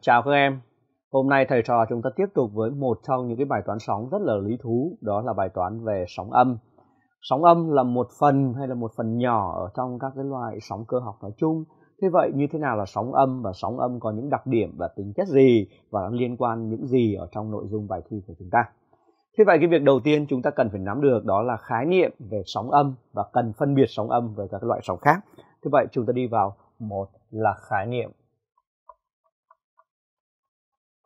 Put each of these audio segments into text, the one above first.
chào các em. Hôm nay thầy trò chúng ta tiếp tục với một trong những cái bài toán sóng rất là lý thú, đó là bài toán về sóng âm. Sóng âm là một phần hay là một phần nhỏ ở trong các cái loại sóng cơ học nói chung. Thế vậy như thế nào là sóng âm và sóng âm có những đặc điểm và tính chất gì và nó liên quan những gì ở trong nội dung bài thi của chúng ta? Thế vậy cái việc đầu tiên chúng ta cần phải nắm được đó là khái niệm về sóng âm và cần phân biệt sóng âm với các loại sóng khác. Thế vậy chúng ta đi vào một là khái niệm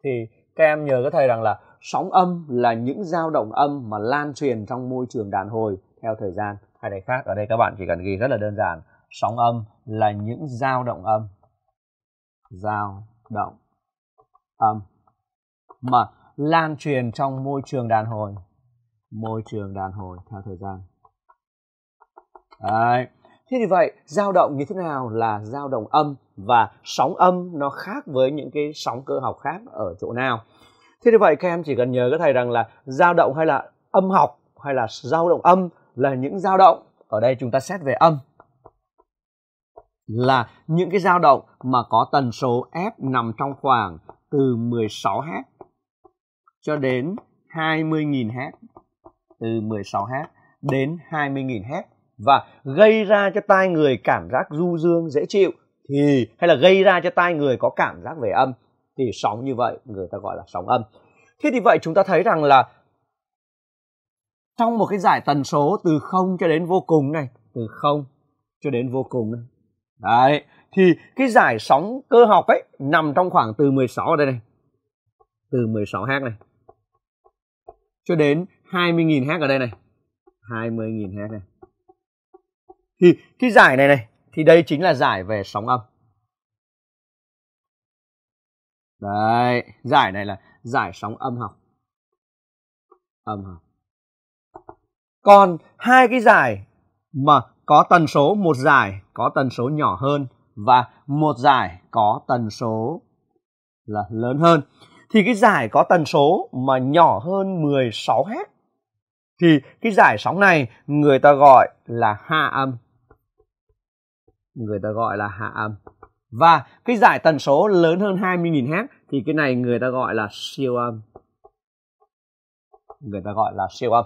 thì các em nhớ các thầy rằng là sóng âm là những dao động âm mà lan truyền trong môi trường đàn hồi theo thời gian hay này khác ở đây các bạn chỉ cần ghi rất là đơn giản sóng âm là những dao động âm dao động âm mà lan truyền trong môi trường đàn hồi môi trường đàn hồi theo thời gian Đấy. thế thì vậy dao động như thế nào là dao động âm và sóng âm nó khác với những cái sóng cơ học khác ở chỗ nào thế như vậy các em chỉ cần nhớ các thầy rằng là dao động hay là âm học hay là dao động âm là những dao động ở đây chúng ta xét về âm là những cái dao động mà có tần số F nằm trong khoảng từ 16Hz cho đến 20.000 Hz từ 16Hz đến 20.000 Hz và gây ra cho tai người cảm giác du dương dễ chịu thì hay là gây ra cho tai người có cảm giác về âm thì sóng như vậy người ta gọi là sóng âm thế thì vậy chúng ta thấy rằng là trong một cái giải tần số từ không cho đến vô cùng này từ không cho đến vô cùng này đấy thì cái giải sóng cơ học ấy nằm trong khoảng từ 16 ở đây này từ 16 Hz này cho đến 20.000 Hz ở đây này 20.000 Hz này thì cái giải này này thì đây chính là giải về sóng âm đấy giải này là giải sóng âm học âm học còn hai cái giải mà có tần số một giải có tần số nhỏ hơn và một giải có tần số là lớn hơn thì cái giải có tần số mà nhỏ hơn 16 Hz thì cái giải sóng này người ta gọi là hạ âm người ta gọi là hạ âm và cái giải tần số lớn hơn 20.000 Hz thì cái này người ta gọi là siêu âm người ta gọi là siêu âm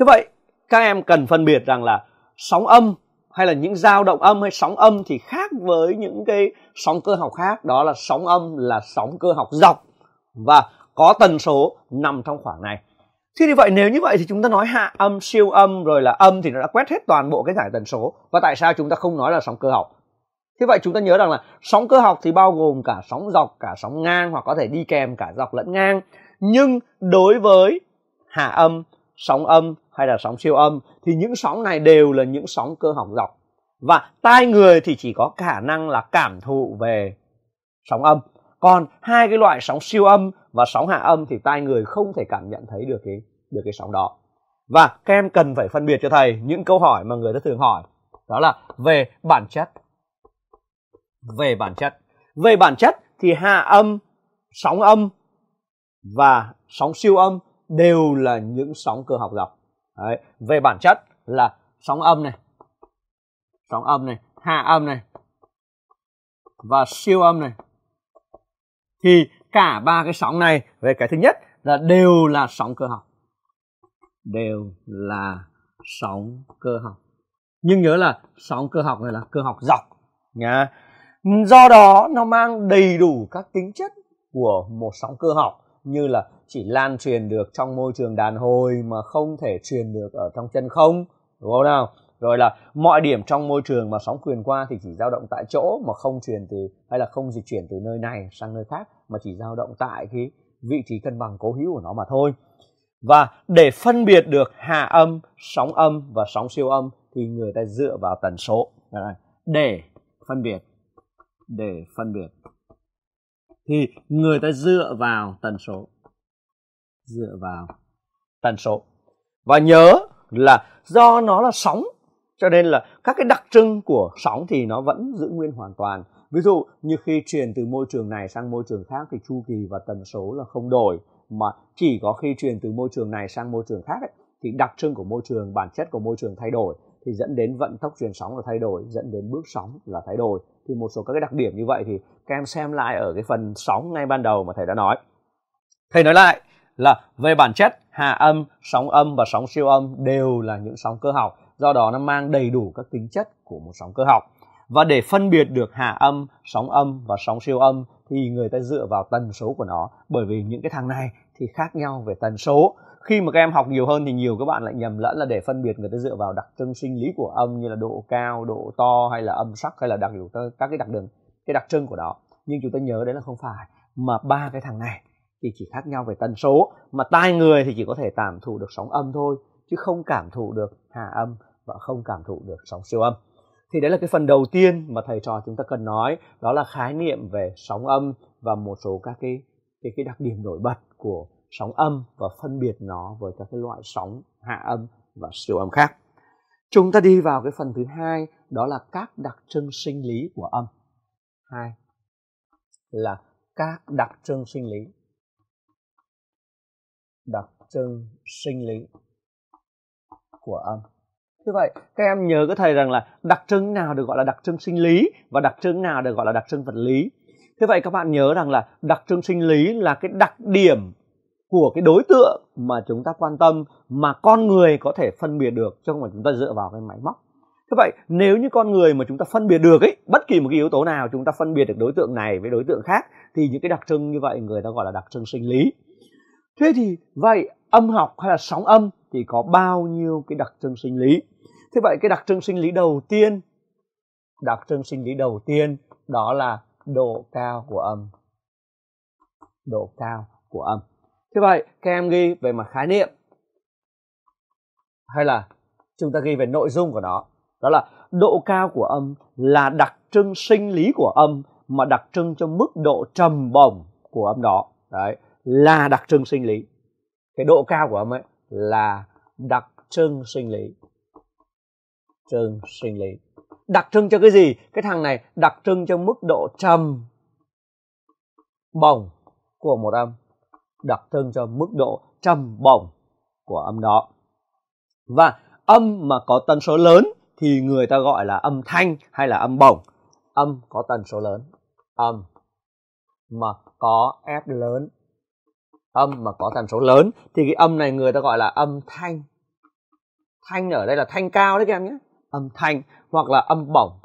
thế vậy các em cần phân biệt rằng là sóng âm hay là những dao động âm hay sóng âm thì khác với những cái sóng cơ học khác đó là sóng âm là sóng cơ học dọc và có tần số nằm trong khoảng này Thế thì vậy nếu như vậy thì chúng ta nói hạ âm siêu âm rồi là âm thì nó đã quét hết toàn bộ cái giải tần số và tại sao chúng ta không nói là sóng cơ học? Thế vậy chúng ta nhớ rằng là sóng cơ học thì bao gồm cả sóng dọc, cả sóng ngang hoặc có thể đi kèm cả dọc lẫn ngang. Nhưng đối với hạ âm, sóng âm hay là sóng siêu âm thì những sóng này đều là những sóng cơ học dọc. Và tai người thì chỉ có khả năng là cảm thụ về sóng âm. Còn hai cái loại sóng siêu âm và sóng hạ âm thì tai người không thể cảm nhận thấy được cái được cái sóng đó và các em cần phải phân biệt cho thầy những câu hỏi mà người ta thường hỏi đó là về bản chất về bản chất về bản chất thì hạ âm sóng âm và sóng siêu âm đều là những sóng cơ học dọc Đấy. về bản chất là sóng âm này sóng âm này hạ âm này và siêu âm này thì cả ba cái sóng này về cái thứ nhất là đều là sóng cơ học đều là sóng cơ học nhưng nhớ là sóng cơ học này là cơ học dọc nha do đó nó mang đầy đủ các tính chất của một sóng cơ học như là chỉ lan truyền được trong môi trường đàn hồi mà không thể truyền được ở trong chân không đúng không nào rồi là mọi điểm trong môi trường mà sóng truyền qua thì chỉ dao động tại chỗ mà không truyền từ hay là không dịch chuyển từ nơi này sang nơi khác mà chỉ dao động tại cái vị trí cân bằng cố hữu của nó mà thôi và để phân biệt được hạ âm sóng âm và sóng siêu âm thì người ta dựa vào tần số để phân biệt để phân biệt thì người ta dựa vào tần số dựa vào tần số và nhớ là do nó là sóng cho nên là các cái đặc trưng của sóng thì nó vẫn giữ nguyên hoàn toàn ví dụ như khi truyền từ môi trường này sang môi trường khác thì chu kỳ và tần số là không đổi mà chỉ có khi truyền từ môi trường này sang môi trường khác ấy, thì đặc trưng của môi trường bản chất của môi trường thay đổi thì dẫn đến vận tốc truyền sóng là thay đổi dẫn đến bước sóng là thay đổi thì một số các cái đặc điểm như vậy thì các em xem lại ở cái phần sóng ngay ban đầu mà thầy đã nói thầy nói lại là về bản chất hà âm sóng âm và sóng siêu âm đều là những sóng cơ học do đó nó mang đầy đủ các tính chất của một sóng cơ học và để phân biệt được hạ âm sóng âm và sóng siêu âm thì người ta dựa vào tần số của nó bởi vì những cái thằng này thì khác nhau về tần số khi mà các em học nhiều hơn thì nhiều các bạn lại nhầm lẫn là để phân biệt người ta dựa vào đặc trưng sinh lý của âm như là độ cao độ to hay là âm sắc hay là đặc điểm các cái đặc đường cái đặc trưng của nó nhưng chúng ta nhớ đấy là không phải mà ba cái thằng này thì chỉ khác nhau về tần số mà tai người thì chỉ có thể cảm thụ được sóng âm thôi chứ không cảm thụ được hạ âm và không cảm thụ được sóng siêu âm thì đấy là cái phần đầu tiên mà thầy trò chúng ta cần nói đó là khái niệm về sóng âm và một số các cái cái, cái đặc điểm nổi bật của sóng âm và phân biệt nó với các cái loại sóng hạ âm và siêu âm khác chúng ta đi vào cái phần thứ hai đó là các đặc trưng sinh lý của âm hai là các đặc trưng sinh lý đặc trưng sinh lý của âm như vậy các em nhớ cái thầy rằng là đặc trưng nào được gọi là đặc trưng sinh lý và đặc trưng nào được gọi là đặc trưng vật lý thế vậy các bạn nhớ rằng là đặc trưng sinh lý là cái đặc điểm của cái đối tượng mà chúng ta quan tâm mà con người có thể phân biệt được chứ không phải chúng ta dựa vào cái máy móc thế vậy nếu như con người mà chúng ta phân biệt được ấy bất kỳ một cái yếu tố nào chúng ta phân biệt được đối tượng này với đối tượng khác thì những cái đặc trưng như vậy người ta gọi là đặc trưng sinh lý thế thì vậy âm học hay là sóng âm thì có bao nhiêu cái đặc trưng sinh lý thế vậy cái đặc trưng sinh lý đầu tiên đặc trưng sinh lý đầu tiên đó là độ cao của âm độ cao của âm thế vậy các em ghi về mặt khái niệm hay là chúng ta ghi về nội dung của nó đó là độ cao của âm là đặc trưng sinh lý của âm mà đặc trưng cho mức độ trầm bổng của âm đó đấy là đặc trưng sinh lý cái độ cao của âm ấy là đặc trưng sinh lý trưng sinh lý đặc trưng cho cái gì cái thằng này đặc trưng cho mức độ trầm bồng của một âm đặc trưng cho mức độ trầm bồng của âm đó và âm mà có tần số lớn thì người ta gọi là âm thanh hay là âm bồng. âm có tần số lớn âm mà có ép lớn âm mà có tần số lớn thì cái âm này người ta gọi là âm thanh thanh ở đây là thanh cao đấy các em nhé âm thanh hoặc là âm bổng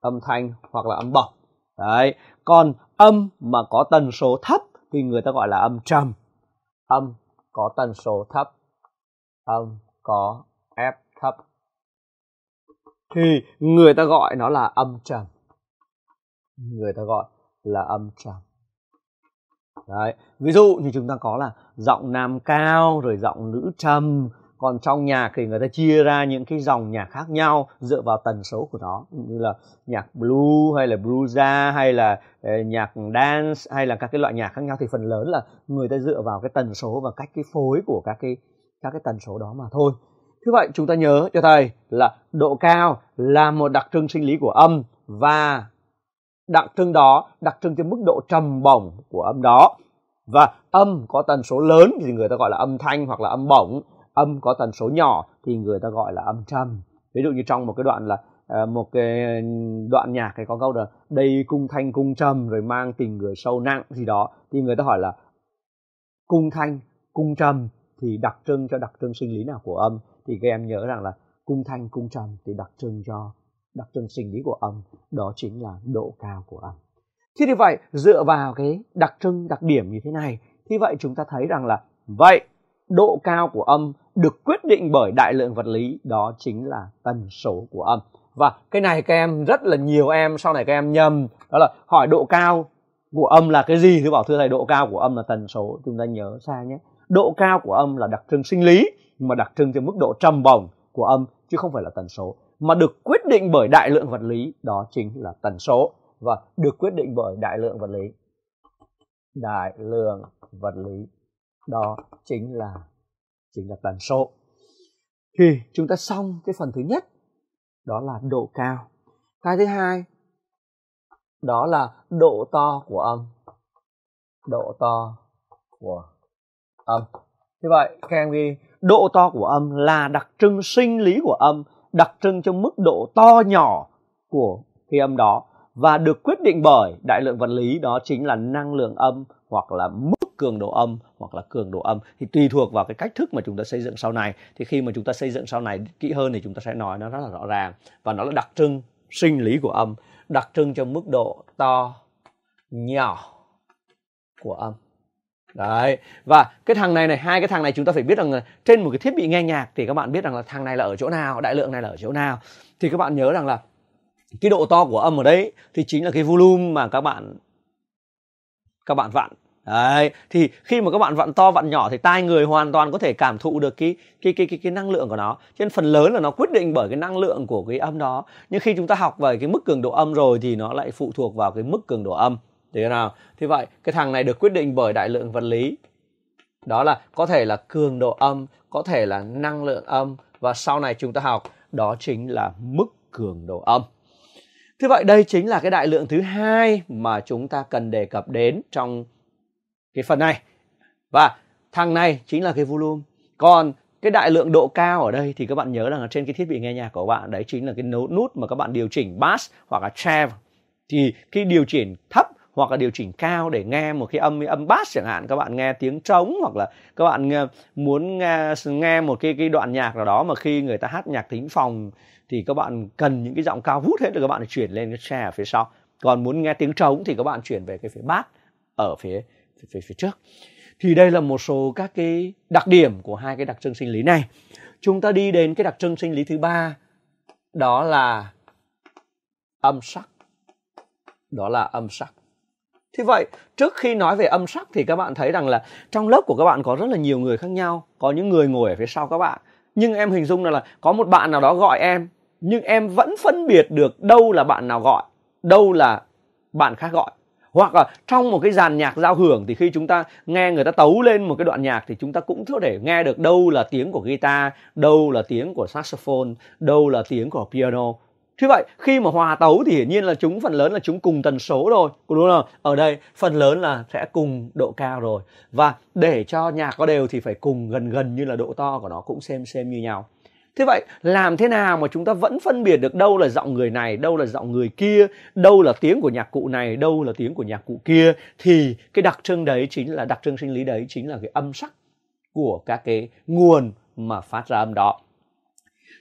âm thanh hoặc là âm bổng đấy còn âm mà có tần số thấp thì người ta gọi là âm trầm âm có tần số thấp âm có ép thấp thì người ta gọi nó là âm trầm người ta gọi là âm trầm đấy ví dụ như chúng ta có là giọng nam cao rồi giọng nữ trầm còn trong nhạc thì người ta chia ra những cái dòng nhạc khác nhau dựa vào tần số của nó như là nhạc blue hay là bluza hay là ờ, nhạc dance hay là các cái loại nhạc khác nhau thì phần lớn là người ta dựa vào cái tần số và cách cái phối của các cái các cái tần số đó mà thôi thế vậy chúng ta nhớ cho thầy là độ cao là một đặc trưng sinh lý của âm và đặc trưng đó đặc trưng cho mức độ trầm bổng của âm đó và âm có tần số lớn thì người ta gọi là âm thanh hoặc là âm bổng âm có tần số nhỏ thì người ta gọi là âm trầm ví dụ như trong một cái đoạn là ờ, một cái đoạn nhạc cái có câu là đây cung thanh cung trầm rồi mang tình người sâu nặng gì đó thì người ta hỏi là cung thanh cung trầm thì đặc trưng cho đặc trưng sinh lý nào của âm thì các em nhớ rằng là cung thanh cung trầm thì đặc trưng cho đặc trưng sinh lý của âm đó chính là độ cao của âm thế thì vậy dựa vào cái đặc trưng đặc điểm như thế này thì vậy chúng ta thấy rằng là vậy độ cao của âm được quyết định bởi đại lượng vật lý đó chính là tần số của âm và cái này các em rất là nhiều em sau này các em nhầm đó là hỏi độ cao của âm là cái gì thì bảo thưa thầy độ cao của âm là tần số chúng ta nhớ xa nhé độ cao của âm là đặc trưng sinh lý mà đặc trưng cho mức độ trầm bổng của âm chứ không phải là tần số mà được quyết định bởi đại lượng vật lý đó chính là tần số và được quyết định bởi đại lượng vật lý đại lượng vật lý đó chính là chính là tần số thì chúng ta xong cái phần thứ nhất đó là độ cao cái thứ hai đó là độ to của âm độ to của âm như vậy các em ghi độ to của âm là đặc trưng sinh lý của âm đặc trưng cho mức độ to nhỏ của khi âm đó và được quyết định bởi đại lượng vật lý đó chính là năng lượng âm hoặc là mức cường độ âm hoặc là cường độ âm thì tùy thuộc vào cái cách thức mà chúng ta xây dựng sau này thì khi mà chúng ta xây dựng sau này kỹ hơn thì chúng ta sẽ nói nó rất là rõ ràng và nó là đặc trưng sinh lý của âm đặc trưng cho mức độ to nhỏ của âm đấy và cái thằng này này hai cái thằng này chúng ta phải biết rằng là trên một cái thiết bị nghe nhạc thì các bạn biết rằng là thằng này là ở chỗ nào đại lượng này là ở chỗ nào thì các bạn nhớ rằng là cái độ to của âm ở đấy thì chính là cái volume mà các bạn các bạn vặn Đấy, thì khi mà các bạn vặn to vặn nhỏ thì tai người hoàn toàn có thể cảm thụ được cái cái cái cái, cái năng lượng của nó. Cho nên phần lớn là nó quyết định bởi cái năng lượng của cái âm đó. Nhưng khi chúng ta học về cái mức cường độ âm rồi thì nó lại phụ thuộc vào cái mức cường độ âm. Thế nào? Thế vậy, cái thằng này được quyết định bởi đại lượng vật lý. Đó là có thể là cường độ âm, có thể là năng lượng âm và sau này chúng ta học đó chính là mức cường độ âm. Thế vậy đây chính là cái đại lượng thứ hai mà chúng ta cần đề cập đến trong cái phần này và thằng này chính là cái volume còn cái đại lượng độ cao ở đây thì các bạn nhớ rằng là trên cái thiết bị nghe nhạc của bạn đấy chính là cái nút mà các bạn điều chỉnh bass hoặc là treble thì khi điều chỉnh thấp hoặc là điều chỉnh cao để nghe một cái âm âm bass chẳng hạn các bạn nghe tiếng trống hoặc là các bạn nghe, muốn nghe, nghe một cái cái đoạn nhạc nào đó mà khi người ta hát nhạc thính phòng thì các bạn cần những cái giọng cao vút hết rồi các bạn chuyển lên cái tre ở phía sau còn muốn nghe tiếng trống thì các bạn chuyển về cái phía bass ở phía phía, phía trước thì đây là một số các cái đặc điểm của hai cái đặc trưng sinh lý này chúng ta đi đến cái đặc trưng sinh lý thứ ba đó là âm sắc đó là âm sắc Thì vậy trước khi nói về âm sắc thì các bạn thấy rằng là trong lớp của các bạn có rất là nhiều người khác nhau có những người ngồi ở phía sau các bạn nhưng em hình dung là là có một bạn nào đó gọi em nhưng em vẫn phân biệt được đâu là bạn nào gọi đâu là bạn khác gọi hoặc là trong một cái dàn nhạc giao hưởng thì khi chúng ta nghe người ta tấu lên một cái đoạn nhạc thì chúng ta cũng có thể nghe được đâu là tiếng của guitar đâu là tiếng của saxophone đâu là tiếng của piano Thế vậy khi mà hòa tấu thì hiển nhiên là chúng phần lớn là chúng cùng tần số rồi Đúng không? Ở đây phần lớn là sẽ cùng độ cao rồi Và để cho nhạc có đều thì phải cùng gần gần như là độ to của nó cũng xem xem như nhau thế vậy làm thế nào mà chúng ta vẫn phân biệt được đâu là giọng người này đâu là giọng người kia đâu là tiếng của nhạc cụ này đâu là tiếng của nhạc cụ kia thì cái đặc trưng đấy chính là đặc trưng sinh lý đấy chính là cái âm sắc của các cái nguồn mà phát ra âm đó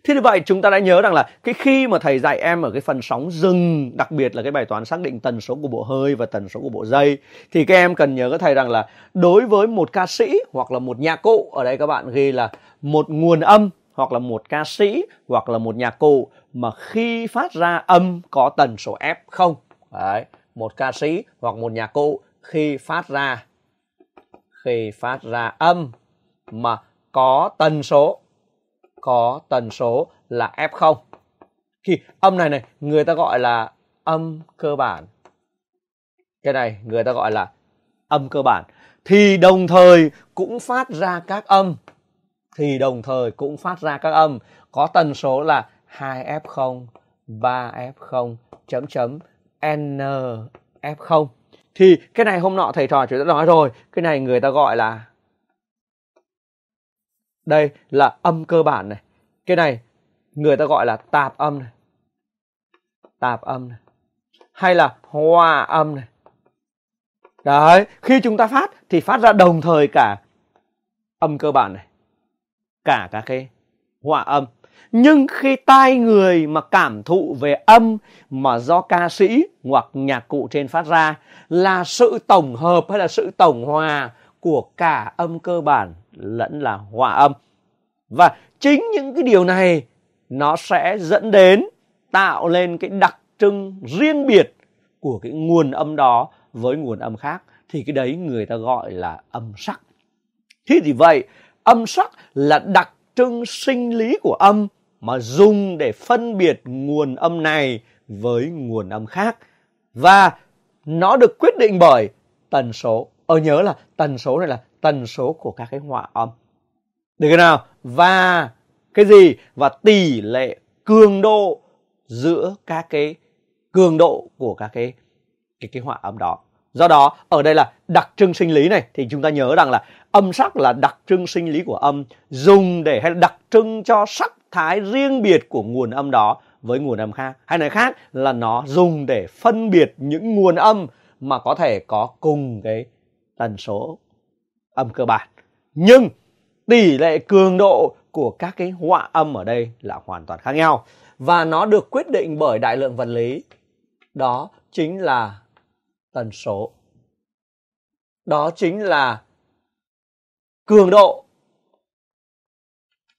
Thế như vậy chúng ta đã nhớ rằng là cái khi mà thầy dạy em ở cái phần sóng dừng, đặc biệt là cái bài toán xác định tần số của bộ hơi và tần số của bộ dây thì các em cần nhớ các thầy rằng là đối với một ca sĩ hoặc là một nhạc cụ ở đây các bạn ghi là một nguồn âm hoặc là một ca sĩ hoặc là một nhạc cụ mà khi phát ra âm có tần số F không đấy một ca sĩ hoặc một nhạc cụ khi phát ra khi phát ra âm mà có tần số có tần số là f không, thì âm này này người ta gọi là âm cơ bản cái này người ta gọi là âm cơ bản thì đồng thời cũng phát ra các âm thì đồng thời cũng phát ra các âm có tần số là 2F0, 3F0, chấm chấm NF0. Thì cái này hôm nọ thầy trò chúng ta nói rồi, cái này người ta gọi là đây là âm cơ bản này. Cái này người ta gọi là tạp âm này. Tạp âm này. Hay là hòa âm này. Đấy, khi chúng ta phát thì phát ra đồng thời cả âm cơ bản này cả các cái hòa âm nhưng khi tai người mà cảm thụ về âm mà do ca sĩ hoặc nhạc cụ trên phát ra là sự tổng hợp hay là sự tổng hòa của cả âm cơ bản lẫn là hòa âm. Và chính những cái điều này nó sẽ dẫn đến tạo lên cái đặc trưng riêng biệt của cái nguồn âm đó với nguồn âm khác thì cái đấy người ta gọi là âm sắc. Thế thì vậy âm sắc là đặc trưng sinh lý của âm mà dùng để phân biệt nguồn âm này với nguồn âm khác và nó được quyết định bởi tần số ở ờ, nhớ là tần số này là tần số của các cái họa âm được cái nào và cái gì và tỷ lệ cường độ giữa các cái cường độ của các cái cái cái hòa âm đó do đó ở đây là đặc trưng sinh lý này thì chúng ta nhớ rằng là âm sắc là đặc trưng sinh lý của âm dùng để hay đặc trưng cho sắc thái riêng biệt của nguồn âm đó với nguồn âm khác hay nói khác là nó dùng để phân biệt những nguồn âm mà có thể có cùng cái tần số âm cơ bản nhưng tỷ lệ cường độ của các cái họa âm ở đây là hoàn toàn khác nhau và nó được quyết định bởi đại lượng vật lý đó chính là tần số đó chính là cường độ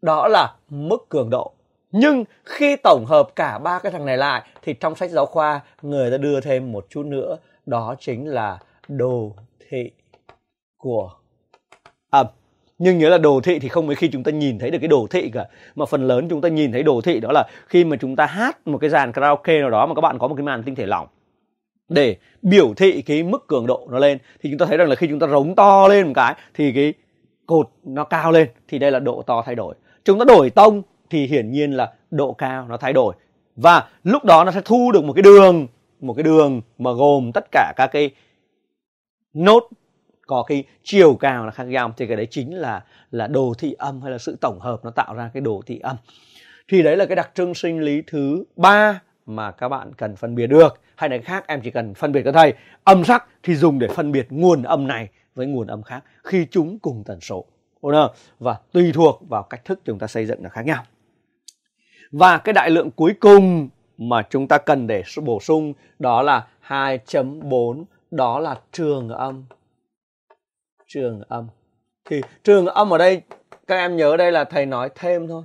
đó là mức cường độ nhưng khi tổng hợp cả ba cái thằng này lại thì trong sách giáo khoa người ta đưa thêm một chút nữa đó chính là đồ thị của âm à, nhưng nhớ là đồ thị thì không mấy khi chúng ta nhìn thấy được cái đồ thị cả mà phần lớn chúng ta nhìn thấy đồ thị đó là khi mà chúng ta hát một cái dàn karaoke nào đó mà các bạn có một cái màn tinh thể lỏng để biểu thị cái mức cường độ nó lên thì chúng ta thấy rằng là khi chúng ta rống to lên một cái thì cái cột nó cao lên thì đây là độ to thay đổi chúng ta đổi tông thì hiển nhiên là độ cao nó thay đổi và lúc đó nó sẽ thu được một cái đường một cái đường mà gồm tất cả các cái nốt có cái chiều cao là khác nhau thì cái đấy chính là là đồ thị âm hay là sự tổng hợp nó tạo ra cái đồ thị âm thì đấy là cái đặc trưng sinh lý thứ ba mà các bạn cần phân biệt được hay là khác em chỉ cần phân biệt các thầy âm sắc thì dùng để phân biệt nguồn âm này với nguồn âm khác khi chúng cùng tần số và tùy thuộc vào cách thức chúng ta xây dựng là khác nhau và cái đại lượng cuối cùng mà chúng ta cần để bổ sung đó là 2.4 đó là trường âm trường âm thì trường âm ở đây các em nhớ đây là thầy nói thêm thôi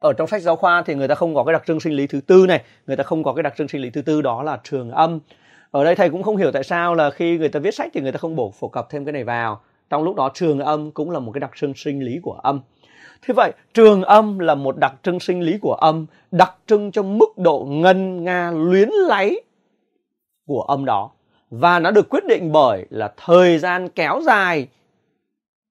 ở trong sách giáo khoa thì người ta không có cái đặc trưng sinh lý thứ tư này người ta không có cái đặc trưng sinh lý thứ tư đó là trường âm ở đây thầy cũng không hiểu tại sao là khi người ta viết sách thì người ta không bổ phổ cập thêm cái này vào trong lúc đó trường âm cũng là một cái đặc trưng sinh lý của âm thế vậy trường âm là một đặc trưng sinh lý của âm đặc trưng cho mức độ ngân nga luyến láy của âm đó và nó được quyết định bởi là thời gian kéo dài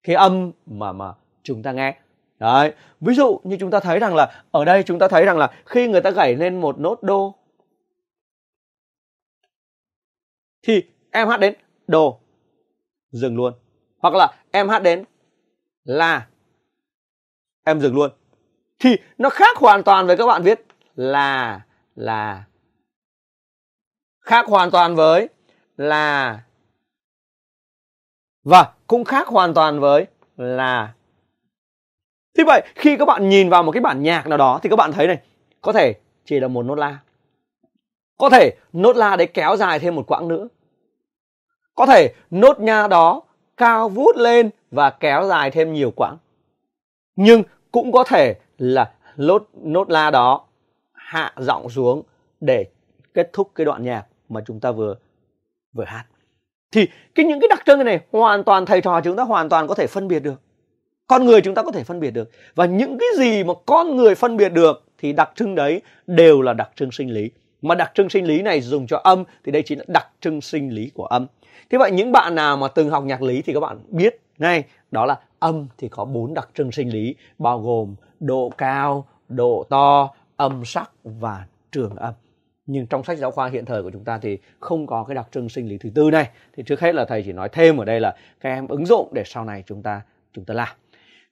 cái âm mà mà chúng ta nghe đấy ví dụ như chúng ta thấy rằng là ở đây chúng ta thấy rằng là khi người ta gảy lên một nốt đô thì em hát đến đồ dừng luôn hoặc là em hát đến là em dừng luôn thì nó khác hoàn toàn với các bạn viết là là khác hoàn toàn với là và cũng khác hoàn toàn với là thế vậy khi các bạn nhìn vào một cái bản nhạc nào đó thì các bạn thấy này có thể chỉ là một nốt la có thể nốt la đấy kéo dài thêm một quãng nữa có thể nốt nha đó cao vút lên và kéo dài thêm nhiều quãng nhưng cũng có thể là lốt nốt la đó hạ giọng xuống để kết thúc cái đoạn nhạc mà chúng ta vừa vừa hát thì cái những cái đặc trưng này hoàn toàn thầy trò chúng ta hoàn toàn có thể phân biệt được con người chúng ta có thể phân biệt được và những cái gì mà con người phân biệt được thì đặc trưng đấy đều là đặc trưng sinh lý mà đặc trưng sinh lý này dùng cho âm thì đây chính là đặc trưng sinh lý của âm thế vậy những bạn nào mà từng học nhạc lý thì các bạn biết ngay đó là âm thì có bốn đặc trưng sinh lý bao gồm độ cao độ to âm sắc và trường âm nhưng trong sách giáo khoa hiện thời của chúng ta thì không có cái đặc trưng sinh lý thứ tư này thì trước hết là thầy chỉ nói thêm ở đây là các em ứng dụng để sau này chúng ta chúng ta làm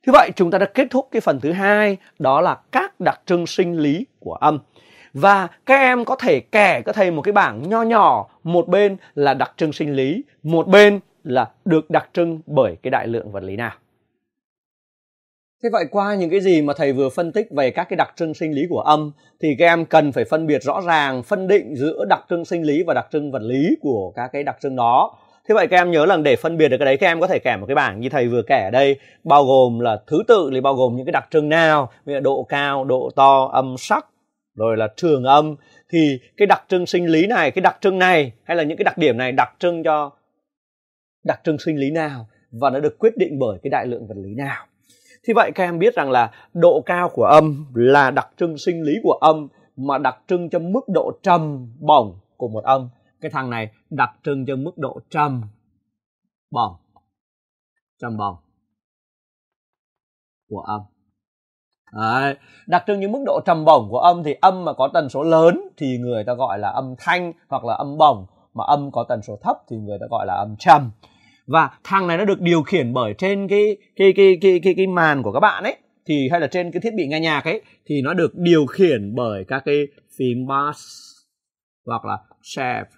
Thế vậy chúng ta đã kết thúc cái phần thứ hai đó là các đặc trưng sinh lý của âm và các em có thể kẻ các thầy một cái bảng nho nhỏ một bên là đặc trưng sinh lý một bên là được đặc trưng bởi cái đại lượng vật lý nào Thế vậy qua những cái gì mà thầy vừa phân tích về các cái đặc trưng sinh lý của âm thì các em cần phải phân biệt rõ ràng, phân định giữa đặc trưng sinh lý và đặc trưng vật lý của các cái đặc trưng đó. Thế vậy các em nhớ là để phân biệt được cái đấy các em có thể kẻ một cái bảng như thầy vừa kẻ ở đây bao gồm là thứ tự thì bao gồm những cái đặc trưng nào, như là độ cao, độ to, âm sắc, rồi là trường âm thì cái đặc trưng sinh lý này cái đặc trưng này hay là những cái đặc điểm này đặc trưng cho đặc trưng sinh lý nào và nó được quyết định bởi cái đại lượng vật lý nào thì vậy các em biết rằng là độ cao của âm là đặc trưng sinh lý của âm mà đặc trưng cho mức độ trầm bổng của một âm cái thằng này đặc trưng cho mức độ trầm bổng trầm bổng của âm Đấy. đặc trưng như mức độ trầm bổng của âm thì âm mà có tần số lớn thì người ta gọi là âm thanh hoặc là âm bổng mà âm có tần số thấp thì người ta gọi là âm trầm và thằng này nó được điều khiển bởi trên cái cái cái cái cái, cái màn của các bạn ấy thì hay là trên cái thiết bị nghe nhạc ấy thì nó được điều khiển bởi các cái phím bass hoặc là shape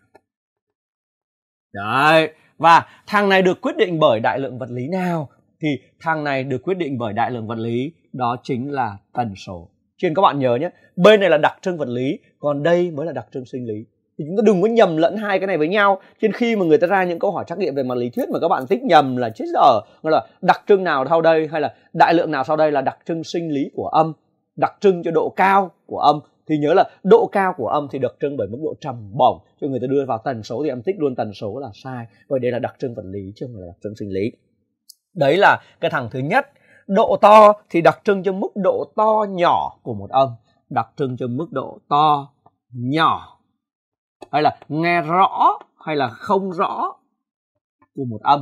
đấy và thằng này được quyết định bởi đại lượng vật lý nào thì thằng này được quyết định bởi đại lượng vật lý đó chính là tần số cho các bạn nhớ nhé bên này là đặc trưng vật lý còn đây mới là đặc trưng sinh lý thì chúng ta đừng có nhầm lẫn hai cái này với nhau trên khi mà người ta ra những câu hỏi trắc nghiệm về mặt lý thuyết mà các bạn thích nhầm là chết dở gọi là đặc trưng nào sau đây hay là đại lượng nào sau đây là đặc trưng sinh lý của âm đặc trưng cho độ cao của âm thì nhớ là độ cao của âm thì đặc trưng bởi mức độ trầm bổng cho người ta đưa vào tần số thì em thích luôn tần số là sai bởi đây là đặc trưng vật lý chứ không phải là đặc trưng sinh lý đấy là cái thằng thứ nhất độ to thì đặc trưng cho mức độ to nhỏ của một âm đặc trưng cho mức độ to nhỏ hay là nghe rõ hay là không rõ của một âm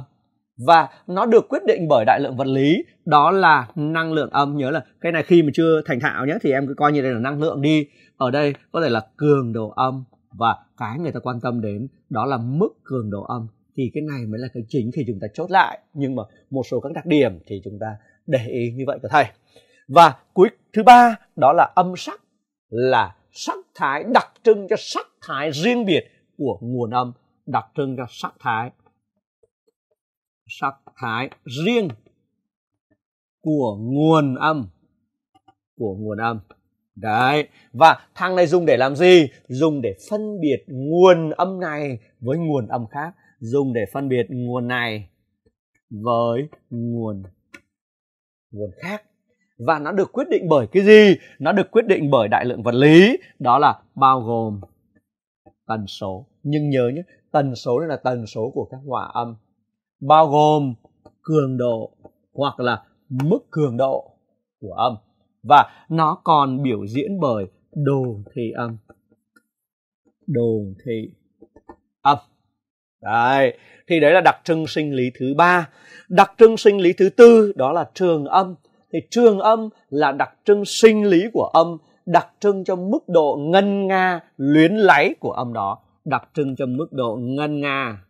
và nó được quyết định bởi đại lượng vật lý đó là năng lượng âm nhớ là cái này khi mà chưa thành thạo nhé thì em cứ coi như đây là năng lượng đi ở đây có thể là cường độ âm và cái người ta quan tâm đến đó là mức cường độ âm thì cái này mới là cái chính khi chúng ta chốt lại nhưng mà một số các đặc điểm thì chúng ta để ý như vậy của thầy và cuối thứ ba đó là âm sắc là sắc thái đặc trưng cho sắc thái riêng biệt của nguồn âm đặc trưng cho sắc thái sắc thái riêng của nguồn âm của nguồn âm đấy và thang này dùng để làm gì dùng để phân biệt nguồn âm này với nguồn âm khác dùng để phân biệt nguồn này với nguồn nguồn khác và nó được quyết định bởi cái gì nó được quyết định bởi đại lượng vật lý đó là bao gồm tần số nhưng nhớ nhé tần số là tần số của các hòa âm bao gồm cường độ hoặc là mức cường độ của âm và nó còn biểu diễn bởi đồ thị âm đồ thị âm Đấy, thì đấy là đặc trưng sinh lý thứ ba. Đặc trưng sinh lý thứ tư đó là trường âm. Thì trường âm là đặc trưng sinh lý của âm, đặc trưng cho mức độ ngân nga luyến láy của âm đó, đặc trưng cho mức độ ngân nga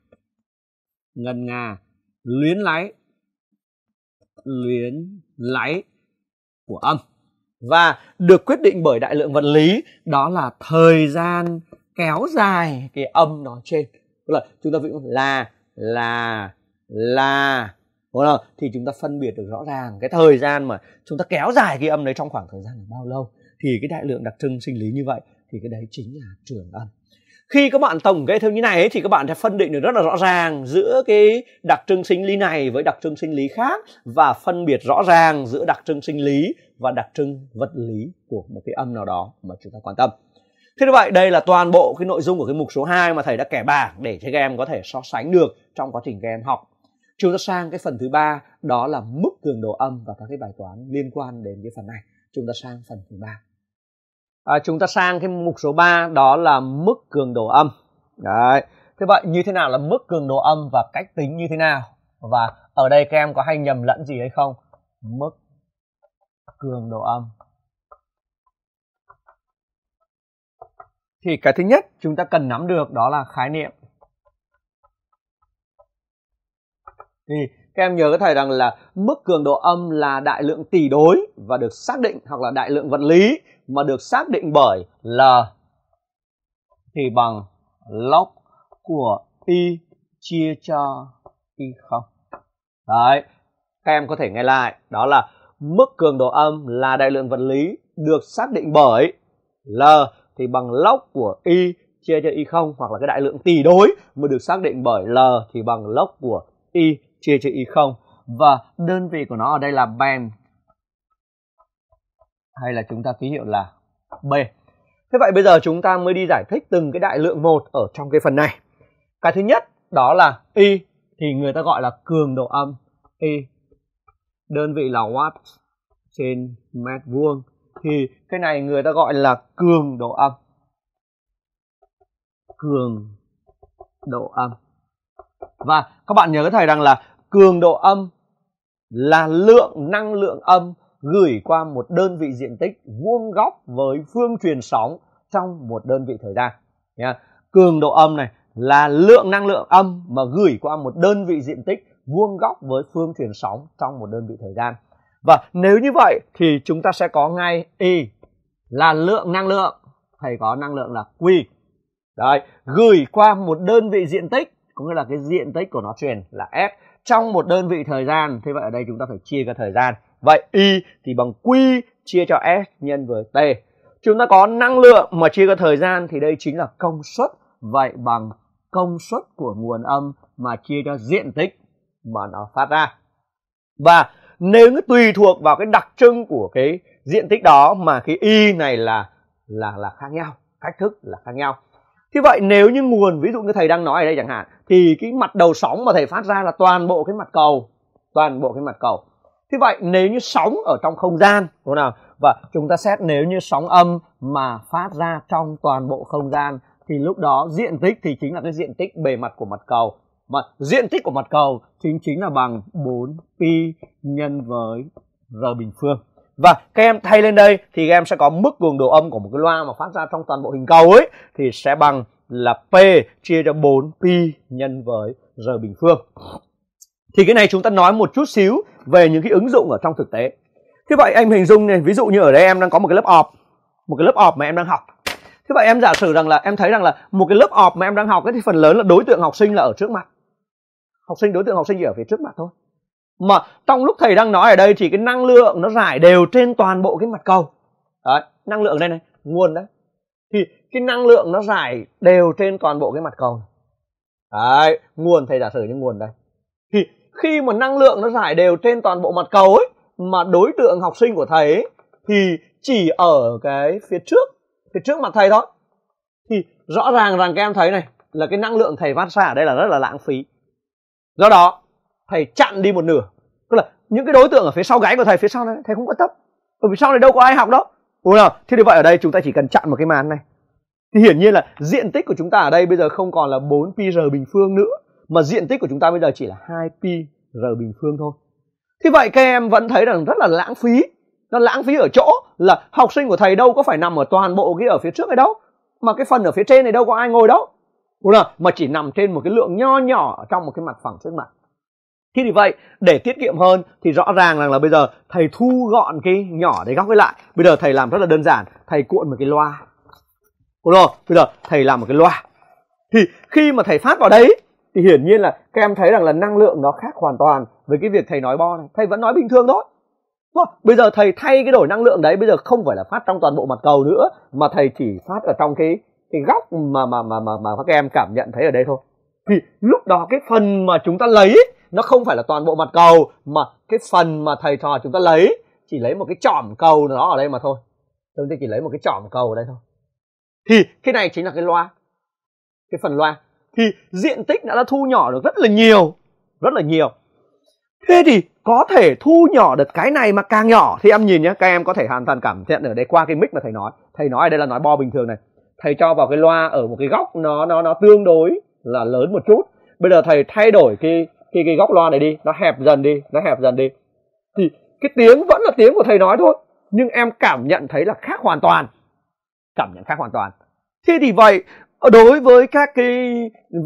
ngân nga luyến láy luyến láy của âm và được quyết định bởi đại lượng vật lý đó là thời gian kéo dài cái âm đó trên tức là chúng ta ví dụ là là là đúng không? thì chúng ta phân biệt được rõ ràng cái thời gian mà chúng ta kéo dài cái âm đấy trong khoảng thời gian là bao lâu thì cái đại lượng đặc trưng sinh lý như vậy thì cái đấy chính là trường âm khi các bạn tổng kết theo như này ấy, thì các bạn sẽ phân định được rất là rõ ràng giữa cái đặc trưng sinh lý này với đặc trưng sinh lý khác và phân biệt rõ ràng giữa đặc trưng sinh lý và đặc trưng vật lý của một cái âm nào đó mà chúng ta quan tâm Thế như vậy đây là toàn bộ cái nội dung của cái mục số 2 mà thầy đã kẻ bảng để cho các em có thể so sánh được trong quá trình các em học. Chúng ta sang cái phần thứ ba đó là mức cường độ âm và các cái bài toán liên quan đến cái phần này. Chúng ta sang phần thứ ba. À, chúng ta sang cái mục số 3 đó là mức cường độ âm. Đấy. Thế vậy như thế nào là mức cường độ âm và cách tính như thế nào? Và ở đây các em có hay nhầm lẫn gì hay không? Mức cường độ âm thì cái thứ nhất chúng ta cần nắm được đó là khái niệm thì các em nhớ cái thầy rằng là mức cường độ âm là đại lượng tỷ đối và được xác định hoặc là đại lượng vật lý mà được xác định bởi L thì bằng log của pi chia cho pi không. Đấy, các em có thể nghe lại, đó là mức cường độ âm là đại lượng vật lý được xác định bởi L thì bằng log của y chia cho y không hoặc là cái đại lượng tỷ đối mà được xác định bởi l thì bằng log của y chia cho y không và đơn vị của nó ở đây là band hay là chúng ta ký hiệu là b thế vậy bây giờ chúng ta mới đi giải thích từng cái đại lượng một ở trong cái phần này cái thứ nhất đó là y thì người ta gọi là cường độ âm y đơn vị là watt trên mét vuông thì cái này người ta gọi là cường độ âm cường độ âm và các bạn nhớ thầy rằng là cường độ âm là lượng năng lượng âm gửi qua một đơn vị diện tích vuông góc với phương truyền sóng trong một đơn vị thời gian Nha, cường độ âm này là lượng năng lượng âm mà gửi qua một đơn vị diện tích vuông góc với phương truyền sóng trong một đơn vị thời gian và nếu như vậy thì chúng ta sẽ có ngay Y là lượng năng lượng. Thầy có năng lượng là Q. Đấy, gửi qua một đơn vị diện tích, có nghĩa là cái diện tích của nó truyền là F trong một đơn vị thời gian. Thế vậy ở đây chúng ta phải chia cái thời gian. Vậy Y thì bằng Q chia cho S nhân với T. Chúng ta có năng lượng mà chia cho thời gian thì đây chính là công suất. Vậy bằng công suất của nguồn âm mà chia cho diện tích mà nó phát ra. Và nếu nó tùy thuộc vào cái đặc trưng của cái diện tích đó mà cái y này là là là khác nhau cách thức là khác nhau thế vậy nếu như nguồn ví dụ như thầy đang nói ở đây chẳng hạn thì cái mặt đầu sóng mà thầy phát ra là toàn bộ cái mặt cầu toàn bộ cái mặt cầu thế vậy nếu như sóng ở trong không gian đúng nào và chúng ta xét nếu như sóng âm mà phát ra trong toàn bộ không gian thì lúc đó diện tích thì chính là cái diện tích bề mặt của mặt cầu mà diện tích của mặt cầu chính chính là bằng 4 pi nhân với r bình phương và các em thay lên đây thì các em sẽ có mức cường độ âm của một cái loa mà phát ra trong toàn bộ hình cầu ấy thì sẽ bằng là p chia cho 4 pi nhân với r bình phương thì cái này chúng ta nói một chút xíu về những cái ứng dụng ở trong thực tế thế vậy anh hình dung này ví dụ như ở đây em đang có một cái lớp ọp một cái lớp ọp mà em đang học thế vậy em giả sử rằng là em thấy rằng là một cái lớp ọp mà em đang học ấy thì phần lớn là đối tượng học sinh là ở trước mặt học sinh đối tượng học sinh chỉ ở phía trước mặt thôi mà trong lúc thầy đang nói ở đây thì cái năng lượng nó rải đều trên toàn bộ cái mặt cầu đấy, năng lượng đây này nguồn đấy thì cái năng lượng nó rải đều trên toàn bộ cái mặt cầu đấy nguồn thầy giả sử như nguồn đây thì khi mà năng lượng nó rải đều trên toàn bộ mặt cầu ấy mà đối tượng học sinh của thầy ấy, thì chỉ ở cái phía trước phía trước mặt thầy thôi thì rõ ràng rằng các em thấy này là cái năng lượng thầy phát ra ở đây là rất là lãng phí do đó thầy chặn đi một nửa tức là những cái đối tượng ở phía sau gáy của thầy phía sau này thầy không có tấp bởi vì sau này đâu có ai học đó đúng không thế thì vậy ở đây chúng ta chỉ cần chặn một cái màn này thì hiển nhiên là diện tích của chúng ta ở đây bây giờ không còn là 4 pi r bình phương nữa mà diện tích của chúng ta bây giờ chỉ là 2 pi r bình phương thôi thì vậy các em vẫn thấy rằng rất là lãng phí nó lãng phí ở chỗ là học sinh của thầy đâu có phải nằm ở toàn bộ cái ở phía trước này đâu mà cái phần ở phía trên này đâu có ai ngồi đâu đúng không? mà chỉ nằm trên một cái lượng nho nhỏ ở trong một cái mặt phẳng trước mặt thế thì vậy để tiết kiệm hơn thì rõ ràng rằng là bây giờ thầy thu gọn cái nhỏ đấy góc ấy lại bây giờ thầy làm rất là đơn giản thầy cuộn một cái loa đúng rồi bây giờ thầy làm một cái loa thì khi mà thầy phát vào đấy thì hiển nhiên là các em thấy rằng là năng lượng nó khác hoàn toàn với cái việc thầy nói bo này thầy vẫn nói bình thường thôi bây giờ thầy thay cái đổi năng lượng đấy bây giờ không phải là phát trong toàn bộ mặt cầu nữa mà thầy chỉ phát ở trong cái cái góc mà mà mà mà mà các em cảm nhận thấy ở đây thôi thì lúc đó cái phần mà chúng ta lấy nó không phải là toàn bộ mặt cầu mà cái phần mà thầy trò chúng ta lấy chỉ lấy một cái chỏm cầu nó ở đây mà thôi chúng ta chỉ lấy một cái chỏm cầu ở đây thôi thì cái này chính là cái loa cái phần loa thì diện tích đã, đã thu nhỏ được rất là nhiều rất là nhiều thế thì có thể thu nhỏ được cái này mà càng nhỏ thì em nhìn nhé các em có thể hoàn toàn cảm nhận ở đây qua cái mic mà thầy nói thầy nói ở đây là nói bo bình thường này thầy cho vào cái loa ở một cái góc nó nó nó tương đối là lớn một chút bây giờ thầy thay đổi cái cái cái góc loa này đi nó hẹp dần đi nó hẹp dần đi thì cái tiếng vẫn là tiếng của thầy nói thôi nhưng em cảm nhận thấy là khác hoàn toàn cảm nhận khác hoàn toàn thế thì vậy ờ, đối với các cái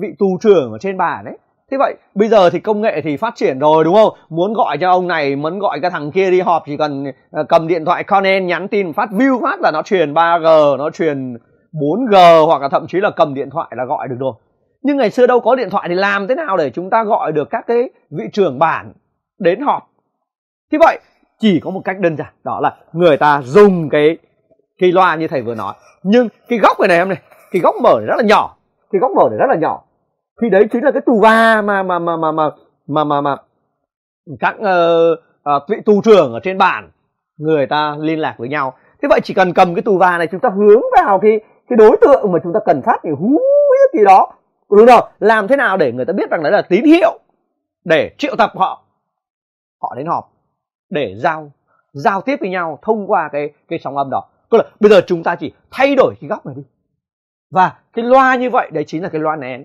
vị tù trưởng ở trên bàn đấy thế vậy bây giờ thì công nghệ thì phát triển rồi đúng không muốn gọi cho ông này muốn gọi cái thằng kia đi họp chỉ cần ờ, cầm điện thoại conan nhắn tin phát view phát là nó truyền 3g nó truyền 4G hoặc là thậm chí là cầm điện thoại là gọi được rồi nhưng ngày xưa đâu có điện thoại thì làm thế nào để chúng ta gọi được các cái vị trưởng bản đến họp thế vậy chỉ có một cách đơn giản đó là người ta dùng cái cái loa như thầy vừa nói nhưng cái góc này này em này cái góc mở này rất là nhỏ cái góc mở này rất là nhỏ thì đấy chính là cái tù va mà mà mà mà mà mà mà, mà các uh, uh, vị tu trưởng ở trên bản người ta liên lạc với nhau thế vậy chỉ cần cầm cái tù va này chúng ta hướng vào cái cái đối tượng mà chúng ta cần phát thì hú biết gì đó đúng rồi làm thế nào để người ta biết rằng đấy là tín hiệu để triệu tập họ họ đến họp để giao giao tiếp với nhau thông qua cái cái sóng âm đó tức là bây giờ chúng ta chỉ thay đổi cái góc này đi và cái loa như vậy đấy chính là cái loa nén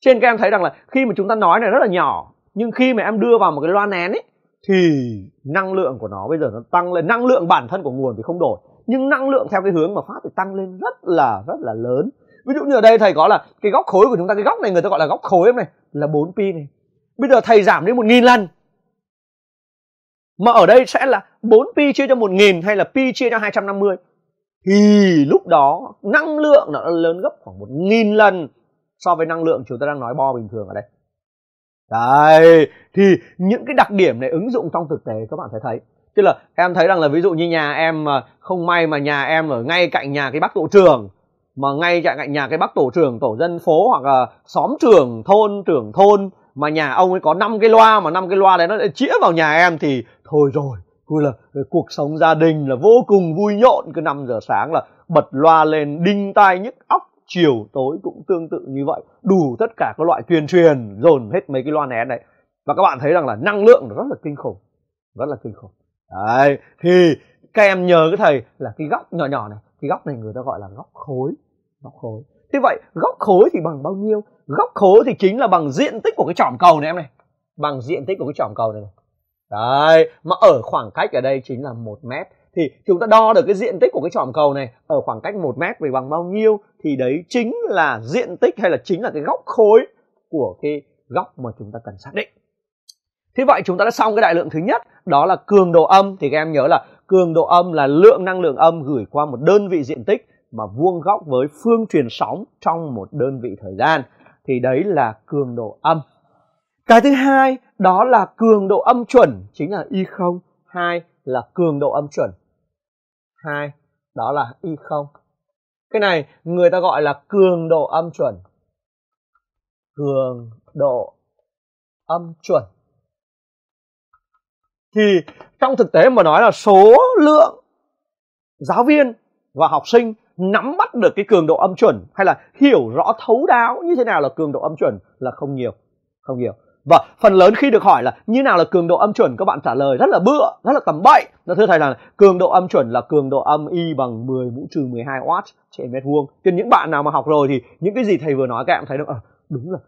trên các em thấy rằng là khi mà chúng ta nói này rất là nhỏ nhưng khi mà em đưa vào một cái loa nén ấy thì năng lượng của nó bây giờ nó tăng lên năng lượng bản thân của nguồn thì không đổi nhưng năng lượng theo cái hướng mà phát thì tăng lên rất là rất là lớn ví dụ như ở đây thầy có là cái góc khối của chúng ta cái góc này người ta gọi là góc khối này là 4 pi này bây giờ thầy giảm đến một nghìn lần mà ở đây sẽ là 4 pi chia cho một nghìn hay là pi chia cho 250 thì lúc đó năng lượng nó lớn gấp khoảng một nghìn lần so với năng lượng chúng ta đang nói bo bình thường ở đây. Đấy, thì những cái đặc điểm này ứng dụng trong thực tế các bạn sẽ thấy tức là em thấy rằng là ví dụ như nhà em mà không may mà nhà em ở ngay cạnh nhà cái bác tổ trưởng mà ngay cạnh nhà cái bác tổ trưởng tổ dân phố hoặc là xóm trưởng thôn trưởng thôn mà nhà ông ấy có năm cái loa mà năm cái loa đấy nó lại chĩa vào nhà em thì thôi rồi cứ là ờ, cuộc sống gia đình là vô cùng vui nhộn cứ 5 giờ sáng là bật loa lên đinh tai nhức óc chiều tối cũng tương tự như vậy đủ tất cả các loại tuyên truyền dồn hết mấy cái loa nén đấy và các bạn thấy rằng là năng lượng rất là kinh khủng rất là kinh khủng đấy thì các em nhớ cái thầy là cái góc nhỏ nhỏ này cái góc này người ta gọi là góc khối góc khối thế vậy góc khối thì bằng bao nhiêu góc khối thì chính là bằng diện tích của cái tròn cầu này em này bằng diện tích của cái tròn cầu này, này. đấy mà ở khoảng cách ở đây chính là một mét thì chúng ta đo được cái diện tích của cái tròn cầu này ở khoảng cách một mét về bằng bao nhiêu thì đấy chính là diện tích hay là chính là cái góc khối của cái góc mà chúng ta cần xác định Thế vậy chúng ta đã xong cái đại lượng thứ nhất, đó là cường độ âm thì các em nhớ là cường độ âm là lượng năng lượng âm gửi qua một đơn vị diện tích mà vuông góc với phương truyền sóng trong một đơn vị thời gian. Thì đấy là cường độ âm. Cái thứ hai đó là cường độ âm chuẩn chính là Y0, hai là cường độ âm chuẩn. hai đó là Y0. Cái này người ta gọi là cường độ âm chuẩn. Cường độ âm chuẩn thì trong thực tế mà nói là số lượng giáo viên và học sinh nắm bắt được cái cường độ âm chuẩn hay là hiểu rõ thấu đáo như thế nào là cường độ âm chuẩn là không nhiều không nhiều và phần lớn khi được hỏi là như nào là cường độ âm chuẩn các bạn trả lời rất là bựa rất là tầm bậy nó thưa thầy là cường độ âm chuẩn là cường độ âm y bằng 10 mũ trừ 12 w trên mét vuông cho những bạn nào mà học rồi thì những cái gì thầy vừa nói các em thấy được à, đúng là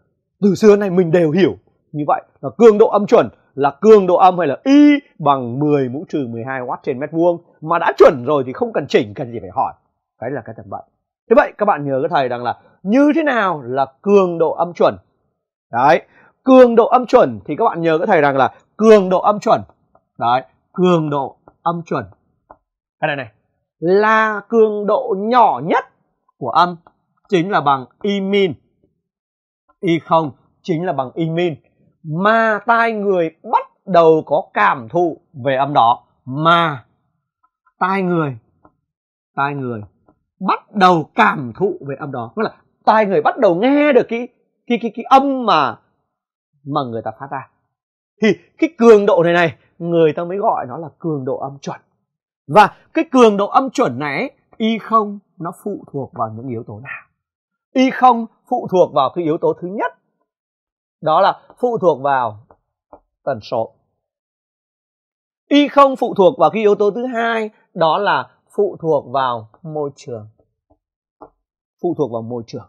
từ xưa nay mình đều hiểu như vậy là cường độ âm chuẩn là cường độ âm hay là y bằng 10 mũ trừ 12 W trên mét vuông mà đã chuẩn rồi thì không cần chỉnh cần gì phải hỏi cái là cái tầm vậy thế vậy các bạn nhớ cái thầy rằng là như thế nào là cường độ âm chuẩn đấy cường độ âm chuẩn thì các bạn nhớ cái thầy rằng là cường độ âm chuẩn đấy cường độ âm chuẩn cái này này là cường độ nhỏ nhất của âm chính là bằng y min y không chính là bằng y min mà tai người bắt đầu có cảm thụ về âm đó mà tai người tai người bắt đầu cảm thụ về âm đó nghĩa là tai người bắt đầu nghe được cái cái cái cái âm mà mà người ta phát ra thì cái cường độ này này người ta mới gọi nó là cường độ âm chuẩn và cái cường độ âm chuẩn này y không nó phụ thuộc vào những yếu tố nào y không phụ thuộc vào cái yếu tố thứ nhất đó là phụ thuộc vào tần số y không phụ thuộc vào cái yếu tố thứ hai đó là phụ thuộc vào môi trường phụ thuộc vào môi trường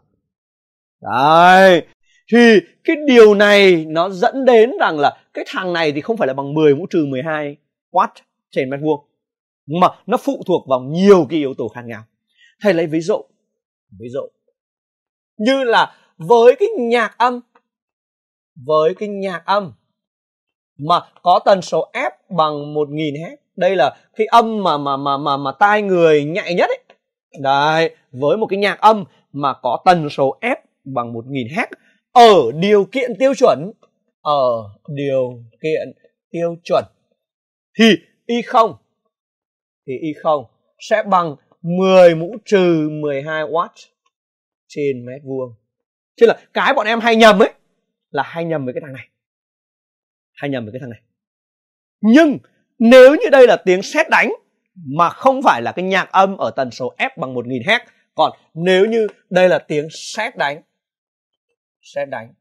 đấy thì cái điều này nó dẫn đến rằng là cái thằng này thì không phải là bằng 10 mũ trừ 12 watt trên mét vuông mà nó phụ thuộc vào nhiều cái yếu tố khác nhau thầy lấy ví dụ ví dụ như là với cái nhạc âm với cái nhạc âm mà có tần số F bằng 1000 Hz. Đây là cái âm mà mà mà mà mà tai người nhạy nhất ấy. Đấy, với một cái nhạc âm mà có tần số F bằng 1000 Hz ở điều kiện tiêu chuẩn ở điều kiện tiêu chuẩn thì Y0 thì Y0 sẽ bằng 10 mũ trừ 12 W trên mét vuông. Chứ là cái bọn em hay nhầm ấy là hay nhầm với cái thằng này hay nhầm với cái thằng này nhưng nếu như đây là tiếng sét đánh mà không phải là cái nhạc âm ở tần số F bằng 1000 Hz còn nếu như đây là tiếng sét đánh sét đánh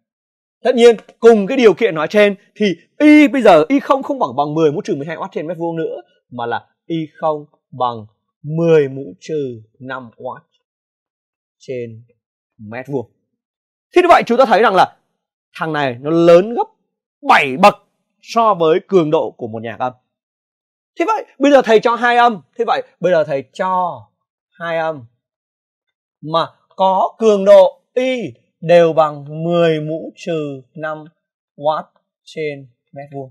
tất nhiên cùng cái điều kiện nói trên thì y bây giờ y không không bằng bằng 10 mũ trừ 12 watt trên mét vuông nữa mà là y không bằng 10 mũ trừ 5 watt trên mét vuông. Thế như vậy chúng ta thấy rằng là thằng này nó lớn gấp 7 bậc so với cường độ của một nhạc âm thế vậy bây giờ thầy cho hai âm thế vậy bây giờ thầy cho hai âm mà có cường độ y đều bằng 10 mũ trừ 5 watt trên mét vuông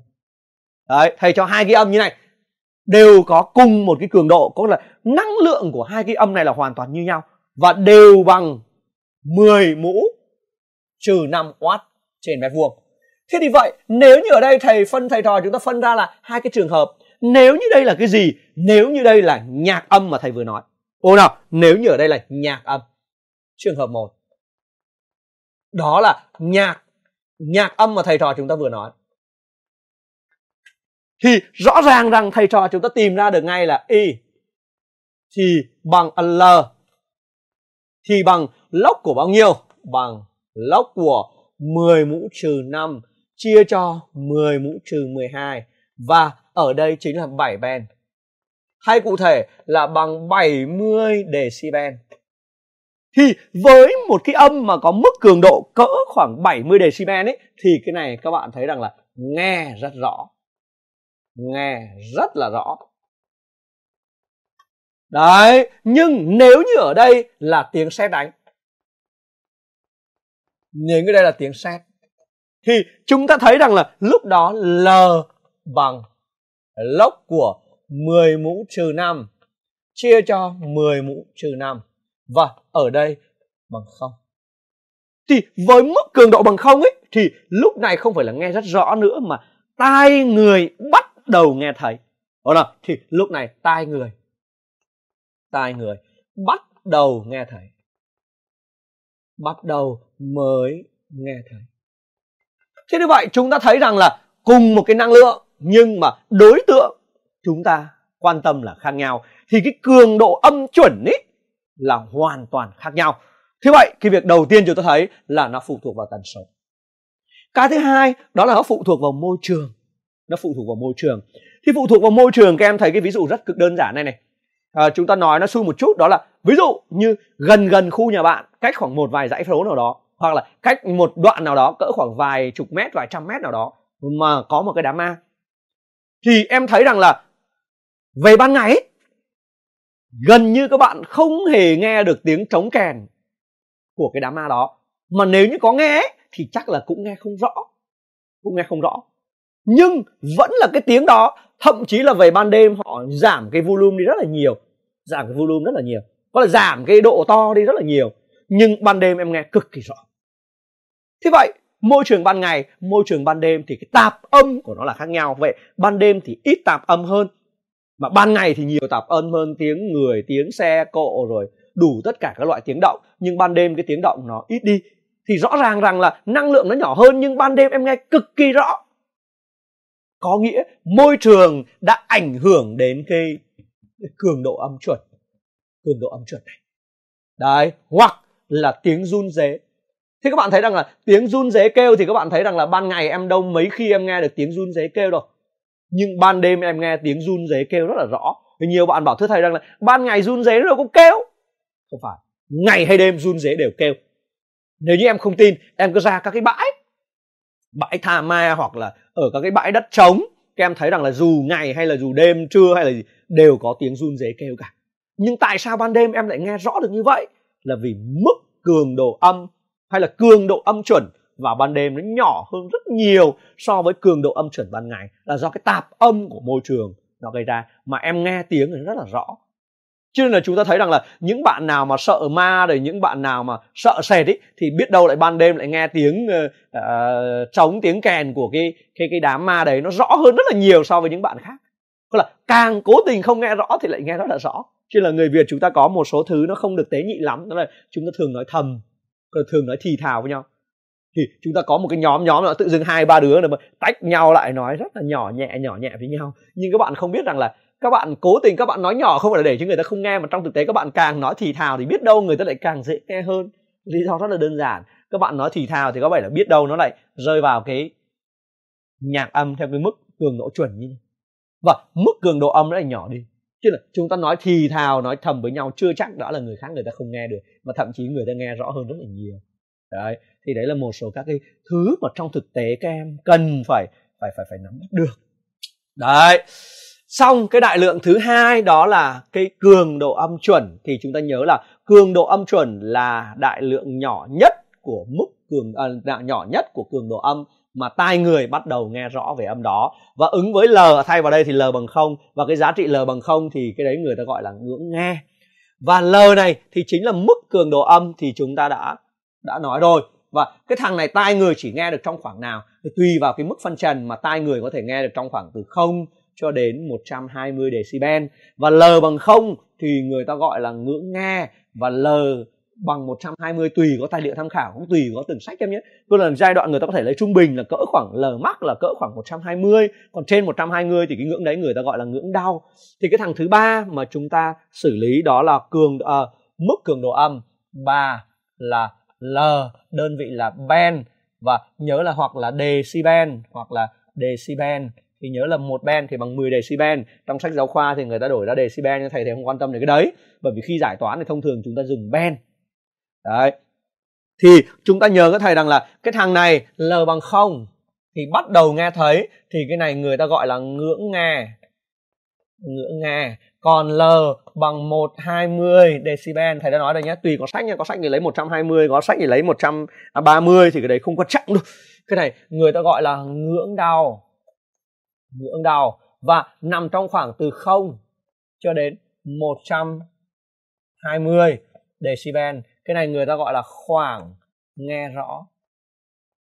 đấy thầy cho hai cái âm như này đều có cùng một cái cường độ có là năng lượng của hai cái âm này là hoàn toàn như nhau và đều bằng 10 mũ trừ 5 watt trên mét vuông. Thế thì vậy, nếu như ở đây thầy phân thầy trò chúng ta phân ra là hai cái trường hợp. Nếu như đây là cái gì? Nếu như đây là nhạc âm mà thầy vừa nói. Ô nào, nếu như ở đây là nhạc âm. Trường hợp 1. Đó là nhạc nhạc âm mà thầy trò chúng ta vừa nói. Thì rõ ràng rằng thầy trò chúng ta tìm ra được ngay là y thì bằng l thì bằng lốc của bao nhiêu? Bằng lốc của 10 mũ trừ 5 chia cho 10 mũ trừ 12 và ở đây chính là 7 ben. Hay cụ thể là bằng 70 decibel. Thì với một cái âm mà có mức cường độ cỡ khoảng 70 decibel ấy thì cái này các bạn thấy rằng là nghe rất rõ. Nghe rất là rõ. Đấy, nhưng nếu như ở đây là tiếng sét đánh những cái đây là tiếng sét thì chúng ta thấy rằng là lúc đó L bằng lốc của 10 mũ trừ 5 chia cho 10 mũ trừ 5 và ở đây bằng không Thì với mức cường độ bằng không ấy thì lúc này không phải là nghe rất rõ nữa mà tai người bắt đầu nghe thấy. Đó là thì lúc này tai người tai người bắt đầu nghe thấy bắt đầu mới nghe thấy thế như vậy chúng ta thấy rằng là cùng một cái năng lượng nhưng mà đối tượng chúng ta quan tâm là khác nhau thì cái cường độ âm chuẩn ấy là hoàn toàn khác nhau thế vậy cái việc đầu tiên chúng ta thấy là nó phụ thuộc vào tần số cái thứ hai đó là nó phụ thuộc vào môi trường nó phụ thuộc vào môi trường thì phụ thuộc vào môi trường các em thấy cái ví dụ rất cực đơn giản này này à, chúng ta nói nó xui một chút đó là ví dụ như gần gần khu nhà bạn cách khoảng một vài dãy phố nào đó hoặc là cách một đoạn nào đó cỡ khoảng vài chục mét vài trăm mét nào đó mà có một cái đám ma thì em thấy rằng là về ban ngày gần như các bạn không hề nghe được tiếng trống kèn của cái đám ma đó mà nếu như có nghe thì chắc là cũng nghe không rõ cũng nghe không rõ nhưng vẫn là cái tiếng đó thậm chí là về ban đêm họ giảm cái volume đi rất là nhiều giảm cái volume rất là nhiều có là giảm cái độ to đi rất là nhiều nhưng ban đêm em nghe cực kỳ rõ thế vậy môi trường ban ngày môi trường ban đêm thì cái tạp âm của nó là khác nhau vậy ban đêm thì ít tạp âm hơn mà ban ngày thì nhiều tạp âm hơn tiếng người tiếng xe cộ rồi đủ tất cả các loại tiếng động nhưng ban đêm cái tiếng động nó ít đi thì rõ ràng rằng là năng lượng nó nhỏ hơn nhưng ban đêm em nghe cực kỳ rõ có nghĩa môi trường đã ảnh hưởng đến cái, cường độ âm chuẩn cường độ âm chuẩn này đấy hoặc là tiếng run rế Thế các bạn thấy rằng là tiếng run rế kêu thì các bạn thấy rằng là ban ngày em đâu mấy khi em nghe được tiếng run rế kêu đâu nhưng ban đêm em nghe tiếng run rế kêu rất là rõ thì nhiều bạn bảo thưa thầy rằng là ban ngày run rế nó đâu có kêu không phải ngày hay đêm run rế đều kêu nếu như em không tin em cứ ra các cái bãi bãi tha ma hoặc là ở các cái bãi đất trống các em thấy rằng là dù ngày hay là dù đêm trưa hay là gì đều có tiếng run rế kêu cả nhưng tại sao ban đêm em lại nghe rõ được như vậy là vì mức cường độ âm hay là cường độ âm chuẩn vào ban đêm nó nhỏ hơn rất nhiều so với cường độ âm chuẩn ban ngày là do cái tạp âm của môi trường nó gây ra mà em nghe tiếng thì rất là rõ cho nên là chúng ta thấy rằng là những bạn nào mà sợ ma rồi những bạn nào mà sợ sệt ấy thì biết đâu lại ban đêm lại nghe tiếng uh, trống tiếng kèn của cái cái cái đám ma đấy nó rõ hơn rất là nhiều so với những bạn khác hoặc là càng cố tình không nghe rõ thì lại nghe rất là rõ. Chứ là người Việt chúng ta có một số thứ nó không được tế nhị lắm. Đó là chúng ta thường nói thầm, thường nói thì thào với nhau. Thì chúng ta có một cái nhóm nhóm là tự dưng hai ba đứa mà tách nhau lại nói rất là nhỏ nhẹ nhỏ nhẹ với nhau. Nhưng các bạn không biết rằng là các bạn cố tình các bạn nói nhỏ không phải là để cho người ta không nghe mà trong thực tế các bạn càng nói thì thào thì biết đâu người ta lại càng dễ nghe hơn lý do rất là đơn giản các bạn nói thì thào thì có bạn là biết đâu nó lại rơi vào cái nhạc âm theo cái mức cường độ chuẩn như và mức cường độ âm nó là nhỏ đi chứ là chúng ta nói thì thào nói thầm với nhau chưa chắc đó là người khác người ta không nghe được mà thậm chí người ta nghe rõ hơn rất là nhiều đấy thì đấy là một số các cái thứ mà trong thực tế các em cần phải phải phải phải nắm bắt được đấy xong cái đại lượng thứ hai đó là cái cường độ âm chuẩn thì chúng ta nhớ là cường độ âm chuẩn là đại lượng nhỏ nhất của mức cường à, nhỏ nhất của cường độ âm mà tai người bắt đầu nghe rõ về âm đó và ứng với l thay vào đây thì l bằng không và cái giá trị l bằng không thì cái đấy người ta gọi là ngưỡng nghe và l này thì chính là mức cường độ âm thì chúng ta đã đã nói rồi và cái thằng này tai người chỉ nghe được trong khoảng nào thì tùy vào cái mức phân trần mà tai người có thể nghe được trong khoảng từ 0 cho đến 120 decibel và L bằng không thì người ta gọi là ngưỡng nghe và L bằng 120 tùy có tài liệu tham khảo cũng tùy có từng sách em nhé tôi là giai đoạn người ta có thể lấy trung bình là cỡ khoảng l mắc là cỡ khoảng 120 còn trên 120 thì cái ngưỡng đấy người ta gọi là ngưỡng đau thì cái thằng thứ ba mà chúng ta xử lý đó là cường à, mức cường độ âm ba là L đơn vị là ben và nhớ là hoặc là decibel hoặc là decibel thì nhớ là một ben thì bằng 10 decibel trong sách giáo khoa thì người ta đổi ra decibel nhưng thầy thì không quan tâm đến cái đấy bởi vì khi giải toán thì thông thường chúng ta dùng ben đấy thì chúng ta nhớ cái thầy rằng là cái thằng này l bằng không thì bắt đầu nghe thấy thì cái này người ta gọi là ngưỡng nghe ngưỡng nghe còn L bằng 120 decibel thầy đã nói rồi nhé tùy có sách nha có sách thì lấy 120 có sách thì lấy 130 à, thì cái đấy không quan trọng đâu cái này người ta gọi là ngưỡng đau ngưỡng đau và nằm trong khoảng từ 0 cho đến 120 decibel cái này người ta gọi là khoảng nghe rõ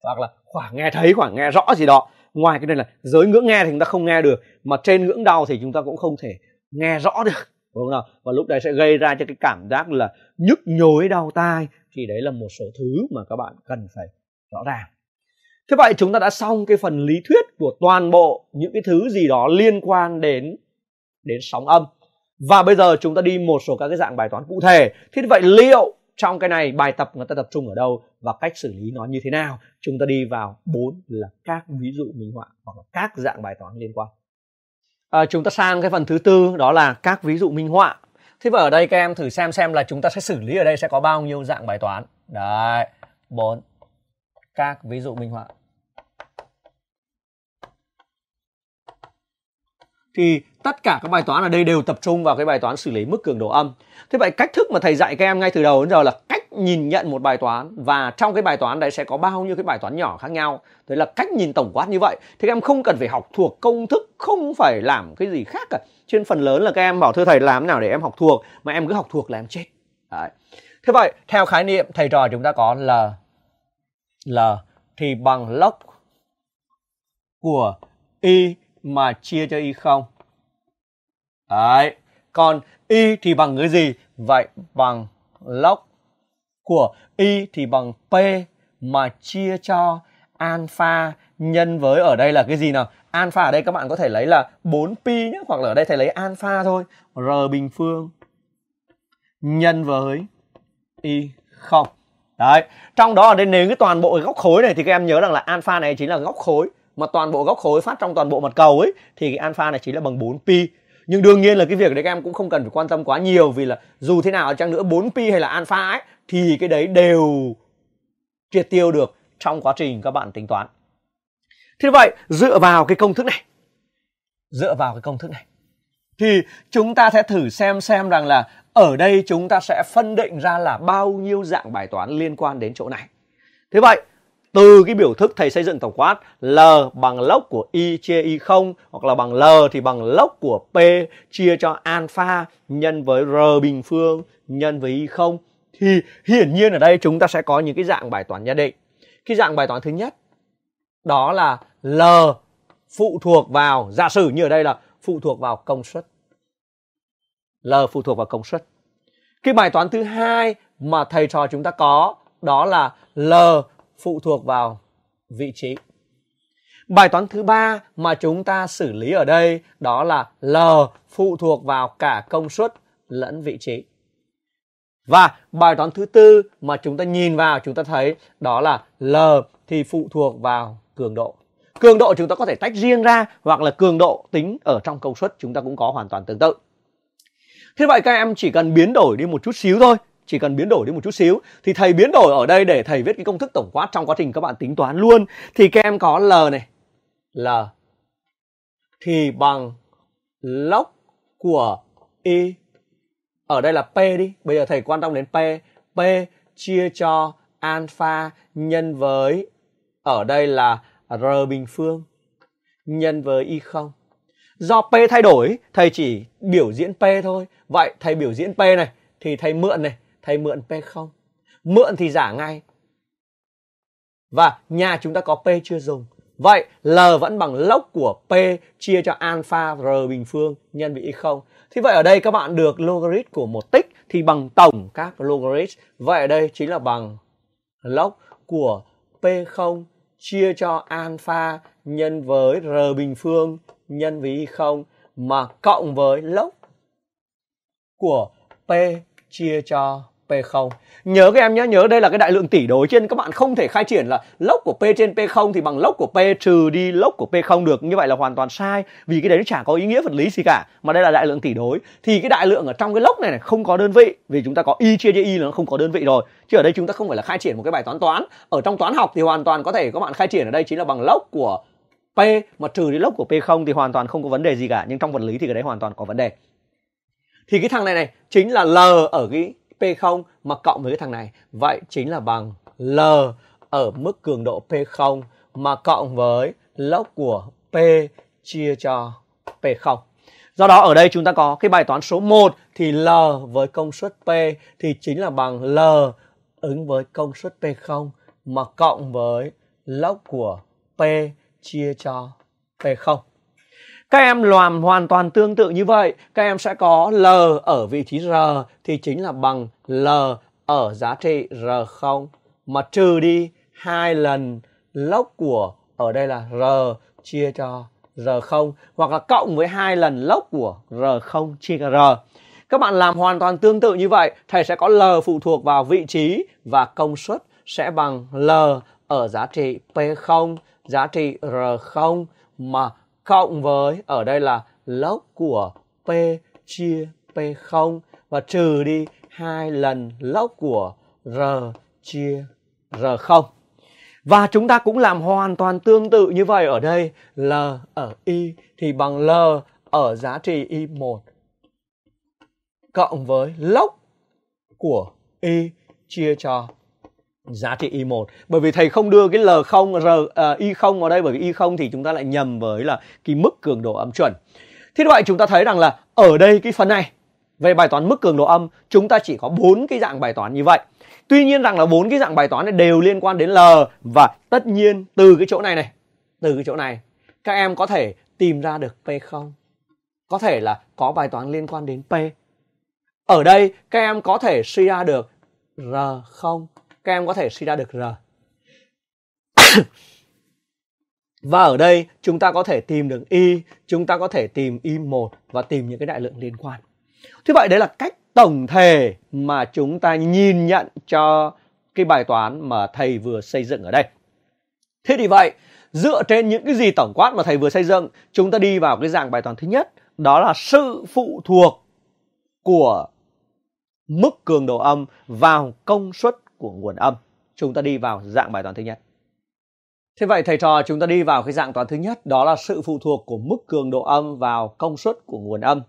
hoặc là khoảng nghe thấy khoảng nghe rõ gì đó ngoài cái này là giới ngưỡng nghe thì chúng ta không nghe được mà trên ngưỡng đau thì chúng ta cũng không thể nghe rõ được đúng không nào và lúc đấy sẽ gây ra cho cái cảm giác là nhức nhối đau tai thì đấy là một số thứ mà các bạn cần phải rõ ràng thế vậy chúng ta đã xong cái phần lý thuyết của toàn bộ những cái thứ gì đó liên quan đến đến sóng âm và bây giờ chúng ta đi một số các cái dạng bài toán cụ thể thế vậy liệu trong cái này bài tập người ta tập trung ở đâu và cách xử lý nó như thế nào chúng ta đi vào bốn là các ví dụ minh họa hoặc là các dạng bài toán liên quan à, chúng ta sang cái phần thứ tư đó là các ví dụ minh họa thế và ở đây các em thử xem xem là chúng ta sẽ xử lý ở đây sẽ có bao nhiêu dạng bài toán đấy bốn các ví dụ minh họa thì tất cả các bài toán ở đây đều tập trung vào cái bài toán xử lý mức cường độ âm thế vậy cách thức mà thầy dạy các em ngay từ đầu đến giờ là cách nhìn nhận một bài toán và trong cái bài toán đấy sẽ có bao nhiêu cái bài toán nhỏ khác nhau đấy là cách nhìn tổng quát như vậy thì các em không cần phải học thuộc công thức không phải làm cái gì khác cả trên phần lớn là các em bảo thưa thầy làm nào để em học thuộc mà em cứ học thuộc là em chết đấy. thế vậy theo khái niệm thầy trò chúng ta có là L thì bằng log của y mà chia cho y không Đấy. Còn y thì bằng cái gì? Vậy bằng log của y thì bằng p mà chia cho alpha nhân với ở đây là cái gì nào? Alpha ở đây các bạn có thể lấy là 4pi nhé, hoặc là ở đây thầy lấy alpha thôi. R bình phương nhân với y không. Đấy, trong đó ở đây nếu cái toàn bộ góc khối này thì các em nhớ rằng là alpha này chính là góc khối mà toàn bộ góc khối phát trong toàn bộ mặt cầu ấy thì cái alpha này chính là bằng 4 pi nhưng đương nhiên là cái việc đấy các em cũng không cần phải quan tâm quá nhiều vì là dù thế nào chăng nữa 4p hay là alpha ấy thì cái đấy đều triệt tiêu được trong quá trình các bạn tính toán thế vậy dựa vào cái công thức này dựa vào cái công thức này thì chúng ta sẽ thử xem xem rằng là ở đây chúng ta sẽ phân định ra là bao nhiêu dạng bài toán liên quan đến chỗ này thế vậy từ cái biểu thức thầy xây dựng tổng quát L bằng log của Y chia Y0 hoặc là bằng L thì bằng log của P chia cho alpha nhân với R bình phương nhân với Y0 thì hiển nhiên ở đây chúng ta sẽ có những cái dạng bài toán nhất định. Cái dạng bài toán thứ nhất đó là L phụ thuộc vào giả sử như ở đây là phụ thuộc vào công suất. L phụ thuộc vào công suất. Cái bài toán thứ hai mà thầy trò chúng ta có đó là L phụ thuộc vào vị trí. Bài toán thứ ba mà chúng ta xử lý ở đây đó là L phụ thuộc vào cả công suất lẫn vị trí. Và bài toán thứ tư mà chúng ta nhìn vào chúng ta thấy đó là L thì phụ thuộc vào cường độ. Cường độ chúng ta có thể tách riêng ra hoặc là cường độ tính ở trong công suất chúng ta cũng có hoàn toàn tương tự. Thế vậy các em chỉ cần biến đổi đi một chút xíu thôi chỉ cần biến đổi đi một chút xíu thì thầy biến đổi ở đây để thầy viết cái công thức tổng quát trong quá trình các bạn tính toán luôn thì các em có L này L thì bằng log của Y ở đây là P đi bây giờ thầy quan tâm đến P P chia cho alpha nhân với ở đây là R bình phương nhân với Y không do P thay đổi thầy chỉ biểu diễn P thôi vậy thầy biểu diễn P này thì thầy mượn này thầy mượn P không? Mượn thì giả ngay. Và nhà chúng ta có P chưa dùng. Vậy L vẫn bằng lốc của P chia cho alpha R bình phương nhân với y không. Thì vậy ở đây các bạn được logarit của một tích thì bằng tổng các logarit. Vậy ở đây chính là bằng lốc của p không chia cho alpha nhân với R bình phương nhân với y không mà cộng với lốc của P chia cho P0 Nhớ các em nhé, nhớ đây là cái đại lượng tỷ đối trên các bạn không thể khai triển là lốc của P trên P0 thì bằng lốc của P trừ đi lốc của P0 được Như vậy là hoàn toàn sai vì cái đấy nó chả có ý nghĩa vật lý gì cả Mà đây là đại lượng tỷ đối Thì cái đại lượng ở trong cái lốc này này không có đơn vị Vì chúng ta có Y chia Y là nó không có đơn vị rồi Chứ ở đây chúng ta không phải là khai triển một cái bài toán toán Ở trong toán học thì hoàn toàn có thể các bạn khai triển ở đây chính là bằng lốc của P Mà trừ đi lốc của P0 thì hoàn toàn không có vấn đề gì cả Nhưng trong vật lý thì cái đấy hoàn toàn có vấn đề thì cái thằng này này chính là L ở cái P0 mà cộng với cái thằng này. Vậy chính là bằng L ở mức cường độ P0 mà cộng với log của P chia cho P0. Do đó ở đây chúng ta có cái bài toán số 1 thì L với công suất P thì chính là bằng L ứng với công suất P0 mà cộng với log của P chia cho P0. Các em làm hoàn toàn tương tự như vậy. Các em sẽ có L ở vị trí R thì chính là bằng L ở giá trị R0 mà trừ đi hai lần log của ở đây là R chia cho R0 hoặc là cộng với hai lần log của R0 chia cho R. Các bạn làm hoàn toàn tương tự như vậy, thầy sẽ có L phụ thuộc vào vị trí và công suất sẽ bằng L ở giá trị P0, giá trị R0 mà cộng với ở đây là log của P chia P0 và trừ đi hai lần log của R chia R0. Và chúng ta cũng làm hoàn toàn tương tự như vậy ở đây. L ở Y thì bằng L ở giá trị Y1 cộng với log của Y chia cho giá trị Y1 bởi vì thầy không đưa cái L0 R uh, à, Y0 vào đây bởi vì Y0 thì chúng ta lại nhầm với là cái mức cường độ âm chuẩn. Thế vậy chúng ta thấy rằng là ở đây cái phần này về bài toán mức cường độ âm chúng ta chỉ có bốn cái dạng bài toán như vậy. Tuy nhiên rằng là bốn cái dạng bài toán này đều liên quan đến L và tất nhiên từ cái chỗ này này, từ cái chỗ này các em có thể tìm ra được P0. Có thể là có bài toán liên quan đến P. Ở đây các em có thể suy ra được R0 các em có thể suy ra được R. và ở đây chúng ta có thể tìm được Y, chúng ta có thể tìm Y1 và tìm những cái đại lượng liên quan. Thế vậy đấy là cách tổng thể mà chúng ta nhìn nhận cho cái bài toán mà thầy vừa xây dựng ở đây. Thế thì vậy, dựa trên những cái gì tổng quát mà thầy vừa xây dựng, chúng ta đi vào cái dạng bài toán thứ nhất, đó là sự phụ thuộc của mức cường độ âm vào công suất của nguồn âm. Chúng ta đi vào dạng bài toán thứ nhất. Thế vậy thầy trò chúng ta đi vào cái dạng toán thứ nhất đó là sự phụ thuộc của mức cường độ âm vào công suất của nguồn âm.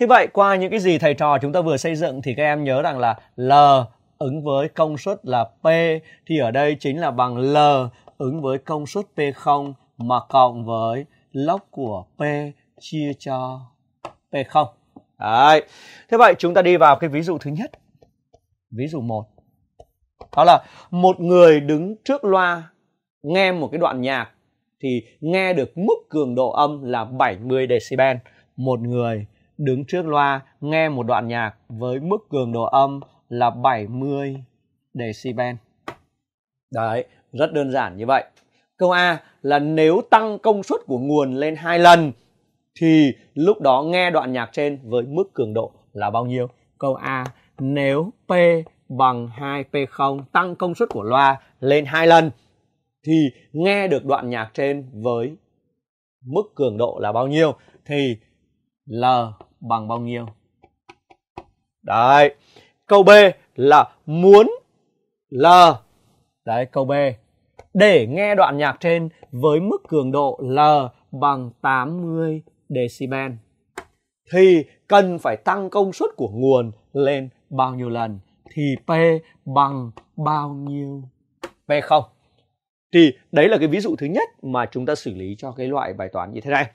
Thế vậy qua những cái gì thầy trò chúng ta vừa xây dựng thì các em nhớ rằng là L ứng với công suất là P thì ở đây chính là bằng L ứng với công suất P0 mà cộng với log của P chia cho P0. Đấy. Thế vậy chúng ta đi vào cái ví dụ thứ nhất. Ví dụ một đó là một người đứng trước loa nghe một cái đoạn nhạc thì nghe được mức cường độ âm là 70 decibel. Một người đứng trước loa nghe một đoạn nhạc với mức cường độ âm là 70 decibel. Đấy, rất đơn giản như vậy. Câu A là nếu tăng công suất của nguồn lên hai lần thì lúc đó nghe đoạn nhạc trên với mức cường độ là bao nhiêu? Câu A nếu P bằng 2P0 tăng công suất của loa lên hai lần thì nghe được đoạn nhạc trên với mức cường độ là bao nhiêu thì L bằng bao nhiêu. Đấy. Câu B là muốn L. Đấy câu B. Để nghe đoạn nhạc trên với mức cường độ L bằng 80 decibel thì cần phải tăng công suất của nguồn lên bao nhiêu lần? thì P bằng bao nhiêu? P không. Thì đấy là cái ví dụ thứ nhất mà chúng ta xử lý cho cái loại bài toán như thế này.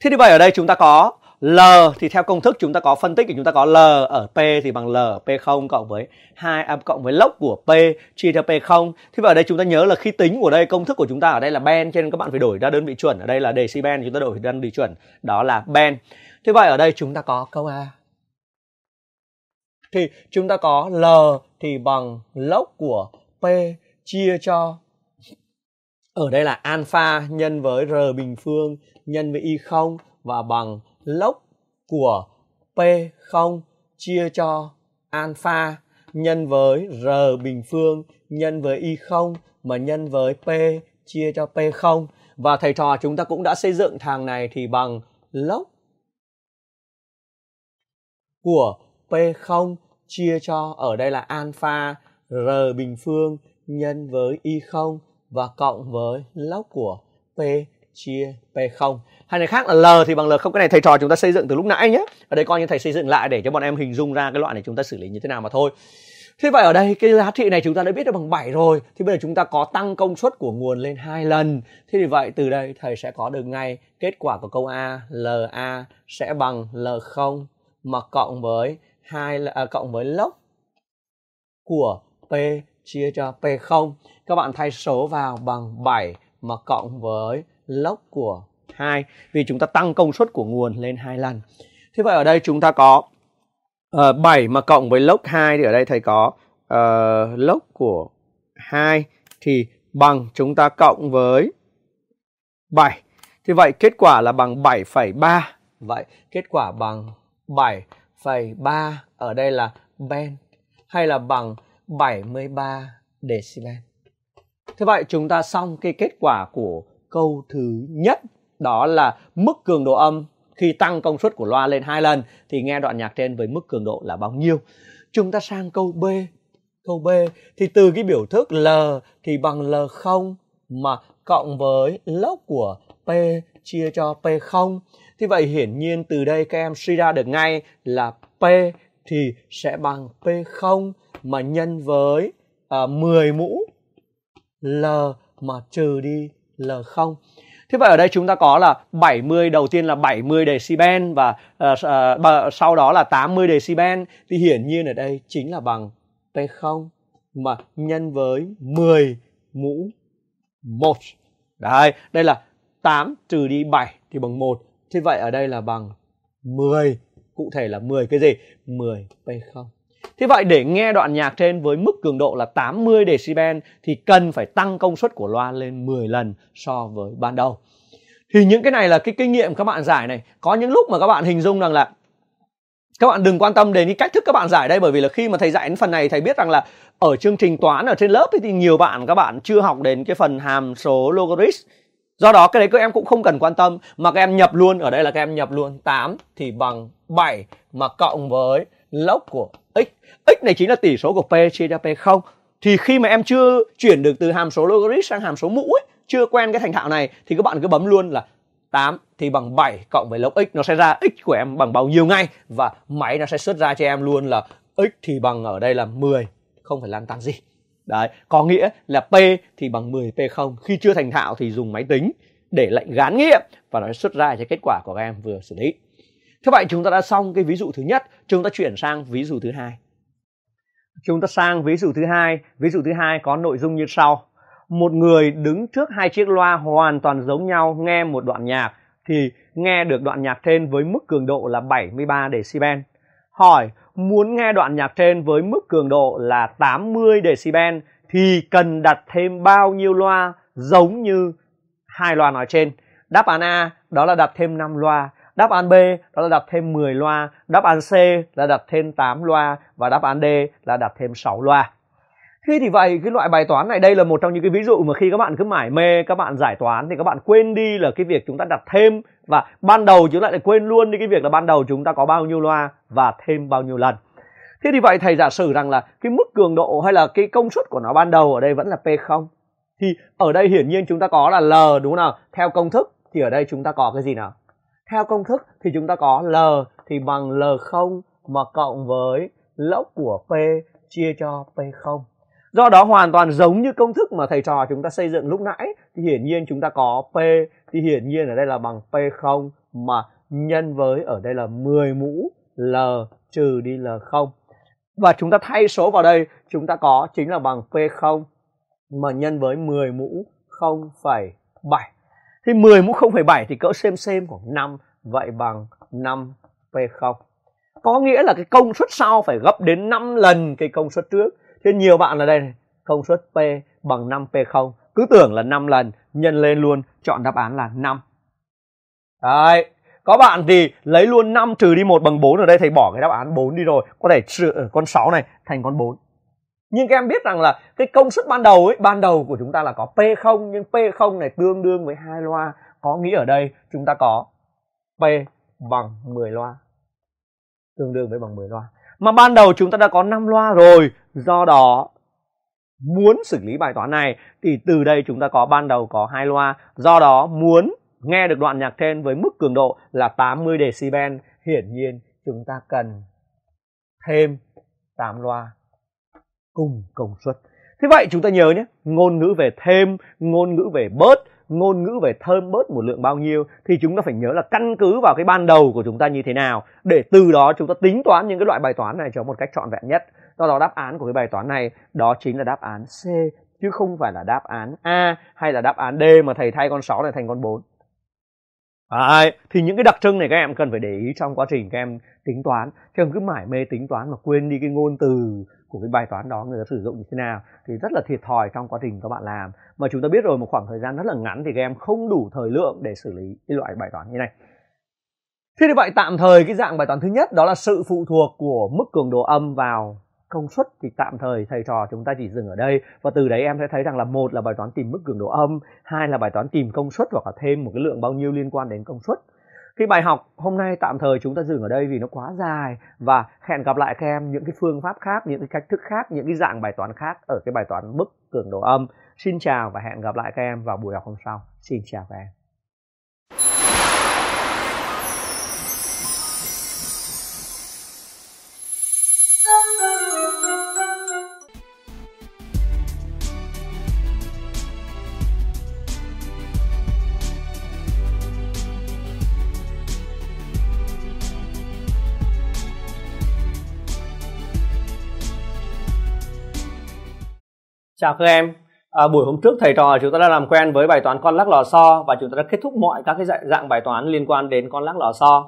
Thế thì vậy ở đây chúng ta có L thì theo công thức chúng ta có phân tích thì chúng ta có L ở P thì bằng L P0 cộng với 2 à, cộng với log của P chia cho P0. Thế vậy ở đây chúng ta nhớ là khi tính của đây công thức của chúng ta ở đây là ben cho nên các bạn phải đổi ra đơn vị chuẩn. Ở đây là decibel chúng ta đổi ra đơn vị chuẩn đó là ben. Thế vậy ở đây chúng ta có câu A thì chúng ta có L thì bằng log của P chia cho ở đây là alpha nhân với R bình phương nhân với Y0 và bằng log của P0 chia cho alpha nhân với R bình phương nhân với Y0 mà nhân với P chia cho P0 và thầy trò chúng ta cũng đã xây dựng thằng này thì bằng log của P0 chia cho ở đây là alpha R bình phương nhân với Y0 và cộng với log của P chia P0. Hay này khác là L thì bằng L không cái này thầy trò chúng ta xây dựng từ lúc nãy nhé. Ở đây coi như thầy xây dựng lại để cho bọn em hình dung ra cái loại này chúng ta xử lý như thế nào mà thôi. Thế vậy ở đây cái giá trị này chúng ta đã biết được bằng 7 rồi Thì bây giờ chúng ta có tăng công suất của nguồn lên hai lần Thế thì vậy từ đây thầy sẽ có được ngay kết quả của câu A LA sẽ bằng L0 mà cộng với 2 là à, cộng với log của P chia cho P0. Các bạn thay số vào bằng 7 mà cộng với log của 2 vì chúng ta tăng công suất của nguồn lên 2 lần. Thế vậy ở đây chúng ta có uh, ờ, 7 mà cộng với log 2 thì ở đây thầy có uh, ờ, log của 2 thì bằng chúng ta cộng với 7. Thế vậy kết quả là bằng 7,3. Vậy kết quả bằng 7 7,3 ở đây là ben hay là bằng 73 decibel. Thế vậy chúng ta xong cái kết quả của câu thứ nhất đó là mức cường độ âm khi tăng công suất của loa lên hai lần thì nghe đoạn nhạc trên với mức cường độ là bao nhiêu. Chúng ta sang câu B. Câu B thì từ cái biểu thức L thì bằng L0 mà cộng với lớp của P chia cho P0 Thế vậy hiển nhiên từ đây các em suy ra được ngay là P thì sẽ bằng P0 mà nhân với à, 10 mũ L mà trừ đi L0. Thế vậy ở đây chúng ta có là 70 đầu tiên là 70 decibel và uh, uh, sau đó là 80 decibel thì hiển nhiên ở đây chính là bằng P0 mà nhân với 10 mũ 1. đây đây là 8 trừ đi 7 thì bằng 1. Thế vậy ở đây là bằng 10, cụ thể là 10 cái gì? 10 P0. Thế vậy để nghe đoạn nhạc trên với mức cường độ là 80 decibel thì cần phải tăng công suất của loa lên 10 lần so với ban đầu. Thì những cái này là cái kinh nghiệm các bạn giải này. Có những lúc mà các bạn hình dung rằng là các bạn đừng quan tâm đến cái cách thức các bạn giải đây bởi vì là khi mà thầy dạy đến phần này thầy biết rằng là ở chương trình toán ở trên lớp thì nhiều bạn các bạn chưa học đến cái phần hàm số logarit do đó cái đấy các em cũng không cần quan tâm mà các em nhập luôn ở đây là các em nhập luôn 8 thì bằng 7 mà cộng với lốc của x x này chính là tỷ số của p chia cho p 0 thì khi mà em chưa chuyển được từ hàm số logarit sang hàm số mũ ấy, chưa quen cái thành thạo này thì các bạn cứ bấm luôn là 8 thì bằng 7 cộng với log x nó sẽ ra x của em bằng bao nhiêu ngay và máy nó sẽ xuất ra cho em luôn là x thì bằng ở đây là 10 không phải lan tăng gì Đấy, có nghĩa là P thì bằng 10 P0 khi chưa thành thạo thì dùng máy tính để lệnh gán nghiệm và nó xuất ra cái kết quả của các em vừa xử lý. Thế vậy chúng ta đã xong cái ví dụ thứ nhất, chúng ta chuyển sang ví dụ thứ hai. Chúng ta sang ví dụ thứ hai, ví dụ thứ hai có nội dung như sau. Một người đứng trước hai chiếc loa hoàn toàn giống nhau nghe một đoạn nhạc thì nghe được đoạn nhạc trên với mức cường độ là 73 decibel. Hỏi muốn nghe đoạn nhạc trên với mức cường độ là 80 decibel thì cần đặt thêm bao nhiêu loa giống như hai loa nói trên. Đáp án A đó là đặt thêm 5 loa, đáp án B đó là đặt thêm 10 loa, đáp án C là đặt thêm 8 loa và đáp án D là đặt thêm 6 loa khi thì vậy cái loại bài toán này đây là một trong những cái ví dụ mà khi các bạn cứ mải mê các bạn giải toán thì các bạn quên đi là cái việc chúng ta đặt thêm và ban đầu chúng ta lại quên luôn đi cái việc là ban đầu chúng ta có bao nhiêu loa và thêm bao nhiêu lần thế thì vậy thầy giả sử rằng là cái mức cường độ hay là cái công suất của nó ban đầu ở đây vẫn là p 0 thì ở đây hiển nhiên chúng ta có là l đúng không nào theo công thức thì ở đây chúng ta có cái gì nào theo công thức thì chúng ta có l thì bằng l 0 mà cộng với lốc của p chia cho p 0 do đó hoàn toàn giống như công thức mà thầy trò chúng ta xây dựng lúc nãy thì hiển nhiên chúng ta có p thì hiển nhiên ở đây là bằng p0 mà nhân với ở đây là 10 mũ l trừ đi l0 và chúng ta thay số vào đây chúng ta có chính là bằng p0 mà nhân với 10 mũ 0,7 thì 10 mũ 0,7 thì cỡ xem xem khoảng 5 vậy bằng 5 p0 có nghĩa là cái công suất sau phải gấp đến 5 lần cái công suất trước Thế nhiều bạn ở đây này, công suất P bằng 5P0, cứ tưởng là 5 lần, nhân lên luôn, chọn đáp án là 5. Đấy, có bạn thì lấy luôn 5 trừ đi 1 bằng 4 ở đây thầy bỏ cái đáp án 4 đi rồi, có thể trừ ờ, con 6 này thành con 4. Nhưng các em biết rằng là cái công suất ban đầu ấy, ban đầu của chúng ta là có P0 nhưng P0 này tương đương với hai loa, có nghĩa ở đây chúng ta có P bằng 10 loa. Tương đương với bằng 10 loa. Mà ban đầu chúng ta đã có 5 loa rồi, do đó muốn xử lý bài toán này thì từ đây chúng ta có ban đầu có hai loa, do đó muốn nghe được đoạn nhạc trên với mức cường độ là 80 decibel, hiển nhiên chúng ta cần thêm 8 loa cùng công suất. Thế vậy chúng ta nhớ nhé, ngôn ngữ về thêm, ngôn ngữ về bớt ngôn ngữ về thơm bớt một lượng bao nhiêu thì chúng ta phải nhớ là căn cứ vào cái ban đầu của chúng ta như thế nào để từ đó chúng ta tính toán những cái loại bài toán này cho một cách trọn vẹn nhất do đó đáp án của cái bài toán này đó chính là đáp án C chứ không phải là đáp án A hay là đáp án D mà thầy thay con 6 này thành con 4 Đấy, thì những cái đặc trưng này các em cần phải để ý trong quá trình các em tính toán chứ không cứ mải mê tính toán mà quên đi cái ngôn từ của cái bài toán đó người ta sử dụng như thế nào thì rất là thiệt thòi trong quá trình các bạn làm mà chúng ta biết rồi một khoảng thời gian rất là ngắn thì các em không đủ thời lượng để xử lý cái loại bài toán như này thế thì vậy tạm thời cái dạng bài toán thứ nhất đó là sự phụ thuộc của mức cường độ âm vào công suất thì tạm thời thầy trò chúng ta chỉ dừng ở đây và từ đấy em sẽ thấy rằng là một là bài toán tìm mức cường độ âm hai là bài toán tìm công suất hoặc là thêm một cái lượng bao nhiêu liên quan đến công suất cái bài học hôm nay tạm thời chúng ta dừng ở đây vì nó quá dài và hẹn gặp lại các em những cái phương pháp khác những cái cách thức khác những cái dạng bài toán khác ở cái bài toán bức cường độ âm xin chào và hẹn gặp lại các em vào buổi học hôm sau xin chào các em Chào các em. À, buổi hôm trước thầy trò chúng ta đã làm quen với bài toán con lắc lò xo và chúng ta đã kết thúc mọi các cái dạng, bài toán liên quan đến con lắc lò xo.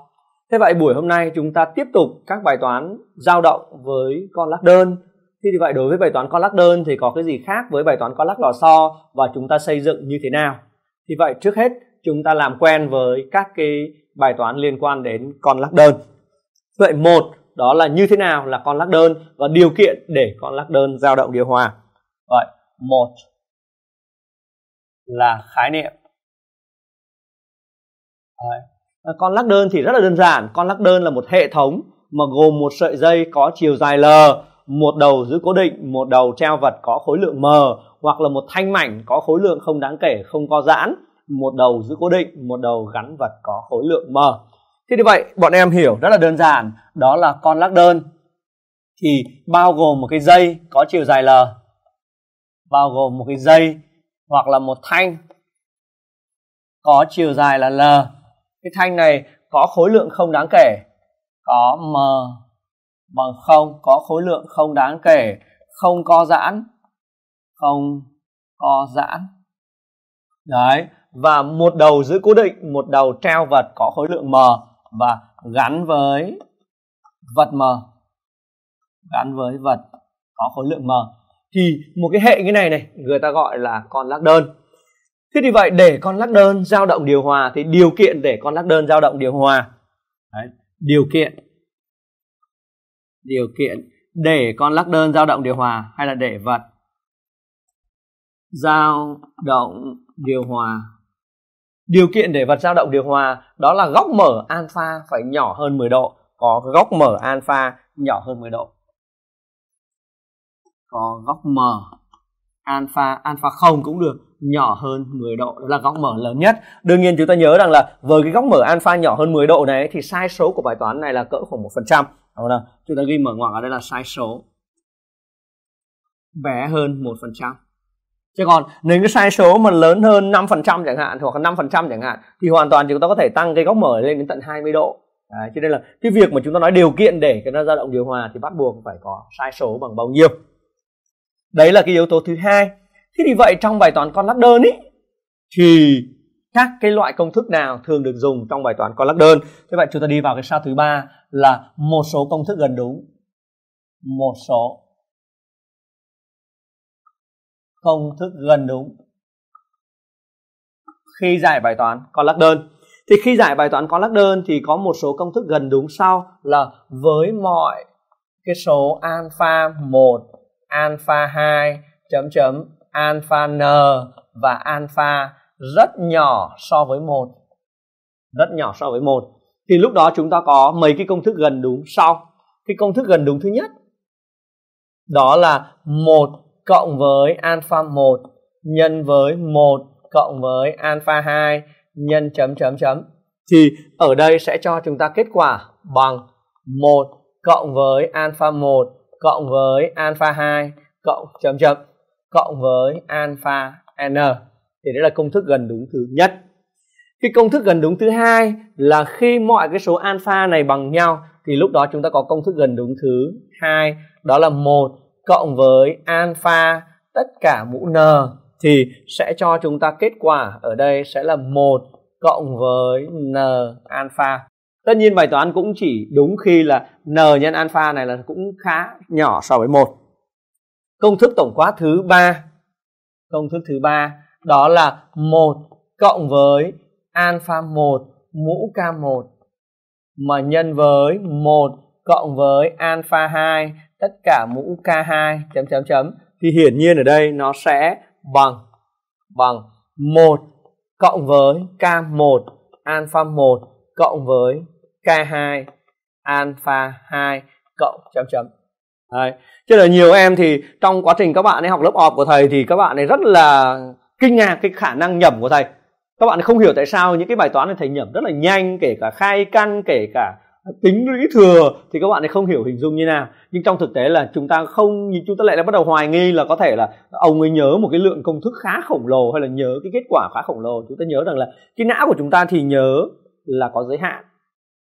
Thế vậy buổi hôm nay chúng ta tiếp tục các bài toán dao động với con lắc đơn. Thế thì vậy đối với bài toán con lắc đơn thì có cái gì khác với bài toán con lắc lò xo và chúng ta xây dựng như thế nào? Thì vậy trước hết chúng ta làm quen với các cái bài toán liên quan đến con lắc đơn. Vậy một đó là như thế nào là con lắc đơn và điều kiện để con lắc đơn dao động điều hòa Vậy, một là khái niệm. Đấy. Con lắc đơn thì rất là đơn giản. Con lắc đơn là một hệ thống mà gồm một sợi dây có chiều dài L, một đầu giữ cố định, một đầu treo vật có khối lượng M hoặc là một thanh mảnh có khối lượng không đáng kể, không có giãn, một đầu giữ cố định, một đầu gắn vật có khối lượng M. Thế như vậy bọn em hiểu rất là đơn giản, đó là con lắc đơn thì bao gồm một cái dây có chiều dài L bao gồm một cái dây hoặc là một thanh có chiều dài là L. Cái thanh này có khối lượng không đáng kể, có M bằng không có khối lượng không đáng kể, không co giãn, không co giãn. Đấy, và một đầu giữ cố định, một đầu treo vật có khối lượng M và gắn với vật M. Gắn với vật có khối lượng M thì một cái hệ như này này người ta gọi là con lắc đơn thế thì vậy để con lắc đơn dao động điều hòa thì điều kiện để con lắc đơn dao động điều hòa Đấy, điều kiện điều kiện để con lắc đơn dao động điều hòa hay là để vật dao động điều hòa điều kiện để vật dao động điều hòa đó là góc mở alpha phải nhỏ hơn 10 độ có góc mở alpha nhỏ hơn 10 độ có góc mờ alpha alpha không cũng được nhỏ hơn 10 độ đó là góc mở lớn nhất đương nhiên chúng ta nhớ rằng là với cái góc mở alpha nhỏ hơn 10 độ này thì sai số của bài toán này là cỡ khoảng một phần trăm đúng chúng ta ghi mở ngoặc ở đây là sai số bé hơn một phần trăm chứ còn nếu cái sai số mà lớn hơn 5% chẳng hạn hoặc là trăm chẳng hạn thì hoàn toàn chúng ta có thể tăng cái góc mở lên đến tận 20 độ Đấy, cho nên là cái việc mà chúng ta nói điều kiện để cái nó dao động điều hòa thì bắt buộc phải có sai số bằng bao nhiêu đấy là cái yếu tố thứ hai thế thì vậy trong bài toán con lắc đơn ý thì các cái loại công thức nào thường được dùng trong bài toán con lắc đơn thế vậy chúng ta đi vào cái sao thứ ba là một số công thức gần đúng một số công thức gần đúng khi giải bài toán con lắc đơn thì khi giải bài toán con lắc đơn thì có một số công thức gần đúng sau là với mọi cái số alpha 1 alpha 2 chấm chấm alpha n và alpha rất nhỏ so với một rất nhỏ so với một thì lúc đó chúng ta có mấy cái công thức gần đúng sau cái công thức gần đúng thứ nhất đó là 1 cộng với alpha 1 nhân với 1 cộng với alpha 2 nhân chấm chấm chấm thì ở đây sẽ cho chúng ta kết quả bằng 1 cộng với alpha 1 cộng với alpha 2 cộng chấm chấm cộng với alpha n thì đấy là công thức gần đúng thứ nhất cái công thức gần đúng thứ hai là khi mọi cái số alpha này bằng nhau thì lúc đó chúng ta có công thức gần đúng thứ hai đó là một cộng với alpha tất cả mũ n thì sẽ cho chúng ta kết quả ở đây sẽ là một cộng với n alpha tất nhiên bài toán cũng chỉ đúng khi là n nhân alpha này là cũng khá nhỏ so với một công thức tổng quát thứ ba công thức thứ ba đó là một cộng với alpha 1 mũ k1 mà nhân với 1 cộng với alpha 2 tất cả mũ k2 chấm chấm chấm thì hiển nhiên ở đây nó sẽ bằng bằng 1 cộng với k1 alpha 1 cộng với K2 alpha 2 cộng chấm chấm Đấy. Chứ là nhiều em thì trong quá trình các bạn ấy học lớp ọp của thầy thì các bạn ấy rất là kinh ngạc cái khả năng nhầm của thầy. Các bạn không hiểu tại sao những cái bài toán này thầy nhầm rất là nhanh, kể cả khai căn, kể cả tính lũy thừa thì các bạn ấy không hiểu hình dung như nào. Nhưng trong thực tế là chúng ta không chúng ta lại là bắt đầu hoài nghi là có thể là ông ấy nhớ một cái lượng công thức khá khổng lồ hay là nhớ cái kết quả khá khổng lồ. Chúng ta nhớ rằng là cái não của chúng ta thì nhớ là có giới hạn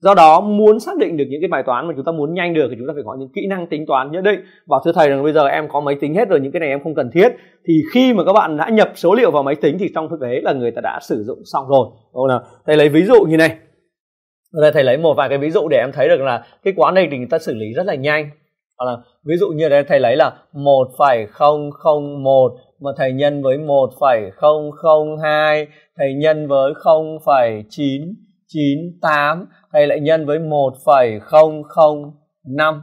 do đó muốn xác định được những cái bài toán mà chúng ta muốn nhanh được thì chúng ta phải có những kỹ năng tính toán nhất định và thưa thầy rằng bây giờ em có máy tính hết rồi những cái này em không cần thiết thì khi mà các bạn đã nhập số liệu vào máy tính thì trong thực tế là người ta đã sử dụng xong rồi đúng nào thầy lấy ví dụ như này đây thầy lấy một vài cái ví dụ để em thấy được là cái quán này thì người ta xử lý rất là nhanh hoặc là ví dụ như đây thầy lấy là một một mà thầy nhân với một hai thầy nhân với chín chín tám thầy lại nhân với 1,005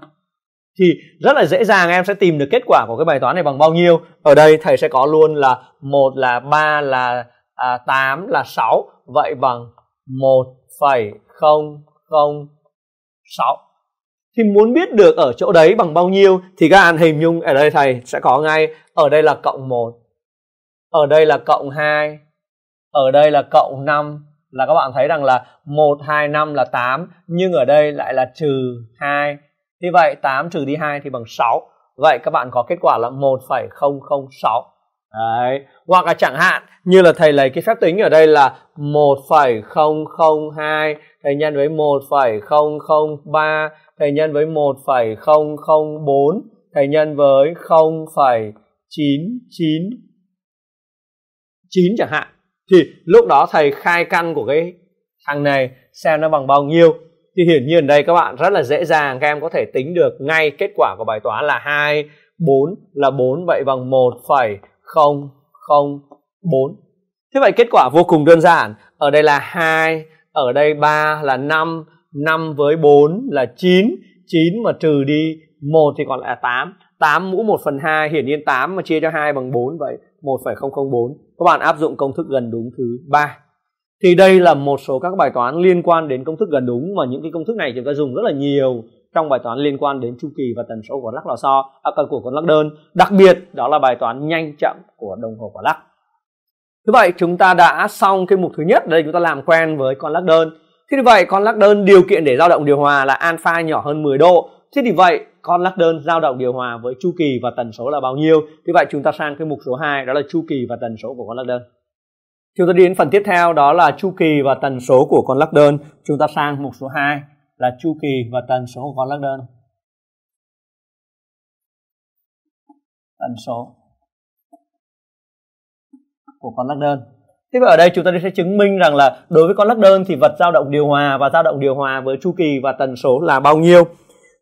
thì rất là dễ dàng em sẽ tìm được kết quả của cái bài toán này bằng bao nhiêu ở đây thầy sẽ có luôn là một là ba là à, 8 là 6 vậy bằng 1,006 thì muốn biết được ở chỗ đấy bằng bao nhiêu thì các anh hình dung ở đây thầy sẽ có ngay ở đây là cộng 1 ở đây là cộng 2 ở đây là cộng 5 là các bạn thấy rằng là 1, 2, 5 là 8 nhưng ở đây lại là trừ 2. Như vậy 8 trừ đi 2 thì bằng 6. Vậy các bạn có kết quả là 1,006. Đấy. Hoặc là chẳng hạn như là thầy lấy cái phép tính ở đây là 1,002 thầy nhân với 1,003 thầy nhân với 1,004 thầy nhân với 0,999 chẳng hạn thì lúc đó thầy khai căn của cái thằng này xem nó bằng bao nhiêu thì hiển nhiên đây các bạn rất là dễ dàng các em có thể tính được ngay kết quả của bài toán là 2 4 là 4 vậy bằng 1,004 thế vậy kết quả vô cùng đơn giản ở đây là 2 ở đây 3 là 5 5 với 4 là 9 9 mà trừ đi 1 thì còn là 8 8 mũ 1 phần 2 hiển nhiên 8 mà chia cho 2 bằng 4 vậy 1,004 các bạn áp dụng công thức gần đúng thứ ba thì đây là một số các bài toán liên quan đến công thức gần đúng mà những cái công thức này chúng ta dùng rất là nhiều trong bài toán liên quan đến chu kỳ và tần số của lắc lò xo à, của con lắc đơn đặc biệt đó là bài toán nhanh chậm của đồng hồ quả lắc như vậy chúng ta đã xong cái mục thứ nhất đây chúng ta làm quen với con lắc đơn thế thì vậy con lắc đơn điều kiện để dao động điều hòa là alpha nhỏ hơn 10 độ thế thì vậy con lắc đơn dao động điều hòa với chu kỳ và tần số là bao nhiêu như vậy chúng ta sang cái mục số 2 đó là chu kỳ và tần số của con lắc đơn chúng ta đi đến phần tiếp theo đó là chu kỳ và tần số của con lắc đơn chúng ta sang mục số 2 là chu kỳ và tần số của con lắc đơn tần số của con lắc đơn Thế vậy ở đây chúng ta sẽ chứng minh rằng là đối với con lắc đơn thì vật dao động điều hòa và dao động điều hòa với chu kỳ và tần số là bao nhiêu.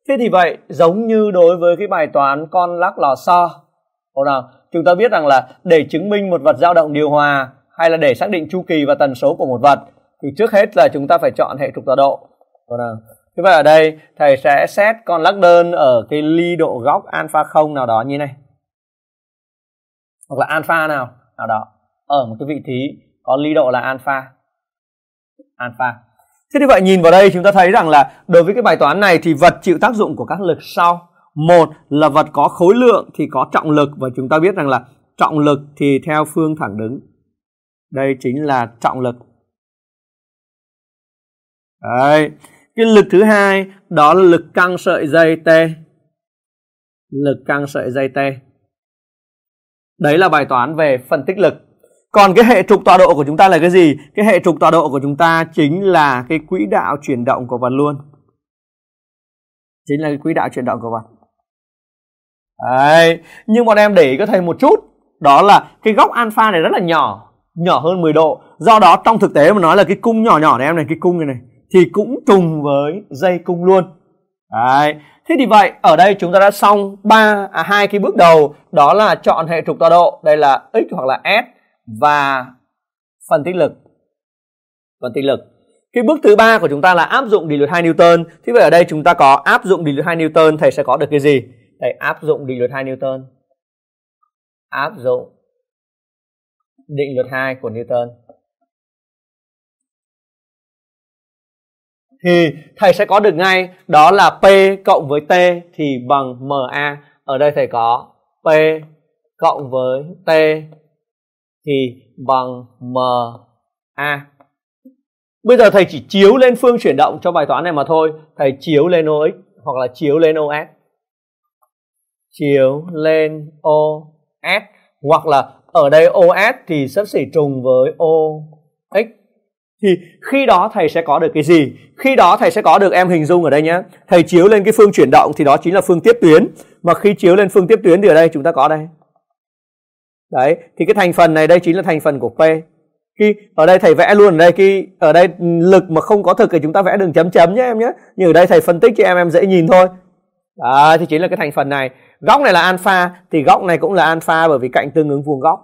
Thế thì vậy, giống như đối với cái bài toán con lắc lò xo, không nào? Chúng ta biết rằng là để chứng minh một vật dao động điều hòa hay là để xác định chu kỳ và tần số của một vật thì trước hết là chúng ta phải chọn hệ trục tọa độ. nào? Thế vậy ở đây thầy sẽ xét con lắc đơn ở cái ly độ góc alpha không nào đó như này. Hoặc là alpha nào nào đó ở một cái vị trí có ly độ là alpha. Alpha Thế như vậy nhìn vào đây chúng ta thấy rằng là đối với cái bài toán này thì vật chịu tác dụng của các lực sau. Một là vật có khối lượng thì có trọng lực và chúng ta biết rằng là trọng lực thì theo phương thẳng đứng. Đây chính là trọng lực. Đấy. Cái lực thứ hai đó là lực căng sợi dây T. Lực căng sợi dây T. Đấy là bài toán về phân tích lực. Còn cái hệ trục tọa độ của chúng ta là cái gì? Cái hệ trục tọa độ của chúng ta chính là cái quỹ đạo chuyển động của vật luôn. Chính là cái quỹ đạo chuyển động của vật. Đấy, nhưng bọn em để ý các thầy một chút, đó là cái góc alpha này rất là nhỏ, nhỏ hơn 10 độ. Do đó trong thực tế mà nói là cái cung nhỏ nhỏ này em này, cái cung này này thì cũng trùng với dây cung luôn. Đấy. Thế thì vậy ở đây chúng ta đã xong ba à hai cái bước đầu đó là chọn hệ trục tọa độ, đây là x hoặc là s và phân tích lực phân tích lực cái bước thứ ba của chúng ta là áp dụng định luật 2 Newton Thế vậy ở đây chúng ta có áp dụng định luật 2 Newton thầy sẽ có được cái gì thầy áp dụng định luật 2 Newton áp dụng định luật 2 của Newton thì thầy sẽ có được ngay đó là P cộng với T thì bằng MA. Ở đây thầy có P cộng với T thì bằng m a Bây giờ thầy chỉ chiếu lên phương chuyển động cho bài toán này mà thôi. Thầy chiếu lên OX hoặc là chiếu lên OS. Chiếu lên OS hoặc là ở đây OS thì sắp xỉ trùng với OX. Thì khi đó thầy sẽ có được cái gì? Khi đó thầy sẽ có được em hình dung ở đây nhé. Thầy chiếu lên cái phương chuyển động thì đó chính là phương tiếp tuyến. Mà khi chiếu lên phương tiếp tuyến thì ở đây chúng ta có đây đấy thì cái thành phần này đây chính là thành phần của p khi ở đây thầy vẽ luôn ở đây khi ở đây lực mà không có thực thì chúng ta vẽ đường chấm chấm nhé em nhé như ở đây thầy phân tích cho em em dễ nhìn thôi đó thì chính là cái thành phần này góc này là alpha thì góc này cũng là alpha bởi vì cạnh tương ứng vuông góc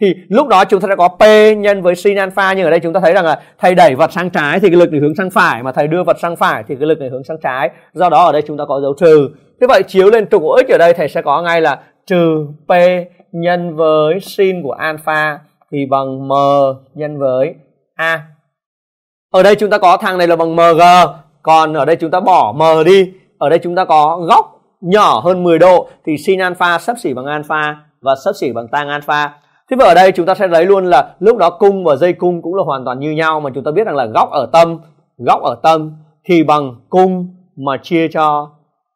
thì lúc đó chúng ta đã có p nhân với sin alpha nhưng ở đây chúng ta thấy rằng là thầy đẩy vật sang trái thì cái lực này hướng sang phải mà thầy đưa vật sang phải thì cái lực này hướng sang trái do đó ở đây chúng ta có dấu trừ thế vậy chiếu lên trục của x ở đây thầy sẽ có ngay là trừ P nhân với sin của alpha thì bằng M nhân với A. Ở đây chúng ta có thằng này là bằng MG, còn ở đây chúng ta bỏ M đi. Ở đây chúng ta có góc nhỏ hơn 10 độ thì sin alpha sấp xỉ bằng alpha và sấp xỉ bằng tan alpha. Thế và ở đây chúng ta sẽ lấy luôn là lúc đó cung và dây cung cũng là hoàn toàn như nhau mà chúng ta biết rằng là góc ở tâm, góc ở tâm thì bằng cung mà chia cho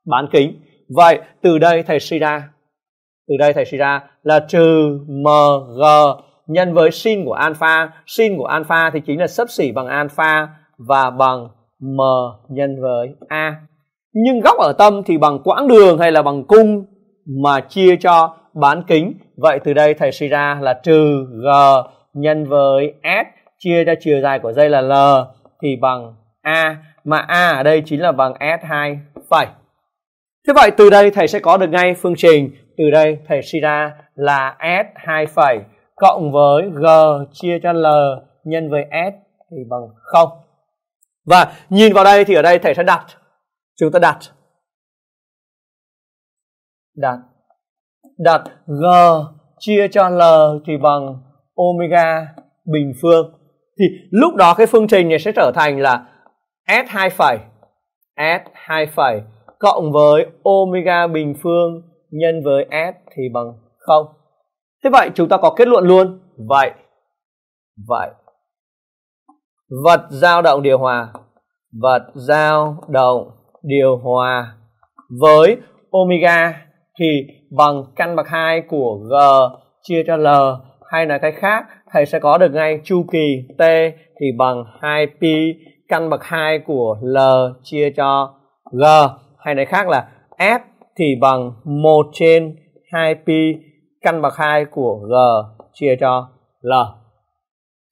bán kính. Vậy từ đây thầy suy ra từ đây thầy suy ra là trừ mg nhân với sin của alpha. Sin của alpha thì chính là sấp xỉ bằng alpha và bằng m nhân với a. Nhưng góc ở tâm thì bằng quãng đường hay là bằng cung mà chia cho bán kính. Vậy từ đây thầy suy ra là trừ g nhân với s chia cho chiều dài của dây là l thì bằng a mà a ở đây chính là bằng s2 phẩy. Thế vậy từ đây thầy sẽ có được ngay phương trình từ đây thầy suy ra là S 2 phẩy cộng với G chia cho L nhân với S thì bằng 0. Và nhìn vào đây thì ở đây thầy sẽ đặt. Chúng ta đặt. Đặt. Đặt G chia cho L thì bằng omega bình phương. Thì lúc đó cái phương trình này sẽ trở thành là S2 phẩy S2 phẩy cộng với omega bình phương nhân với s thì bằng 0. Thế vậy chúng ta có kết luận luôn. Vậy vậy vật dao động điều hòa vật dao động điều hòa với omega thì bằng căn bậc 2 của g chia cho l hay là cái khác thầy sẽ có được ngay chu kỳ t thì bằng 2 pi căn bậc 2 của l chia cho g hay nói khác là s thì bằng 1 trên 2pi căn bậc 2 của G chia cho L.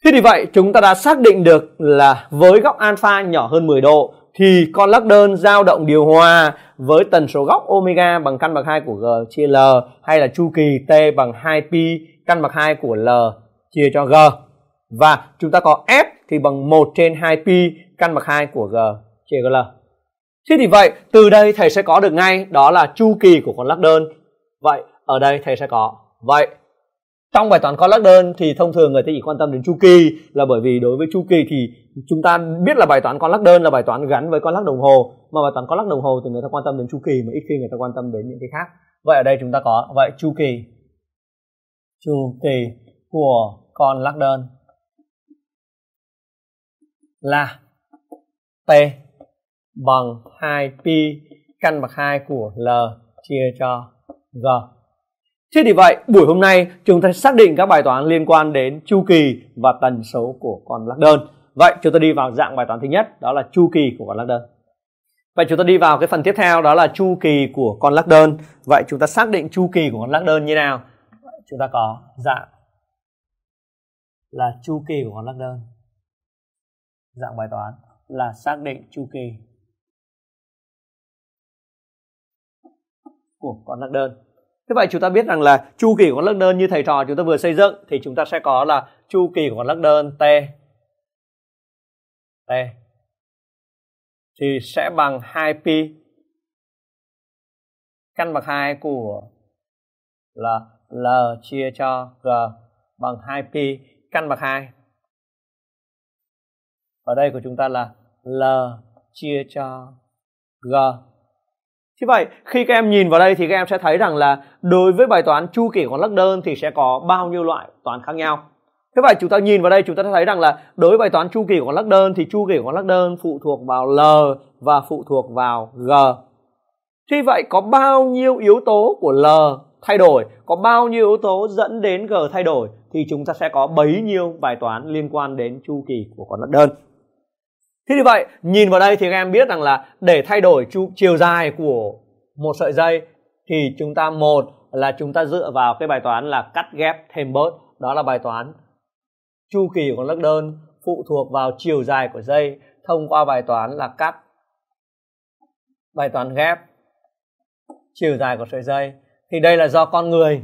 Thế thì vậy chúng ta đã xác định được là với góc alpha nhỏ hơn 10 độ thì con lắc đơn dao động điều hòa với tần số góc omega bằng căn bậc 2 của G chia L hay là chu kỳ T bằng 2pi căn bậc 2 của L chia cho G. Và chúng ta có F thì bằng 1 trên 2pi căn bậc 2 của G chia L. Thế thì vậy, từ đây thầy sẽ có được ngay đó là chu kỳ của con lắc đơn. Vậy, ở đây thầy sẽ có. Vậy, trong bài toán con lắc đơn thì thông thường người ta chỉ quan tâm đến chu kỳ là bởi vì đối với chu kỳ thì chúng ta biết là bài toán con lắc đơn là bài toán gắn với con lắc đồng hồ mà bài toán con lắc đồng hồ thì người ta quan tâm đến chu kỳ mà ít khi người ta quan tâm đến những cái khác vậy ở đây chúng ta có vậy chu kỳ chu kỳ của con lắc đơn là t bằng 2pi căn bậc 2 của L chia cho G. Thế thì vậy, buổi hôm nay chúng ta xác định các bài toán liên quan đến chu kỳ và tần số của con lắc đơn. Vậy chúng ta đi vào dạng bài toán thứ nhất, đó là chu kỳ của con lắc đơn. Vậy chúng ta đi vào cái phần tiếp theo đó là chu kỳ của con lắc đơn. Vậy chúng ta xác định chu kỳ của con lắc đơn như nào? Chúng ta có dạng là chu kỳ của con lắc đơn. Dạng bài toán là xác định chu kỳ của con lắc đơn thế vậy chúng ta biết rằng là chu kỳ của con lắc đơn như thầy trò chúng ta vừa xây dựng thì chúng ta sẽ có là chu kỳ của con lắc đơn t t thì sẽ bằng 2 pi căn bậc 2 của là L chia cho G bằng 2 pi căn bậc 2. Ở đây của chúng ta là L chia cho G Thế vậy khi các em nhìn vào đây thì các em sẽ thấy rằng là đối với bài toán chu kỳ con lắc đơn thì sẽ có bao nhiêu loại toán khác nhau. Thế vậy chúng ta nhìn vào đây chúng ta thấy rằng là đối với bài toán chu kỳ của con lắc đơn thì chu kỳ của con lắc đơn phụ thuộc vào L và phụ thuộc vào G. Thế vậy có bao nhiêu yếu tố của L thay đổi, có bao nhiêu yếu tố dẫn đến G thay đổi thì chúng ta sẽ có bấy nhiêu bài toán liên quan đến chu kỳ của con lắc đơn. Thế như vậy, nhìn vào đây thì các em biết rằng là để thay đổi chiều dài của một sợi dây thì chúng ta một là chúng ta dựa vào cái bài toán là cắt ghép thêm bớt, đó là bài toán chu kỳ của lắc đơn phụ thuộc vào chiều dài của dây thông qua bài toán là cắt bài toán ghép chiều dài của sợi dây thì đây là do con người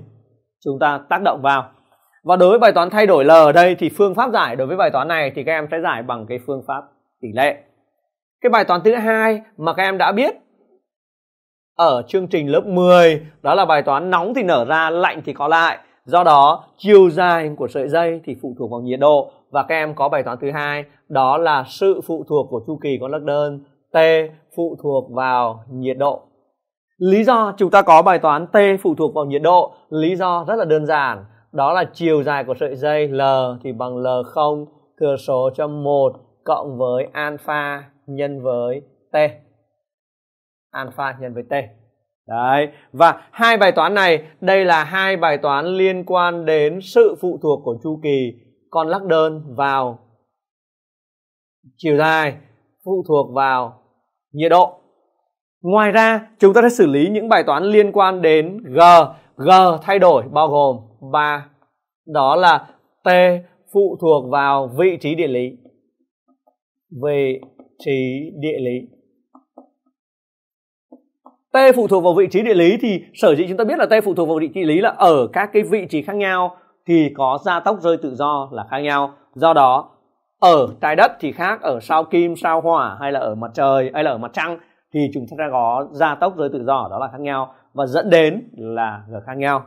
chúng ta tác động vào và đối với bài toán thay đổi l ở đây thì phương pháp giải đối với bài toán này thì các em sẽ giải bằng cái phương pháp tỷ lệ. Cái bài toán thứ hai mà các em đã biết ở chương trình lớp 10 đó là bài toán nóng thì nở ra, lạnh thì có lại. Do đó, chiều dài của sợi dây thì phụ thuộc vào nhiệt độ và các em có bài toán thứ hai đó là sự phụ thuộc của chu kỳ con lắc đơn T phụ thuộc vào nhiệt độ. Lý do chúng ta có bài toán T phụ thuộc vào nhiệt độ, lý do rất là đơn giản, đó là chiều dài của sợi dây L thì bằng L0 thừa số cho 1 cộng với alpha nhân với t alpha nhân với t đấy và hai bài toán này đây là hai bài toán liên quan đến sự phụ thuộc của chu kỳ con lắc đơn vào chiều dài phụ thuộc vào nhiệt độ ngoài ra chúng ta sẽ xử lý những bài toán liên quan đến g g thay đổi bao gồm ba đó là t phụ thuộc vào vị trí địa lý vị trí địa lý T phụ thuộc vào vị trí địa lý thì sở dĩ chúng ta biết là T phụ thuộc vào vị trí địa lý là ở các cái vị trí khác nhau thì có gia tốc rơi tự do là khác nhau. Do đó ở trái đất thì khác ở sao kim, sao hỏa hay là ở mặt trời hay là ở mặt trăng thì chúng ta có gia tốc rơi tự do đó là khác nhau và dẫn đến là g khác nhau.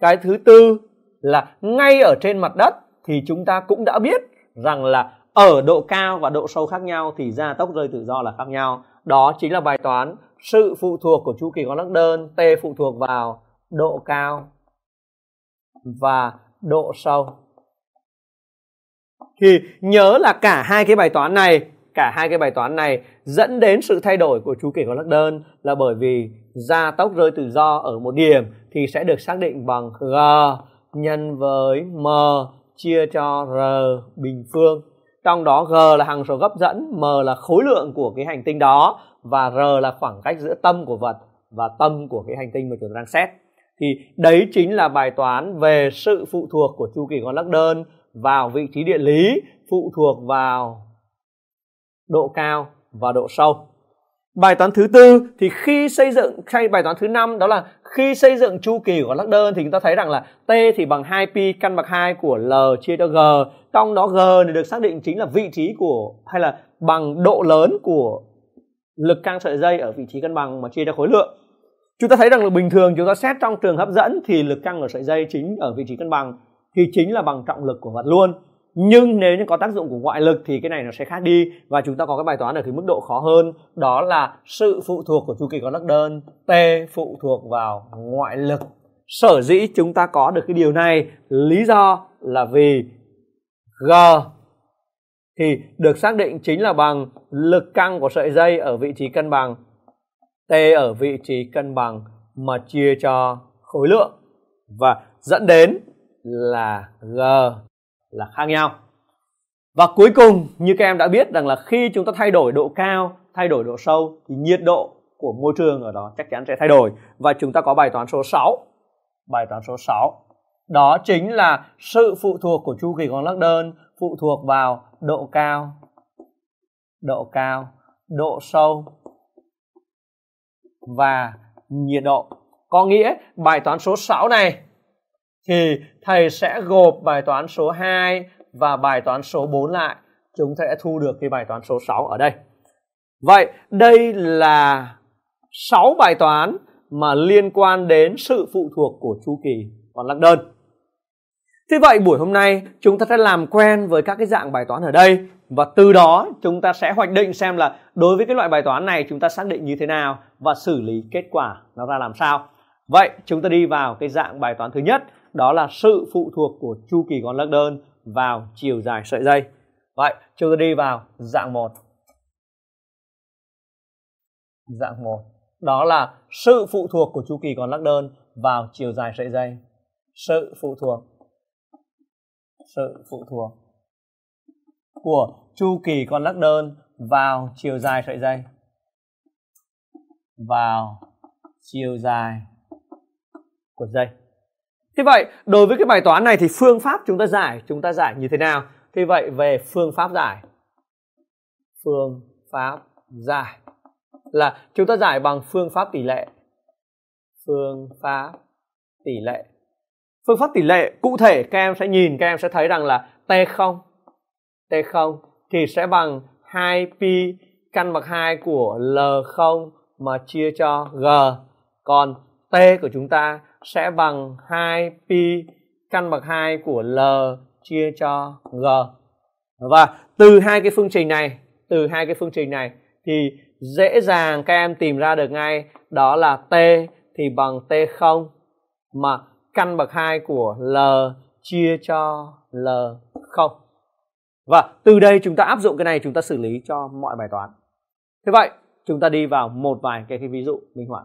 Cái thứ tư là ngay ở trên mặt đất thì chúng ta cũng đã biết rằng là ở độ cao và độ sâu khác nhau thì gia tốc rơi tự do là khác nhau đó chính là bài toán sự phụ thuộc của chu kỳ con lắc đơn t phụ thuộc vào độ cao và độ sâu thì nhớ là cả hai cái bài toán này cả hai cái bài toán này dẫn đến sự thay đổi của chu kỳ con lắc đơn là bởi vì gia tốc rơi tự do ở một điểm thì sẽ được xác định bằng g nhân với m chia cho r bình phương trong đó g là hằng số gấp dẫn m là khối lượng của cái hành tinh đó và r là khoảng cách giữa tâm của vật và tâm của cái hành tinh mà chúng ta đang xét thì đấy chính là bài toán về sự phụ thuộc của chu kỳ con lắc đơn vào vị trí địa lý phụ thuộc vào độ cao và độ sâu Bài toán thứ tư thì khi xây dựng hay bài toán thứ năm đó là khi xây dựng chu kỳ của lắc đơn thì chúng ta thấy rằng là T thì bằng 2pi căn bậc 2 của L chia cho G. Trong đó G thì được xác định chính là vị trí của hay là bằng độ lớn của lực căng sợi dây ở vị trí cân bằng mà chia cho khối lượng. Chúng ta thấy rằng là bình thường chúng ta xét trong trường hấp dẫn thì lực căng ở sợi dây chính ở vị trí cân bằng thì chính là bằng trọng lực của vật luôn nhưng nếu như có tác dụng của ngoại lực thì cái này nó sẽ khác đi và chúng ta có cái bài toán ở cái mức độ khó hơn đó là sự phụ thuộc của chu kỳ con lắc đơn t phụ thuộc vào ngoại lực sở dĩ chúng ta có được cái điều này lý do là vì g thì được xác định chính là bằng lực căng của sợi dây ở vị trí cân bằng t ở vị trí cân bằng mà chia cho khối lượng và dẫn đến là g là khác nhau và cuối cùng như các em đã biết rằng là khi chúng ta thay đổi độ cao thay đổi độ sâu thì nhiệt độ của môi trường ở đó chắc chắn sẽ thay đổi và chúng ta có bài toán số 6 bài toán số 6 đó chính là sự phụ thuộc của chu kỳ con lắc đơn phụ thuộc vào độ cao độ cao độ sâu và nhiệt độ có nghĩa bài toán số 6 này thì thầy sẽ gộp bài toán số 2 và bài toán số 4 lại. Chúng ta sẽ thu được cái bài toán số 6 ở đây. Vậy đây là 6 bài toán mà liên quan đến sự phụ thuộc của chu kỳ còn lắc đơn. Thế vậy buổi hôm nay chúng ta sẽ làm quen với các cái dạng bài toán ở đây và từ đó chúng ta sẽ hoạch định xem là đối với cái loại bài toán này chúng ta xác định như thế nào và xử lý kết quả nó ra làm sao. Vậy chúng ta đi vào cái dạng bài toán thứ nhất đó là sự phụ thuộc của chu kỳ con lắc đơn vào chiều dài sợi dây vậy chúng ta đi vào dạng 1 dạng 1 đó là sự phụ thuộc của chu kỳ con lắc đơn vào chiều dài sợi dây sự phụ thuộc sự phụ thuộc của chu kỳ con lắc đơn vào chiều dài sợi dây vào chiều dài của dây Thế vậy đối với cái bài toán này thì phương pháp chúng ta giải chúng ta giải như thế nào? Thế vậy về phương pháp giải phương pháp giải là chúng ta giải bằng phương pháp tỷ lệ phương pháp tỷ lệ phương pháp tỷ lệ cụ thể các em sẽ nhìn các em sẽ thấy rằng là T0 T0 thì sẽ bằng 2 pi căn bậc 2 của L0 mà chia cho G còn T của chúng ta sẽ bằng 2 pi căn bậc 2 của L chia cho G. Và từ hai cái phương trình này, từ hai cái phương trình này thì dễ dàng các em tìm ra được ngay đó là T thì bằng T0 mà căn bậc 2 của L chia cho L0. Và từ đây chúng ta áp dụng cái này chúng ta xử lý cho mọi bài toán. Thế vậy, chúng ta đi vào một vài cái, cái ví dụ minh họa.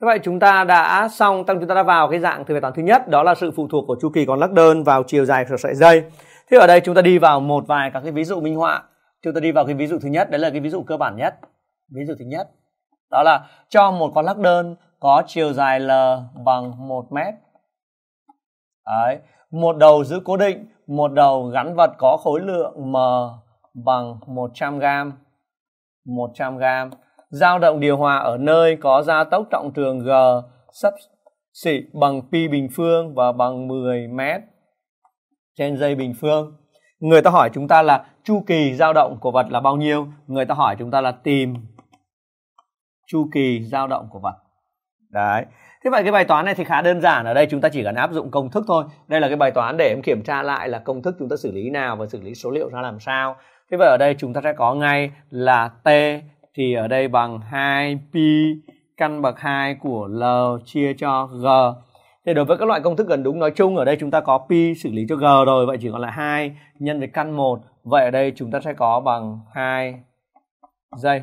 Thế vậy chúng ta đã xong, tăng chúng ta đã vào cái dạng từ bài toán thứ nhất đó là sự phụ thuộc của chu kỳ con lắc đơn vào chiều dài của sợi dây. Thế ở đây chúng ta đi vào một vài các cái ví dụ minh họa. Chúng ta đi vào cái ví dụ thứ nhất, đấy là cái ví dụ cơ bản nhất. Ví dụ thứ nhất đó là cho một con lắc đơn có chiều dài L bằng 1 mét. Đấy, một đầu giữ cố định, một đầu gắn vật có khối lượng M bằng 100 gram. 100 gram dao động điều hòa ở nơi có gia tốc trọng trường G sắp xỉ bằng pi bình phương và bằng 10 m trên dây bình phương. Người ta hỏi chúng ta là chu kỳ dao động của vật là bao nhiêu? Người ta hỏi chúng ta là tìm chu kỳ dao động của vật. Đấy. Thế vậy cái bài toán này thì khá đơn giản ở đây chúng ta chỉ cần áp dụng công thức thôi. Đây là cái bài toán để em kiểm tra lại là công thức chúng ta xử lý nào và xử lý số liệu ra làm sao. Thế vậy ở đây chúng ta sẽ có ngay là T thì ở đây bằng 2 pi căn bậc 2 của L chia cho G. Thì đối với các loại công thức gần đúng nói chung ở đây chúng ta có pi xử lý cho G rồi, vậy chỉ còn lại 2 nhân với căn 1. Vậy ở đây chúng ta sẽ có bằng 2 giây.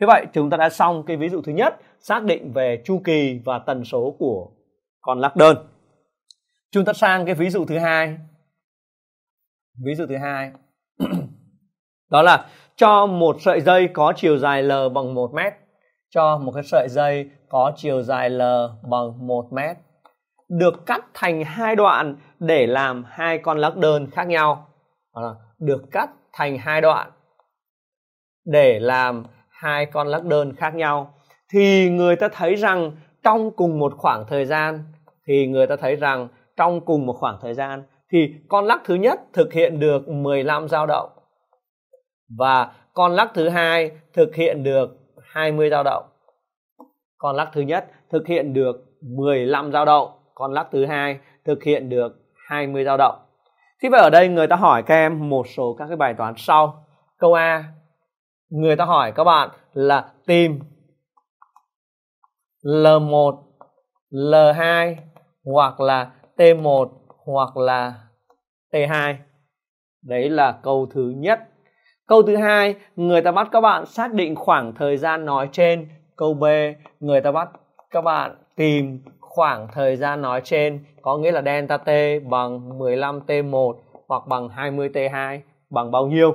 Thế vậy chúng ta đã xong cái ví dụ thứ nhất xác định về chu kỳ và tần số của con lắc đơn. Chúng ta sang cái ví dụ thứ hai. Ví dụ thứ hai. Đó là cho một sợi dây có chiều dài L bằng 1 mét cho một cái sợi dây có chiều dài L bằng 1 mét được cắt thành hai đoạn để làm hai con lắc đơn khác nhau được cắt thành hai đoạn để làm hai con lắc đơn khác nhau thì người ta thấy rằng trong cùng một khoảng thời gian thì người ta thấy rằng trong cùng một khoảng thời gian thì con lắc thứ nhất thực hiện được 15 dao động và con lắc thứ hai thực hiện được 20 dao động con lắc thứ nhất thực hiện được 15 dao động con lắc thứ hai thực hiện được 20 dao động thế vậy ở đây người ta hỏi các em một số các cái bài toán sau câu a người ta hỏi các bạn là tìm L1 L2 hoặc là T1 hoặc là T2 đấy là câu thứ nhất Câu thứ hai, người ta bắt các bạn xác định khoảng thời gian nói trên. Câu B, người ta bắt các bạn tìm khoảng thời gian nói trên có nghĩa là delta t bằng 15t1 hoặc bằng 20t2 bằng bao nhiêu?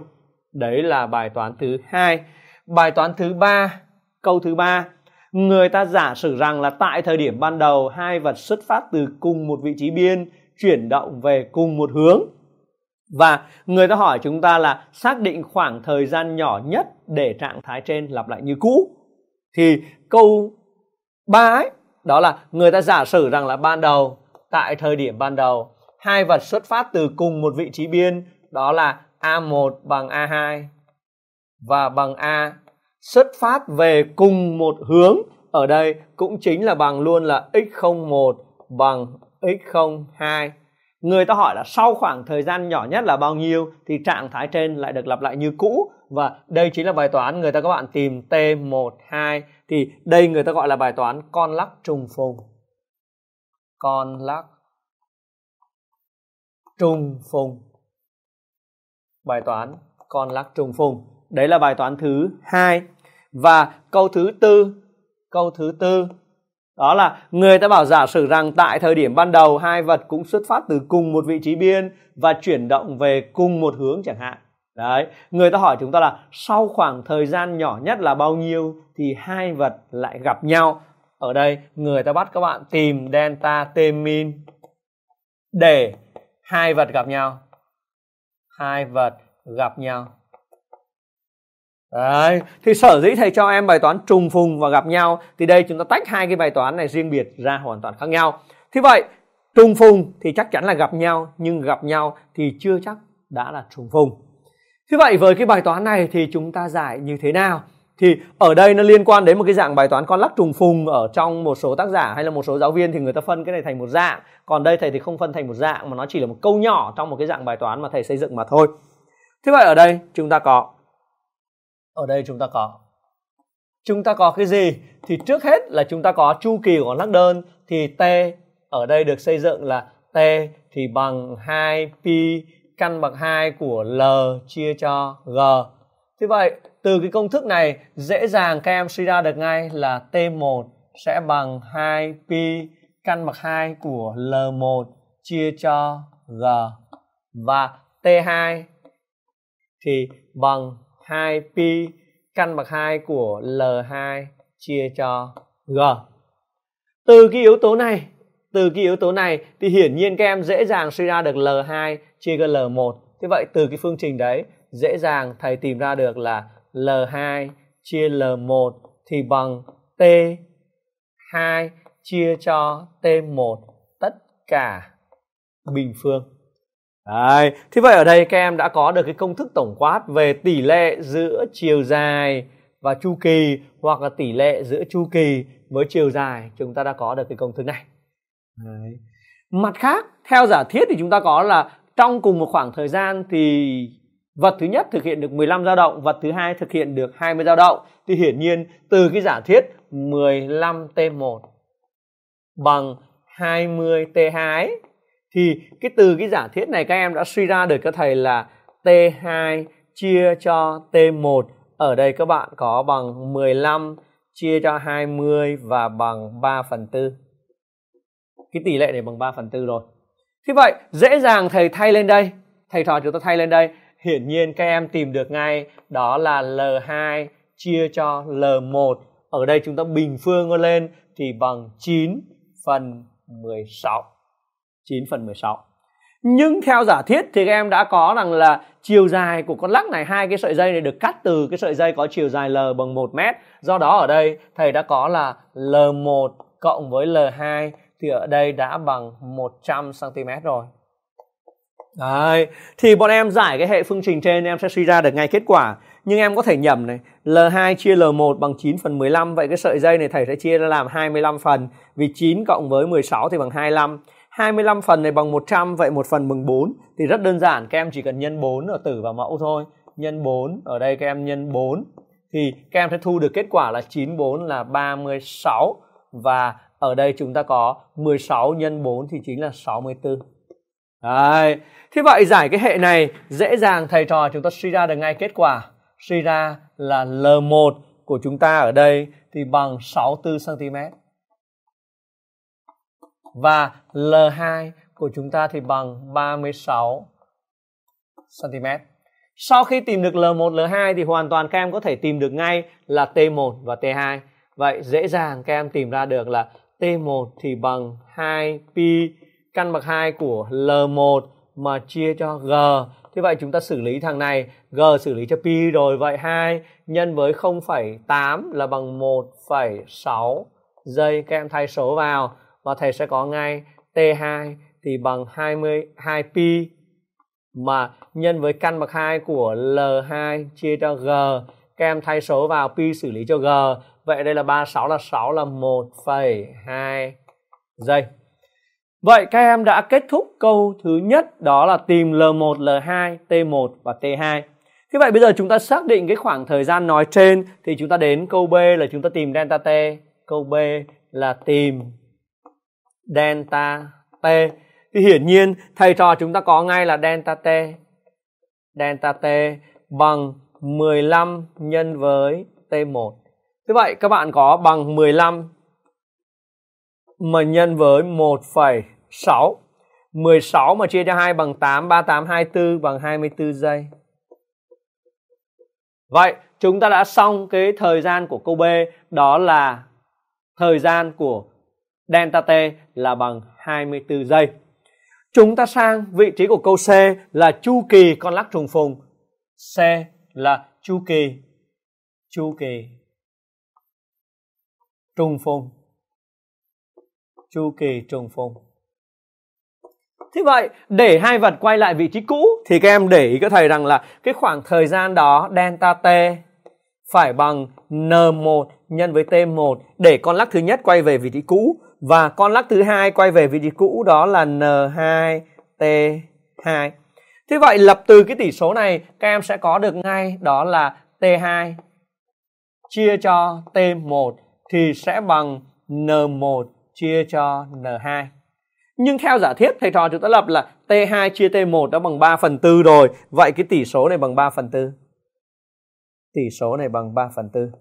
Đấy là bài toán thứ hai. Bài toán thứ ba, câu thứ ba, người ta giả sử rằng là tại thời điểm ban đầu hai vật xuất phát từ cùng một vị trí biên chuyển động về cùng một hướng và người ta hỏi chúng ta là xác định khoảng thời gian nhỏ nhất để trạng thái trên lặp lại như cũ thì câu ba ấy đó là người ta giả sử rằng là ban đầu tại thời điểm ban đầu hai vật xuất phát từ cùng một vị trí biên đó là A1 bằng A2 và bằng A xuất phát về cùng một hướng ở đây cũng chính là bằng luôn là x01 bằng x02 người ta hỏi là sau khoảng thời gian nhỏ nhất là bao nhiêu thì trạng thái trên lại được lặp lại như cũ và đây chính là bài toán người ta các bạn tìm T12 thì đây người ta gọi là bài toán con lắc trùng phùng con lắc trùng phùng bài toán con lắc trùng phùng đấy là bài toán thứ hai và câu thứ tư câu thứ tư đó là người ta bảo giả sử rằng tại thời điểm ban đầu hai vật cũng xuất phát từ cùng một vị trí biên và chuyển động về cùng một hướng chẳng hạn đấy người ta hỏi chúng ta là sau khoảng thời gian nhỏ nhất là bao nhiêu thì hai vật lại gặp nhau ở đây người ta bắt các bạn tìm delta t min để hai vật gặp nhau hai vật gặp nhau Đấy, thì sở dĩ thầy cho em bài toán trùng phùng và gặp nhau thì đây chúng ta tách hai cái bài toán này riêng biệt ra hoàn toàn khác nhau. Thì vậy, trùng phùng thì chắc chắn là gặp nhau nhưng gặp nhau thì chưa chắc đã là trùng phùng. Thế vậy với cái bài toán này thì chúng ta giải như thế nào? Thì ở đây nó liên quan đến một cái dạng bài toán con lắc trùng phùng ở trong một số tác giả hay là một số giáo viên thì người ta phân cái này thành một dạng. Còn đây thầy thì không phân thành một dạng mà nó chỉ là một câu nhỏ trong một cái dạng bài toán mà thầy xây dựng mà thôi. Thế vậy ở đây chúng ta có ở đây chúng ta có chúng ta có cái gì thì trước hết là chúng ta có chu kỳ của lắc đơn thì t ở đây được xây dựng là t thì bằng 2 pi căn bậc 2 của l chia cho g thế vậy từ cái công thức này dễ dàng các em suy ra được ngay là t1 sẽ bằng 2 pi căn bậc 2 của l1 chia cho g và t2 thì bằng 2 pi căn bậc 2 của L2 chia cho G. Từ cái yếu tố này, từ cái yếu tố này thì hiển nhiên các em dễ dàng suy ra được L2 chia cho L1. Thế vậy từ cái phương trình đấy dễ dàng thầy tìm ra được là L2 chia L1 thì bằng T2 chia cho T1 tất cả bình phương. Đấy, thế vậy ở đây các em đã có được cái công thức tổng quát về tỷ lệ giữa chiều dài và chu kỳ hoặc là tỷ lệ giữa chu kỳ với chiều dài chúng ta đã có được cái công thức này. Đấy. Mặt khác, theo giả thiết thì chúng ta có là trong cùng một khoảng thời gian thì vật thứ nhất thực hiện được 15 dao động, vật thứ hai thực hiện được 20 dao động thì hiển nhiên từ cái giả thiết 15T1 bằng 20T2 thì cái từ cái giả thiết này các em đã suy ra được các thầy là T2 chia cho T1 ở đây các bạn có bằng 15 chia cho 20 và bằng 3 phần 4 cái tỷ lệ này bằng 3 phần 4 rồi thế vậy dễ dàng thầy thay lên đây thầy trò chúng ta thay lên đây hiển nhiên các em tìm được ngay đó là L2 chia cho L1 ở đây chúng ta bình phương lên thì bằng 9 phần 16 9 phần 16 nhưng theo giả thiết thì các em đã có rằng là chiều dài của con lắc này hai cái sợi dây này được cắt từ cái sợi dây có chiều dài L bằng 1 mét. Do đó ở đây thầy đã có là L1 cộng với L2 thì ở đây đã bằng 100 cm rồi. Đấy, thì bọn em giải cái hệ phương trình trên em sẽ suy ra được ngay kết quả. Nhưng em có thể nhầm này, L2 chia L1 bằng 9 phần 15, vậy cái sợi dây này thầy sẽ chia ra làm 25 phần, vì 9 cộng với 16 thì bằng 25. 25 phần này bằng 100 vậy một phần bằng 4 thì rất đơn giản các em chỉ cần nhân 4 ở tử và mẫu thôi nhân 4 ở đây các em nhân 4 thì các em sẽ thu được kết quả là 94 là 36 và ở đây chúng ta có 16 nhân 4 thì chính là 64 Đấy. Thế vậy giải cái hệ này dễ dàng thầy trò chúng ta suy ra được ngay kết quả suy ra là L1 của chúng ta ở đây thì bằng 64 cm và L2 của chúng ta thì bằng 36 cm. Sau khi tìm được L1, L2 thì hoàn toàn các em có thể tìm được ngay là T1 và T2. Vậy dễ dàng các em tìm ra được là T1 thì bằng 2 pi căn bậc 2 của L1 mà chia cho G. Thế vậy chúng ta xử lý thằng này, G xử lý cho pi rồi, vậy 2 nhân với 0,8 là bằng 1,6 giây. Các em thay số vào và thầy sẽ có ngay T2 thì bằng 22 pi mà nhân với căn bậc 2 của L2 chia cho G các em thay số vào pi xử lý cho G vậy đây là 36 là 6 là 1,2 giây Vậy các em đã kết thúc câu thứ nhất đó là tìm L1, L2, T1 và T2. Thế vậy bây giờ chúng ta xác định cái khoảng thời gian nói trên thì chúng ta đến câu B là chúng ta tìm delta T, câu B là tìm delta t thì hiển nhiên thầy trò chúng ta có ngay là delta t delta t bằng 15 nhân với t1 như vậy các bạn có bằng 15 mà nhân với 1,6 16 mà chia cho 2 bằng 8 3824 bằng 24 giây Vậy chúng ta đã xong cái thời gian của câu B đó là thời gian của delta t là bằng 24 giây. Chúng ta sang vị trí của câu C là chu kỳ con lắc trùng phùng. C là chu kỳ chu kỳ trùng phùng chu kỳ trùng phùng Thế vậy để hai vật quay lại vị trí cũ thì các em để ý các thầy rằng là cái khoảng thời gian đó delta t phải bằng n1 nhân với t1 để con lắc thứ nhất quay về vị trí cũ và con lắc thứ hai quay về vị trí cũ đó là N2T2. Thế vậy lập từ cái tỷ số này các em sẽ có được ngay đó là T2 chia cho T1 thì sẽ bằng N1 chia cho N2. Nhưng theo giả thiết thầy trò chúng ta lập là T2 chia T1 đã bằng 3 phần 4 rồi. Vậy cái tỷ số này bằng 3 phần 4. Tỷ số này bằng 3 phần 4.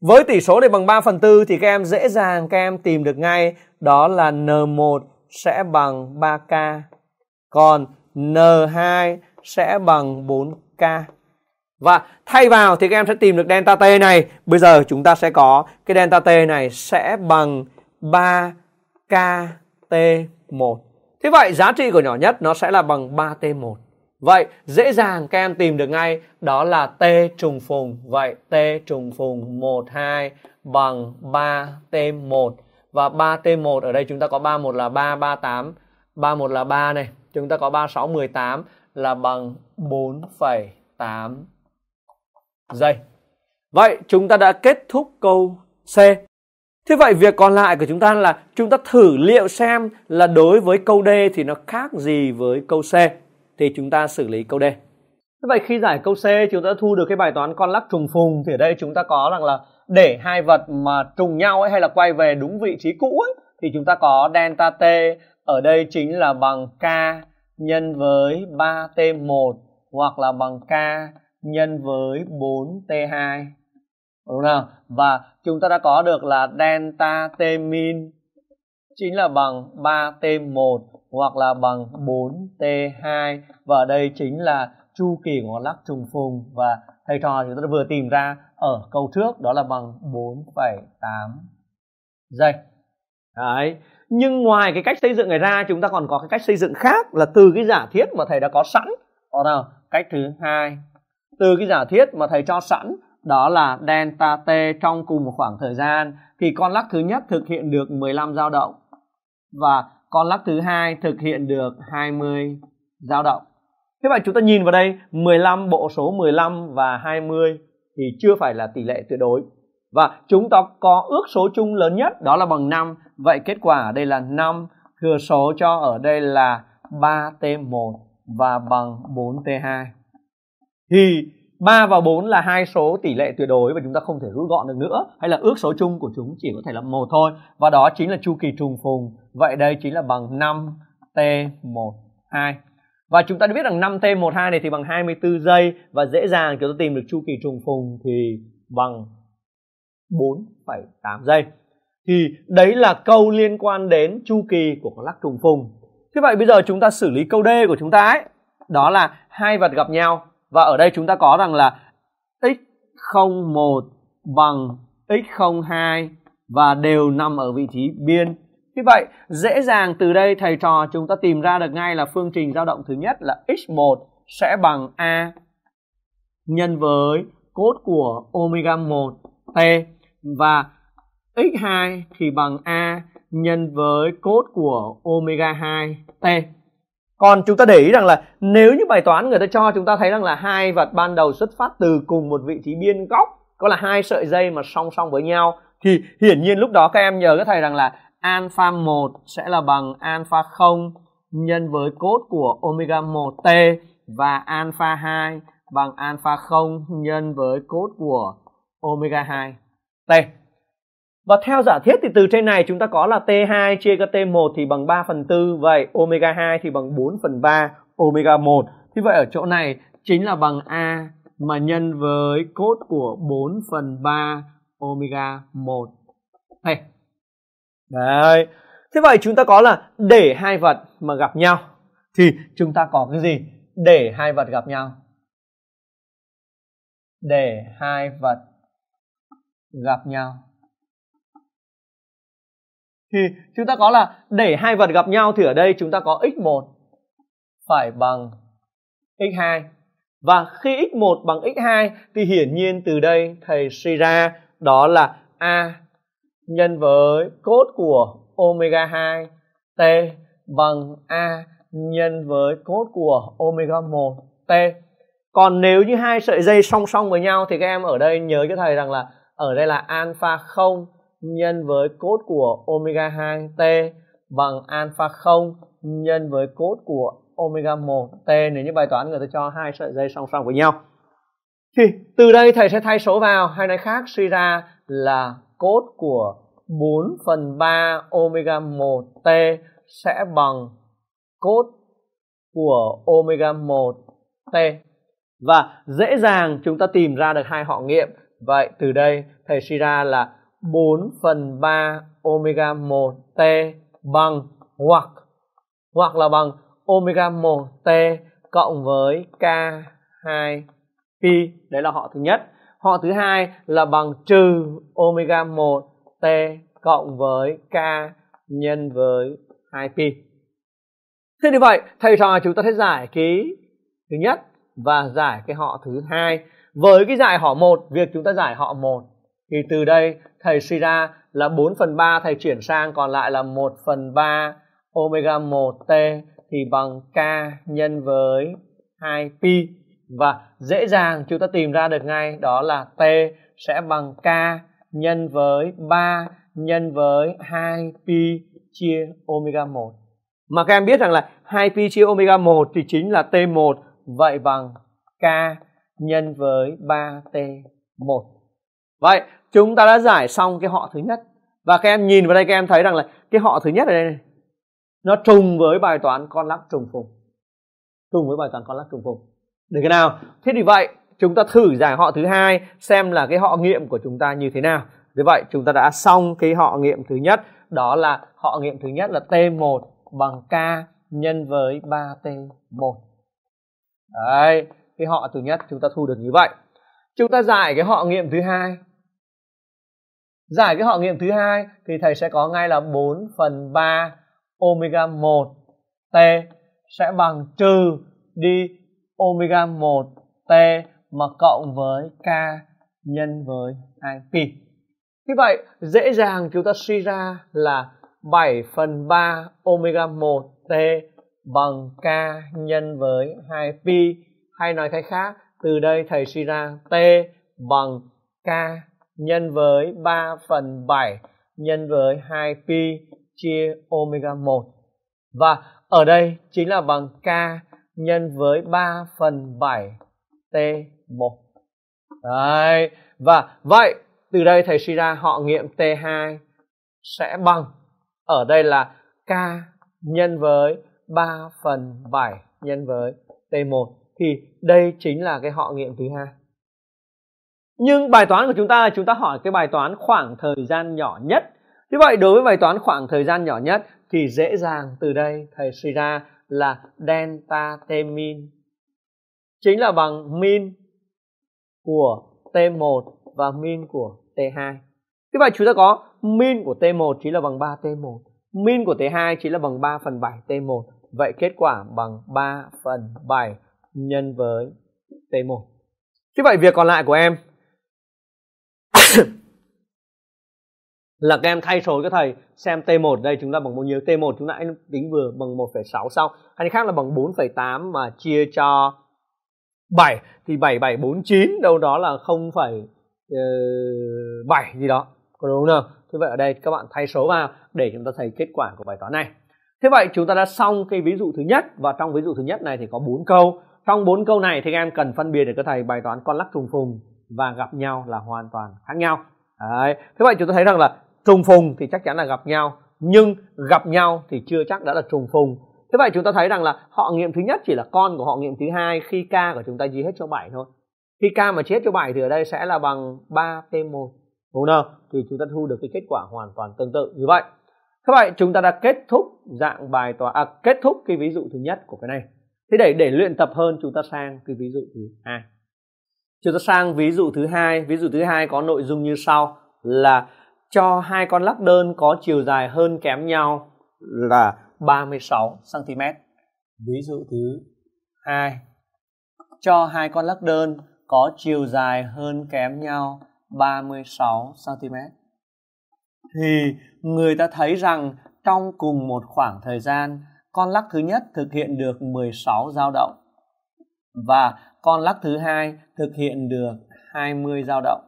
Với tỷ số để bằng 3 phần tư thì các em dễ dàng các em tìm được ngay đó là N1 sẽ bằng 3K. Còn N2 sẽ bằng 4K. Và thay vào thì các em sẽ tìm được delta T này. Bây giờ chúng ta sẽ có cái delta T này sẽ bằng 3KT1. Thế vậy giá trị của nhỏ nhất nó sẽ là bằng 3T1. Vậy dễ dàng các em tìm được ngay đó là T trùng phùng. Vậy T trùng phùng 1, 2 bằng 3T1. Và 3T1 ở đây chúng ta có 31 là 3, 38. 31 là 3 này. Chúng ta có 36, 18 là bằng 4,8 giây. Vậy chúng ta đã kết thúc câu C. Thế vậy việc còn lại của chúng ta là chúng ta thử liệu xem là đối với câu D thì nó khác gì với câu C thì chúng ta xử lý câu D. Vậy khi giải câu C chúng ta thu được cái bài toán con lắc trùng phùng thì ở đây chúng ta có rằng là để hai vật mà trùng nhau ấy hay là quay về đúng vị trí cũ ấy thì chúng ta có delta t ở đây chính là bằng k nhân với 3t1 hoặc là bằng k nhân với 4t2 đúng không và chúng ta đã có được là delta t min chính là bằng 3t1 hoặc là bằng 4T2 và đây chính là chu kỳ của ngón lắc trùng phùng và thầy trò chúng ta vừa tìm ra ở câu trước đó là bằng 4,8 giây. Đấy. Nhưng ngoài cái cách xây dựng này ra chúng ta còn có cái cách xây dựng khác là từ cái giả thiết mà thầy đã có sẵn. Đó nào? Cách thứ hai từ cái giả thiết mà thầy cho sẵn đó là delta t trong cùng một khoảng thời gian thì con lắc thứ nhất thực hiện được 15 dao động và con lắc thứ hai thực hiện được 20 dao động thế vậy chúng ta nhìn vào đây 15 bộ số 15 và 20 thì chưa phải là tỷ lệ tuyệt đối và chúng ta có ước số chung lớn nhất đó là bằng 5 vậy kết quả ở đây là 5 thừa số cho ở đây là 3T1 và bằng 4T2 thì 3 và 4 là hai số tỷ lệ tuyệt đối và chúng ta không thể rút gọn được nữa hay là ước số chung của chúng chỉ có thể là 1 thôi và đó chính là chu kỳ trùng phùng Vậy đây chính là bằng 5T12. Và chúng ta đã biết rằng 5T12 này thì bằng 24 giây và dễ dàng chúng ta tìm được chu kỳ trùng phùng thì bằng 4,8 giây. Thì đấy là câu liên quan đến chu kỳ của con lắc trùng phùng. Thế vậy bây giờ chúng ta xử lý câu D của chúng ta ấy, đó là hai vật gặp nhau và ở đây chúng ta có rằng là x01 bằng x02 và đều nằm ở vị trí biên như vậy, dễ dàng từ đây thầy trò chúng ta tìm ra được ngay là phương trình dao động thứ nhất là x1 sẽ bằng a nhân với cốt của omega 1 t và x2 thì bằng a nhân với cốt của omega 2 t. Còn chúng ta để ý rằng là nếu như bài toán người ta cho chúng ta thấy rằng là hai vật ban đầu xuất phát từ cùng một vị trí biên góc có là hai sợi dây mà song song với nhau thì hiển nhiên lúc đó các em nhờ các thầy rằng là alpha 1 sẽ là bằng alpha 0 nhân với cốt của omega 1t và alpha 2 bằng alpha 0 nhân với cốt của omega 2 t. Và theo giả thiết thì từ trên này chúng ta có là T2 chia cho T1 thì bằng 3 phần 4, vậy omega 2 thì bằng 4 phần 3 omega 1. Thì vậy ở chỗ này chính là bằng A mà nhân với cốt của 4 phần 3 omega 1. Hey. Đấy. Thế vậy chúng ta có là để hai vật mà gặp nhau thì chúng ta có cái gì? Để hai vật gặp nhau. Để hai vật gặp nhau. Thì chúng ta có là để hai vật gặp nhau thì ở đây chúng ta có x1 phải bằng x2. Và khi x1 bằng x2 thì hiển nhiên từ đây thầy suy ra đó là a nhân với cốt của omega 2 T bằng A nhân với cốt của omega 1 T. Còn nếu như hai sợi dây song song với nhau thì các em ở đây nhớ cho thầy rằng là ở đây là alpha 0 nhân với cốt của omega 2 T bằng alpha 0 nhân với cốt của omega 1 T nếu như bài toán người ta cho hai sợi dây song song với nhau. Thì từ đây thầy sẽ thay số vào hay nói khác suy ra là cốt của 4 phần 3 omega 1T sẽ bằng cốt của omega 1T. Và dễ dàng chúng ta tìm ra được hai họ nghiệm. Vậy từ đây thầy suy ra là 4 phần 3 omega 1T bằng hoặc hoặc là bằng omega 1T cộng với K2 pi đấy là họ thứ nhất họ thứ hai là bằng trừ omega 1 t cộng với k nhân với 2pi. Thế như vậy, thầy trò chúng ta sẽ giải cái thứ nhất và giải cái họ thứ hai. Với cái giải họ một, việc chúng ta giải họ một thì từ đây thầy suy ra là 4 phần 3 thầy chuyển sang còn lại là 1 phần 3 omega 1t thì bằng k nhân với 2pi và dễ dàng chúng ta tìm ra được ngay đó là t sẽ bằng k nhân với 3 nhân với 2 pi chia omega 1. Mà các em biết rằng là 2 pi chia omega 1 thì chính là t1 vậy bằng k nhân với 3t1. Vậy chúng ta đã giải xong cái họ thứ nhất và các em nhìn vào đây các em thấy rằng là cái họ thứ nhất ở đây này nó trùng với bài toán con lắc trùng phùng. Trùng với bài toán con lắc trùng phùng được cái nào thế thì vậy chúng ta thử giải họ thứ hai xem là cái họ nghiệm của chúng ta như thế nào như vậy chúng ta đã xong cái họ nghiệm thứ nhất đó là họ nghiệm thứ nhất là T1 bằng K nhân với 3T1 đấy cái họ thứ nhất chúng ta thu được như vậy chúng ta giải cái họ nghiệm thứ hai giải cái họ nghiệm thứ hai thì thầy sẽ có ngay là 4 phần 3 omega 1 t sẽ bằng trừ đi omega 1 T mà cộng với K nhân với 2pi. Như vậy, dễ dàng chúng ta suy ra là 7 phần 3 omega 1 T bằng K nhân với 2pi. Hay nói cách khác, từ đây thầy suy ra T bằng K nhân với 3 phần 7 nhân với 2pi chia omega 1. Và ở đây chính là bằng K nhân với 3 phần 7 T1. Đấy. Và vậy từ đây thầy suy ra họ nghiệm T2 sẽ bằng ở đây là K nhân với 3 phần 7 nhân với T1 thì đây chính là cái họ nghiệm thứ hai. Nhưng bài toán của chúng ta là chúng ta hỏi cái bài toán khoảng thời gian nhỏ nhất. Như vậy đối với bài toán khoảng thời gian nhỏ nhất thì dễ dàng từ đây thầy suy ra là dentatemin chính là bằng min của T1 và min của T2. Thế vậy chúng ta có min của T1 chính là bằng 3T1, min của T2 chính là bằng 3 phần 7 T1. Vậy kết quả bằng 3 phần 7 nhân với T1. Thế vậy việc còn lại của em là các em thay số cho thầy xem T1 đây chúng ta bằng bao nhiêu T1 chúng ta hãy tính vừa bằng 1,6 sau hay khác là bằng 4,8 mà chia cho 7 thì 7749 đâu đó là 7 ờ, gì đó có đúng không thế vậy ở đây các bạn thay số vào để chúng ta thấy kết quả của bài toán này thế vậy chúng ta đã xong cái ví dụ thứ nhất và trong ví dụ thứ nhất này thì có 4 câu trong 4 câu này thì các em cần phân biệt để các thầy bài toán con lắc trùng phùng và gặp nhau là hoàn toàn khác nhau Đấy. thế vậy chúng ta thấy rằng là trùng phùng thì chắc chắn là gặp nhau nhưng gặp nhau thì chưa chắc đã là trùng phùng thế vậy chúng ta thấy rằng là họ nghiệm thứ nhất chỉ là con của họ nghiệm thứ hai khi k của chúng ta chia hết cho 7 thôi khi k mà chết cho 7 thì ở đây sẽ là bằng 3 p 1 đúng không thì chúng ta thu được cái kết quả hoàn toàn tương tự như vậy thế vậy chúng ta đã kết thúc dạng bài toán à, kết thúc cái ví dụ thứ nhất của cái này thế để để luyện tập hơn chúng ta sang cái ví dụ thứ hai chúng ta sang ví dụ thứ hai ví dụ thứ hai có nội dung như sau là cho hai con lắc đơn có chiều dài hơn kém nhau là 36 cm. Ví dụ thứ hai, cho hai con lắc đơn có chiều dài hơn kém nhau 36 cm. Thì người ta thấy rằng trong cùng một khoảng thời gian, con lắc thứ nhất thực hiện được 16 dao động và con lắc thứ hai thực hiện được 20 dao động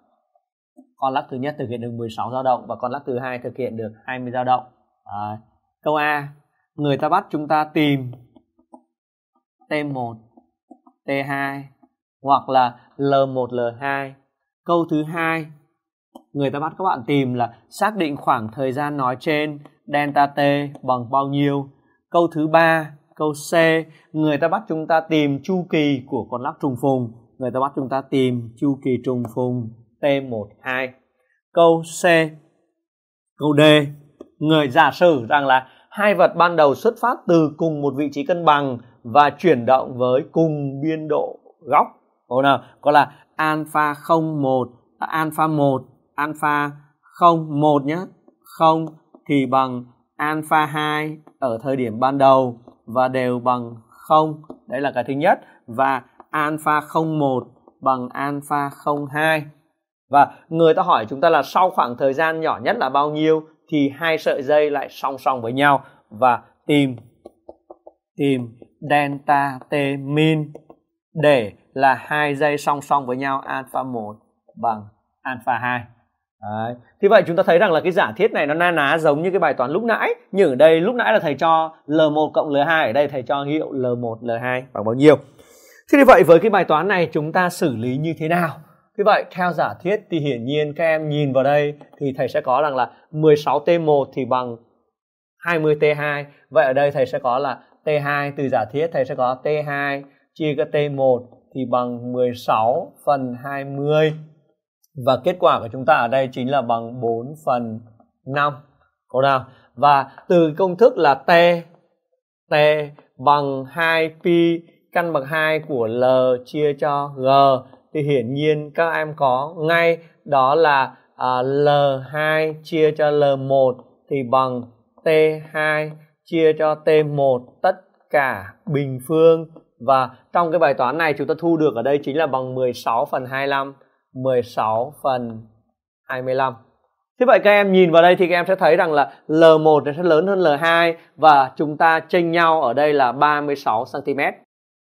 con lắc thứ nhất thực hiện được 16 dao động và con lắc thứ hai thực hiện được 20 dao động à, câu a người ta bắt chúng ta tìm t1 t2 hoặc là l1 l2 câu thứ hai người ta bắt các bạn tìm là xác định khoảng thời gian nói trên delta t bằng bao nhiêu câu thứ ba câu c người ta bắt chúng ta tìm chu kỳ của con lắc trùng phùng người ta bắt chúng ta tìm chu kỳ trùng phùng T12. Câu C. Câu D. Người giả sử rằng là hai vật ban đầu xuất phát từ cùng một vị trí cân bằng và chuyển động với cùng biên độ góc. Có nào? Có là alpha 01, à, alpha 1, alpha 01 nhé. 0 thì bằng alpha 2 ở thời điểm ban đầu và đều bằng 0. Đấy là cái thứ nhất và alpha 01 bằng alpha 02 và người ta hỏi chúng ta là sau khoảng thời gian nhỏ nhất là bao nhiêu thì hai sợi dây lại song song với nhau và tìm tìm delta t min để là hai dây song song với nhau alpha 1 bằng alpha 2 Đấy. Thì vậy chúng ta thấy rằng là cái giả thiết này nó na ná giống như cái bài toán lúc nãy Nhưng ở đây lúc nãy là thầy cho L1 cộng L2 Ở đây thầy cho hiệu L1, L2 bằng bao nhiêu Thế thì vậy với cái bài toán này chúng ta xử lý như thế nào như vậy theo giả thiết thì hiển nhiên các em nhìn vào đây thì thầy sẽ có rằng là 16T1 thì bằng 20T2. Vậy ở đây thầy sẽ có là T2 từ giả thiết thầy sẽ có T2 chia cho T1 thì bằng 16 phần 20. Và kết quả của chúng ta ở đây chính là bằng 4 phần 5. Có nào? Và từ công thức là T T bằng 2pi căn bậc 2 của L chia cho G thì hiển nhiên các em có ngay đó là à, L2 chia cho L1 thì bằng T2 chia cho T1 tất cả bình phương và trong cái bài toán này chúng ta thu được ở đây chính là bằng 16 phần 25 16 phần 25 Thế vậy các em nhìn vào đây thì các em sẽ thấy rằng là L1 sẽ lớn hơn L2 và chúng ta chênh nhau ở đây là 36 cm.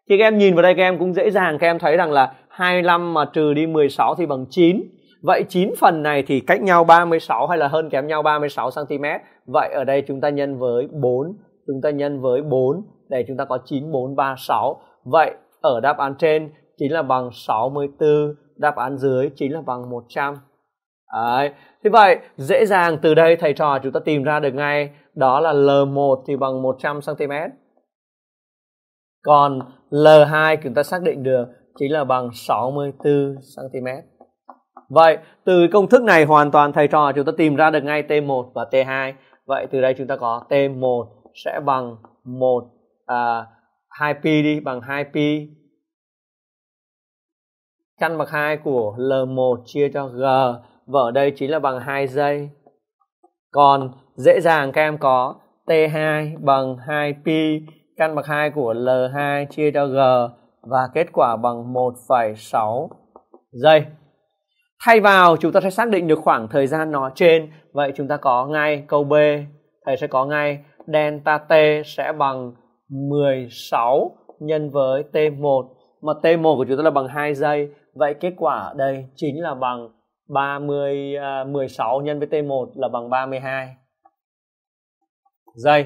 Thì các em nhìn vào đây các em cũng dễ dàng các em thấy rằng là 25 mà trừ đi 16 thì bằng 9. Vậy 9 phần này thì cách nhau 36 hay là hơn kém nhau 36 cm. Vậy ở đây chúng ta nhân với 4, chúng ta nhân với 4 để chúng ta có 9436. Vậy ở đáp án trên chính là bằng 64, đáp án dưới chính là bằng 100. Đấy. Thế vậy dễ dàng từ đây thầy trò chúng ta tìm ra được ngay đó là L1 thì bằng 100 cm. Còn L2 chúng ta xác định được chính là bằng 64 cm. Vậy từ công thức này hoàn toàn thầy trò chúng ta tìm ra được ngay T1 và T2. Vậy từ đây chúng ta có T1 sẽ bằng 1 à, 2pi đi bằng 2pi căn bậc 2 của L1 chia cho G và ở đây chính là bằng 2 giây. Còn dễ dàng các em có T2 bằng 2pi căn bậc 2 của L2 chia cho G và kết quả bằng 1,6 giây. Thay vào chúng ta sẽ xác định được khoảng thời gian nó trên. Vậy chúng ta có ngay câu B. Thầy sẽ có ngay delta T sẽ bằng 16 nhân với T1. Mà T1 của chúng ta là bằng 2 giây. Vậy kết quả đây chính là bằng 30, uh, 16 nhân với T1 là bằng 32 giây.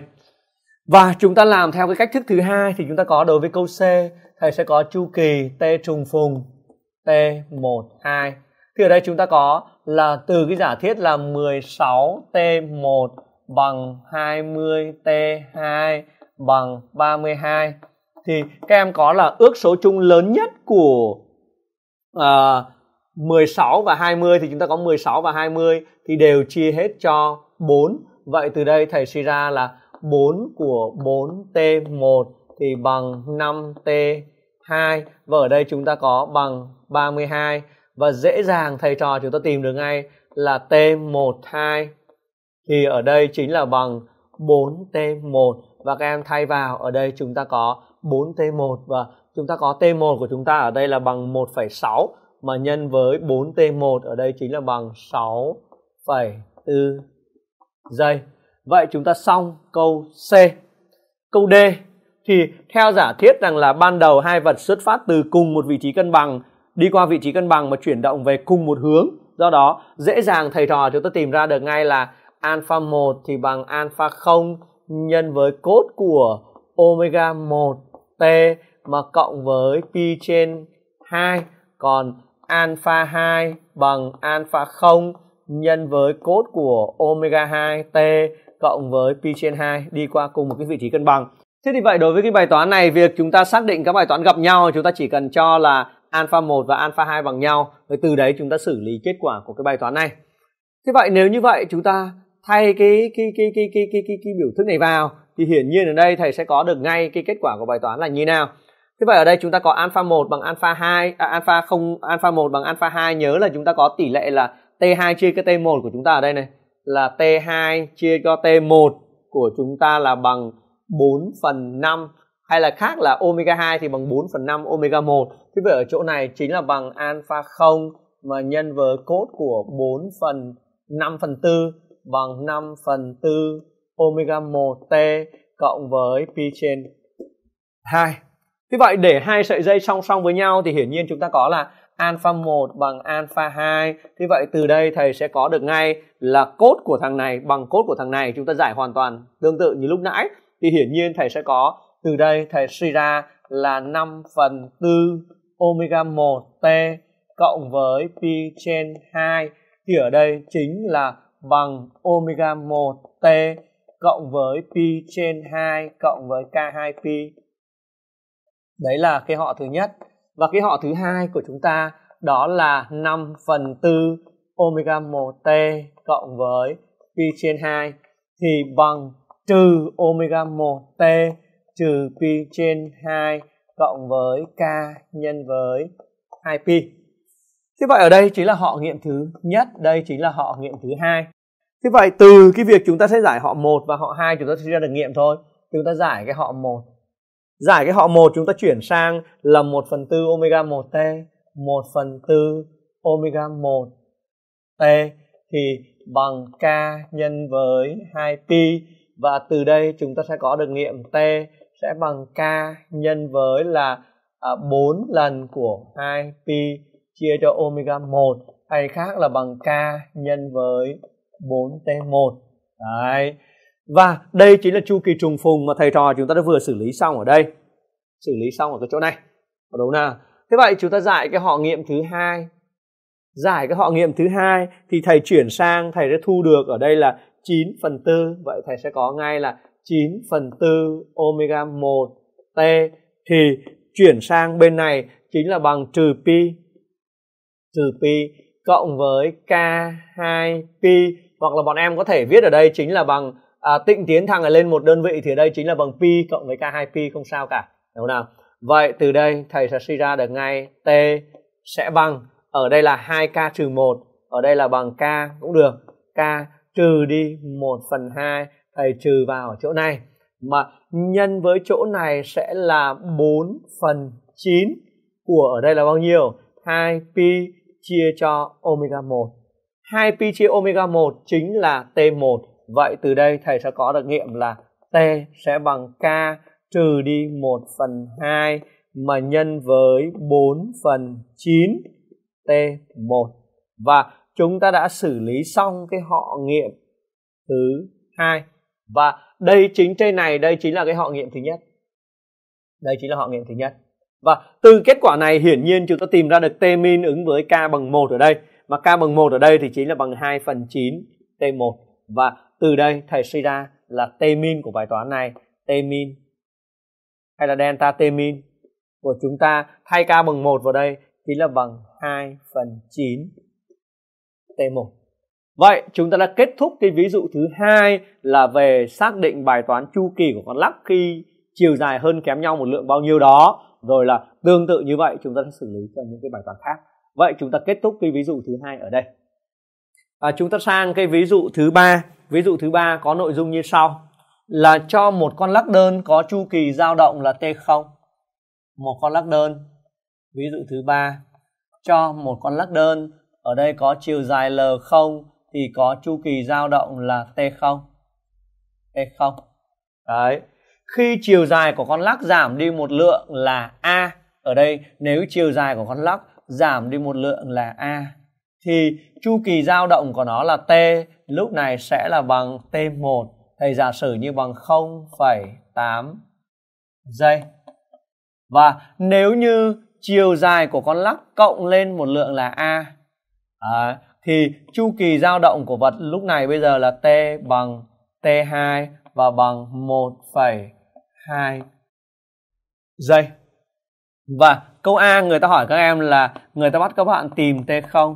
Và chúng ta làm theo cái cách thức thứ hai thì chúng ta có đối với câu C thầy sẽ có chu kỳ T trùng phùng T12. Thì ở đây chúng ta có là từ cái giả thiết là 16T1 bằng 20T2 bằng 32 thì các em có là ước số chung lớn nhất của à, uh, 16 và 20 thì chúng ta có 16 và 20 thì đều chia hết cho 4. Vậy từ đây thầy suy ra là 4 của 4T1 thì bằng 5T 2 và vâng, ở đây chúng ta có bằng 32 và dễ dàng thầy trò chúng ta tìm được ngay là T12 thì ở đây chính là bằng 4T1 và các em thay vào ở đây chúng ta có 4T1 và chúng ta có T1 của chúng ta ở đây là bằng 1,6 mà nhân với 4T1 ở đây chính là bằng 6,4 giây. Vậy chúng ta xong câu C. Câu D thì theo giả thiết rằng là ban đầu hai vật xuất phát từ cùng một vị trí cân bằng đi qua vị trí cân bằng mà chuyển động về cùng một hướng do đó dễ dàng thầy trò chúng ta tìm ra được ngay là alpha 1 thì bằng alpha 0 nhân với cốt của omega 1 t mà cộng với pi trên 2 còn alpha 2 bằng alpha 0 nhân với cốt của omega 2 t cộng với pi trên 2 đi qua cùng một cái vị trí cân bằng Thế thì vậy đối với cái bài toán này việc chúng ta xác định các bài toán gặp nhau chúng ta chỉ cần cho là alpha 1 và alpha 2 bằng nhau rồi từ đấy chúng ta xử lý kết quả của cái bài toán này. Thế vậy nếu như vậy chúng ta thay cái cái cái cái cái cái cái, cái biểu thức này vào thì hiển nhiên ở đây thầy sẽ có được ngay cái kết quả của bài toán là như nào. Thế vậy ở đây chúng ta có alpha 1 bằng alpha 2 à, alpha không alpha 1 bằng alpha 2 nhớ là chúng ta có tỷ lệ là T2 chia cái T1 của chúng ta ở đây này là T2 chia cho T1 của chúng ta là bằng 4 phần 5 hay là khác là omega 2 thì bằng 4 phần 5 omega 1 thế vậy ở chỗ này chính là bằng alpha 0 mà nhân với cốt của 4 phần 5 phần 4 bằng 5 phần 4 omega 1t cộng với pi trên 2 thế vậy để hai sợi dây song song với nhau thì hiển nhiên chúng ta có là alpha 1 bằng alpha 2 Thế vậy từ đây thầy sẽ có được ngay là cốt của thằng này bằng cốt của thằng này Chúng ta giải hoàn toàn tương tự như lúc nãy thì hiển nhiên thầy sẽ có từ đây thầy suy ra là 5 phần 4 omega 1 t cộng với pi trên 2 thì ở đây chính là bằng omega 1 t cộng với pi trên 2 cộng với k2 pi. Đấy là cái họ thứ nhất và cái họ thứ hai của chúng ta đó là 5 phần 4 omega 1 t cộng với pi trên 2 thì bằng trừ omega 1 t trừ pi trên 2 cộng với k nhân với 2 pi. Thế vậy ở đây chính là họ nghiệm thứ nhất, đây chính là họ nghiệm thứ hai. Thế vậy từ cái việc chúng ta sẽ giải họ một và họ hai chúng ta sẽ ra được nghiệm thôi. Chúng ta giải cái họ một Giải cái họ một chúng ta chuyển sang là 1 phần 4 omega 1t, 1 phần 4 omega 1t thì bằng k nhân với 2 pi và từ đây chúng ta sẽ có được nghiệm t sẽ bằng k nhân với là à, 4 lần của 2 pi chia cho omega 1 hay khác là bằng k nhân với 4t1 đấy và đây chính là chu kỳ trùng phùng mà thầy trò chúng ta đã vừa xử lý xong ở đây xử lý xong ở cái chỗ này có đúng nào thế vậy chúng ta giải cái họ nghiệm thứ hai giải cái họ nghiệm thứ hai thì thầy chuyển sang thầy đã thu được ở đây là 9 phần 4 vậy thầy sẽ có ngay là 9 phần 4 omega 1 t thì chuyển sang bên này chính là bằng trừ pi trừ pi cộng với k2 pi hoặc là bọn em có thể viết ở đây chính là bằng à, tịnh tiến thằng thẳng lên một đơn vị thì ở đây chính là bằng pi cộng với k2 pi không sao cả đúng không nào vậy từ đây thầy sẽ suy ra được ngay t sẽ bằng ở đây là 2k trừ 1 ở đây là bằng k cũng được k trừ đi 1 phần 2 thầy trừ vào chỗ này mà nhân với chỗ này sẽ là 4 phần 9 của ở đây là bao nhiêu 2 pi chia cho omega 1 2 pi chia omega 1 chính là T1 vậy từ đây thầy sẽ có được nghiệm là T sẽ bằng K trừ đi 1 phần 2 mà nhân với 4 phần 9 T1 và chúng ta đã xử lý xong cái họ nghiệm thứ hai và đây chính trên này đây chính là cái họ nghiệm thứ nhất đây chính là họ nghiệm thứ nhất và từ kết quả này hiển nhiên chúng ta tìm ra được t min ứng với k bằng 1 ở đây mà k bằng 1 ở đây thì chính là bằng 2 phần 9 t1 và từ đây thầy suy ra là t min của bài toán này t min hay là delta t min của chúng ta thay k bằng 1 vào đây chính là bằng 2 phần 9 T1. Vậy chúng ta đã kết thúc cái ví dụ thứ hai là về xác định bài toán chu kỳ của con lắc khi chiều dài hơn kém nhau một lượng bao nhiêu đó. Rồi là tương tự như vậy chúng ta sẽ xử lý cho những cái bài toán khác. Vậy chúng ta kết thúc cái ví dụ thứ hai ở đây. À, chúng ta sang cái ví dụ thứ ba. Ví dụ thứ ba có nội dung như sau là cho một con lắc đơn có chu kỳ dao động là T0. Một con lắc đơn. Ví dụ thứ ba cho một con lắc đơn ở đây có chiều dài L0 thì có chu kỳ dao động là T0. T0. Đấy. Khi chiều dài của con lắc giảm đi một lượng là A. Ở đây nếu chiều dài của con lắc giảm đi một lượng là A thì chu kỳ dao động của nó là T lúc này sẽ là bằng T1 thầy giả sử như bằng 0,8 giây. Và nếu như chiều dài của con lắc cộng lên một lượng là A à, thì chu kỳ dao động của vật lúc này bây giờ là t bằng t2 và bằng 1,2 giây và câu A người ta hỏi các em là người ta bắt các bạn tìm t0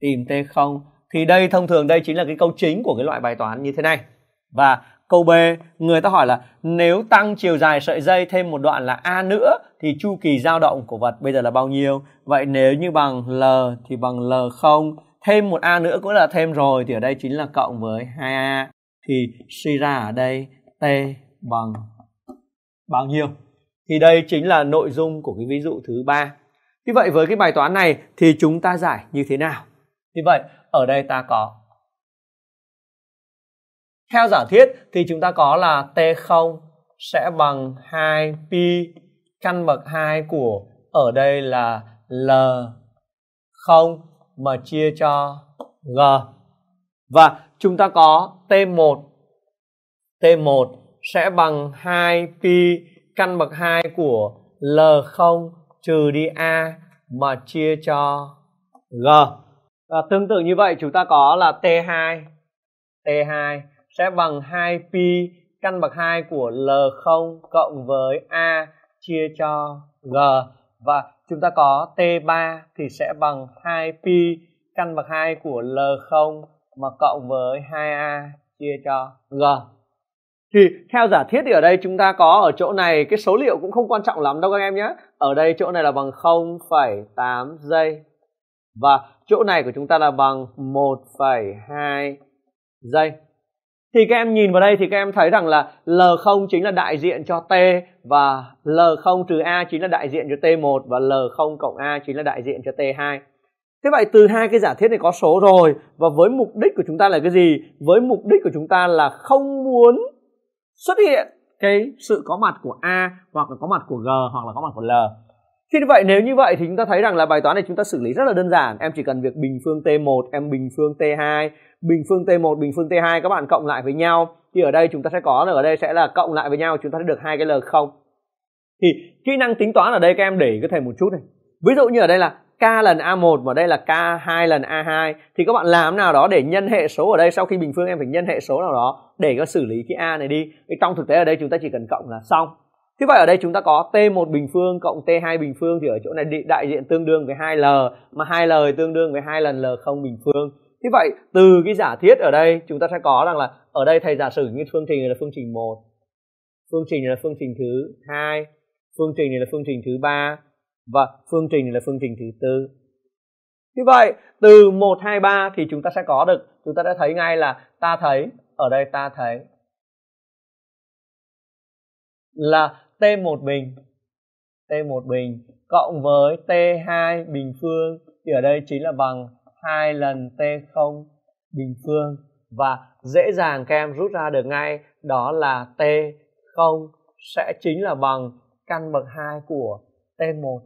tìm t0 thì đây thông thường đây chính là cái câu chính của cái loại bài toán như thế này và Câu B, người ta hỏi là nếu tăng chiều dài sợi dây thêm một đoạn là A nữa thì chu kỳ dao động của vật bây giờ là bao nhiêu? Vậy nếu như bằng L thì bằng L0, thêm một A nữa cũng là thêm rồi thì ở đây chính là cộng với 2A. Thì suy ra ở đây T bằng bao nhiêu? Thì đây chính là nội dung của cái ví dụ thứ ba. Như vậy với cái bài toán này thì chúng ta giải như thế nào? Như vậy ở đây ta có theo giả thiết thì chúng ta có là T0 sẽ bằng 2 pi căn bậc 2 của ở đây là L0 mà chia cho G. Và chúng ta có T1 T1 sẽ bằng 2 pi căn bậc 2 của L0 trừ đi A mà chia cho G. Và tương tự như vậy chúng ta có là T2 T2 sẽ bằng 2 pi căn bậc 2 của L0 cộng với A chia cho G và chúng ta có T3 thì sẽ bằng 2 pi căn bậc 2 của L0 mà cộng với 2A chia cho G. Thì theo giả thiết thì ở đây chúng ta có ở chỗ này cái số liệu cũng không quan trọng lắm đâu các em nhé. Ở đây chỗ này là bằng 0,8 giây. Và chỗ này của chúng ta là bằng 1,2 giây thì các em nhìn vào đây thì các em thấy rằng là L0 chính là đại diện cho T và L0 trừ A chính là đại diện cho T1 và L0 cộng A chính là đại diện cho T2. Thế vậy từ hai cái giả thiết này có số rồi và với mục đích của chúng ta là cái gì? Với mục đích của chúng ta là không muốn xuất hiện cái sự có mặt của A hoặc là có mặt của G hoặc là có mặt của L. Thế như vậy nếu như vậy thì chúng ta thấy rằng là bài toán này chúng ta xử lý rất là đơn giản. Em chỉ cần việc bình phương T1, em bình phương T2 bình phương T1 bình phương T2 các bạn cộng lại với nhau thì ở đây chúng ta sẽ có là ở đây sẽ là cộng lại với nhau chúng ta sẽ được hai cái L không thì kỹ năng tính toán ở đây các em để ý cái thầy một chút này ví dụ như ở đây là k lần a1 và đây là k2 lần a2 thì các bạn làm nào đó để nhân hệ số ở đây sau khi bình phương em phải nhân hệ số nào đó để có xử lý cái a này đi thì trong thực tế ở đây chúng ta chỉ cần cộng là xong thế vậy ở đây chúng ta có t1 bình phương cộng t2 bình phương thì ở chỗ này đại diện tương đương với 2l mà 2l tương đương với 2 lần l không bình phương Thế vậy từ cái giả thiết ở đây chúng ta sẽ có rằng là ở đây thầy giả sử như phương trình này là phương trình 1, phương trình này là phương trình thứ 2, phương trình này là phương trình thứ 3 và phương trình này là phương trình thứ 4. Như vậy từ 1 2 3 thì chúng ta sẽ có được chúng ta đã thấy ngay là ta thấy ở đây ta thấy là T1 bình T1 bình cộng với T2 bình phương thì ở đây chính là bằng hai lần T0 bình phương và dễ dàng các em rút ra được ngay đó là T0 sẽ chính là bằng căn bậc 2 của T1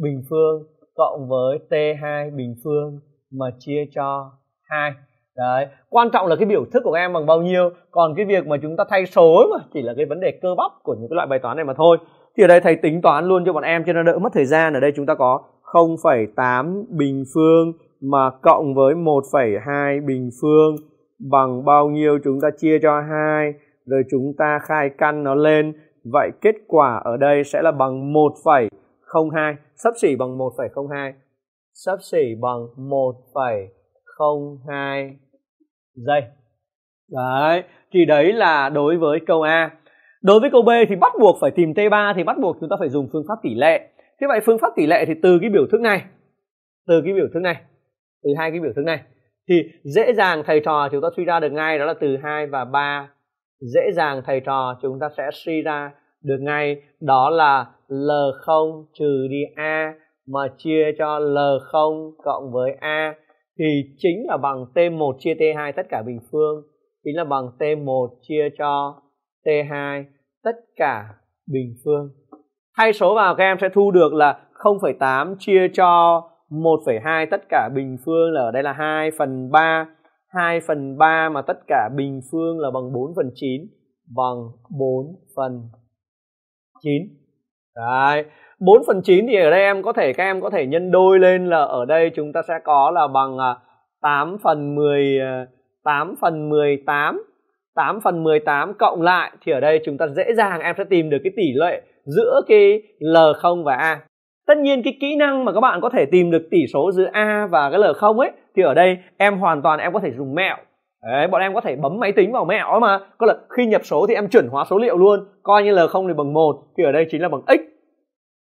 bình phương cộng với T2 bình phương mà chia cho 2. Đấy, quan trọng là cái biểu thức của các em bằng bao nhiêu, còn cái việc mà chúng ta thay số ấy mà chỉ là cái vấn đề cơ bắp của những cái loại bài toán này mà thôi. Thì ở đây thầy tính toán luôn cho bọn em cho nó đỡ mất thời gian. Ở đây chúng ta có 0,8 bình phương mà cộng với 1,2 bình phương bằng bao nhiêu chúng ta chia cho 2 rồi chúng ta khai căn nó lên vậy kết quả ở đây sẽ là bằng 1,02 sắp xỉ bằng 1,02 sắp xỉ bằng 1,02 giây đấy thì đấy là đối với câu A đối với câu B thì bắt buộc phải tìm T3 thì bắt buộc chúng ta phải dùng phương pháp tỷ lệ thế vậy phương pháp tỷ lệ thì từ cái biểu thức này từ cái biểu thức này từ hai cái biểu thức này thì dễ dàng thầy trò chúng ta suy ra được ngay đó là từ 2 và 3 dễ dàng thầy trò chúng ta sẽ suy ra được ngay đó là L0 trừ đi A mà chia cho L0 cộng với A thì chính là bằng T1 chia T2 tất cả bình phương chính là bằng T1 chia cho T2 tất cả bình phương thay số vào các em sẽ thu được là 0,8 chia cho 1,2 tất cả bình phương là ở đây là 2 phần 3 2 phần 3 mà tất cả bình phương là bằng 4 phần 9 bằng 4 phần 9 Đấy 4 phần 9 thì ở đây em có thể các em có thể nhân đôi lên là ở đây chúng ta sẽ có là bằng 8 à, phần 10 8 à, phần 18 8 phần 18 cộng lại thì ở đây chúng ta dễ dàng em sẽ tìm được cái tỷ lệ giữa cái L0 và A. Tất nhiên cái kỹ năng mà các bạn có thể tìm được tỷ số giữa A và cái L0 ấy thì ở đây em hoàn toàn em có thể dùng mẹo. Đấy, bọn em có thể bấm máy tính vào mẹo mà. Có là khi nhập số thì em chuyển hóa số liệu luôn, coi như L0 thì bằng 1 thì ở đây chính là bằng x.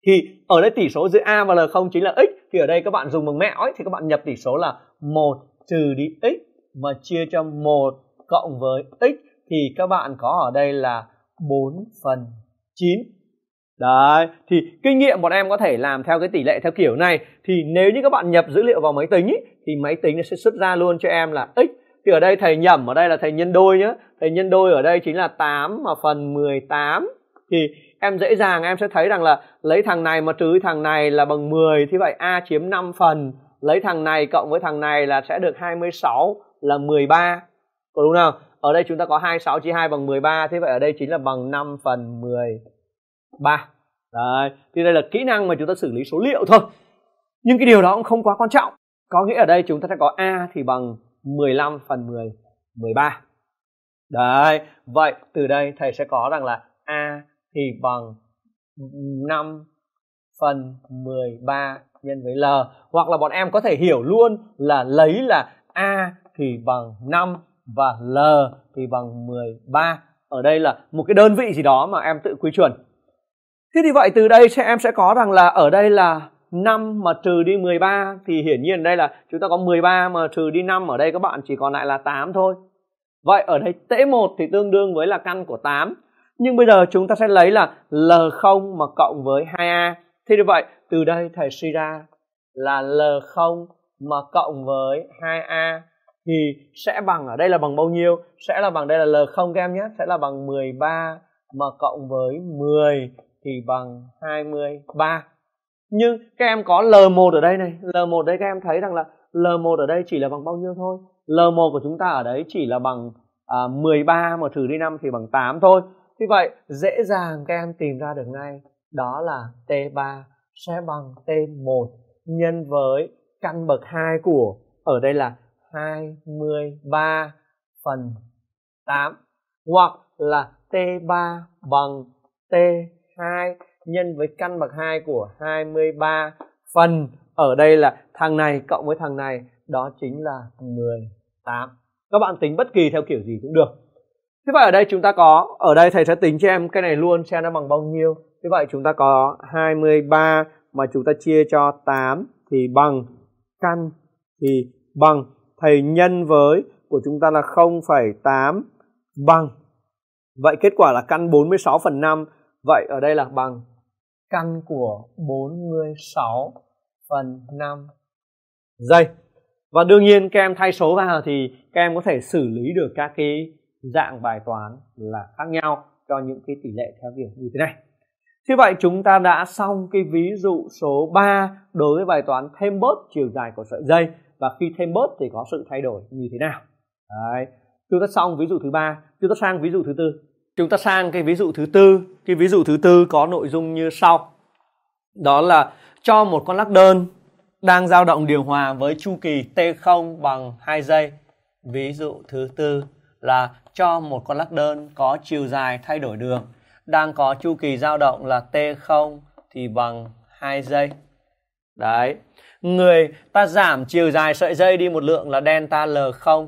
Thì ở đây tỷ số giữa A và L0 chính là x thì ở đây các bạn dùng bằng mẹo ấy thì các bạn nhập tỷ số là 1 trừ đi x mà chia cho 1 cộng với x thì các bạn có ở đây là 4 phần 9 Đấy, thì kinh nghiệm bọn em có thể làm theo cái tỷ lệ theo kiểu này thì nếu như các bạn nhập dữ liệu vào máy tính ý, thì máy tính nó sẽ xuất ra luôn cho em là x thì ở đây thầy nhầm ở đây là thầy nhân đôi nhá. Thầy nhân đôi ở đây chính là 8 mà phần 18 thì em dễ dàng em sẽ thấy rằng là lấy thằng này mà trừ thằng này là bằng 10 thì vậy a chiếm 5 phần, lấy thằng này cộng với thằng này là sẽ được 26 là 13. Có đúng không? Ở đây chúng ta có 26 chia 2 bằng 13 thế vậy ở đây chính là bằng 5 phần 10 3 Đấy, thì đây là kỹ năng mà chúng ta xử lý số liệu thôi Nhưng cái điều đó cũng không quá quan trọng Có nghĩa ở đây chúng ta sẽ có A thì bằng 15 phần 10, 13 Đấy, vậy từ đây thầy sẽ có rằng là A thì bằng 5 phần 13 nhân với L Hoặc là bọn em có thể hiểu luôn là lấy là A thì bằng 5 và L thì bằng 13 Ở đây là một cái đơn vị gì đó mà em tự quy chuẩn Thế thì vậy từ đây sẽ em sẽ có rằng là ở đây là 5 mà trừ đi 13 thì hiển nhiên đây là chúng ta có 13 mà trừ đi 5 ở đây các bạn chỉ còn lại là 8 thôi. Vậy ở đây T1 thì tương đương với là căn của 8. Nhưng bây giờ chúng ta sẽ lấy là L0 mà cộng với 2A. Thế như vậy từ đây thầy suy ra là L0 mà cộng với 2A thì sẽ bằng ở đây là bằng bao nhiêu? Sẽ là bằng đây là L0 các em nhé, sẽ là bằng 13 mà cộng với 10 thì bằng 23. Nhưng các em có L1 ở đây này, L1 đây các em thấy rằng là L1 ở đây chỉ là bằng bao nhiêu thôi? L1 của chúng ta ở đấy chỉ là bằng à, 13 mà trừ đi 5 thì bằng 8 thôi. Vì vậy dễ dàng các em tìm ra được ngay đó là T3 sẽ bằng T1 nhân với căn bậc 2 của ở đây là 23 phần 8 hoặc là T3 bằng T 2 nhân với căn bậc 2 của 23 phần ở đây là thằng này cộng với thằng này đó chính là 18. Các bạn tính bất kỳ theo kiểu gì cũng được. Thế vậy ở đây chúng ta có ở đây thầy sẽ tính cho em cái này luôn xem nó bằng bao nhiêu. Thế vậy chúng ta có 23 mà chúng ta chia cho 8 thì bằng căn thì bằng thầy nhân với của chúng ta là 0,8 bằng Vậy kết quả là căn 46 phần 5 Vậy ở đây là bằng căn của 46 phần 5 giây. Và đương nhiên các em thay số vào thì các em có thể xử lý được các cái dạng bài toán là khác nhau cho những cái tỷ lệ theo kiểu như thế này. như vậy chúng ta đã xong cái ví dụ số 3 đối với bài toán thêm bớt chiều dài của sợi dây và khi thêm bớt thì có sự thay đổi như thế nào. Đấy. Chúng ta xong ví dụ thứ ba, chúng ta sang ví dụ thứ tư chúng ta sang cái ví dụ thứ tư cái ví dụ thứ tư có nội dung như sau đó là cho một con lắc đơn đang dao động điều hòa với chu kỳ t0 bằng 2 giây ví dụ thứ tư là cho một con lắc đơn có chiều dài thay đổi đường đang có chu kỳ dao động là t0 thì bằng 2 giây đấy người ta giảm chiều dài sợi dây đi một lượng là delta l0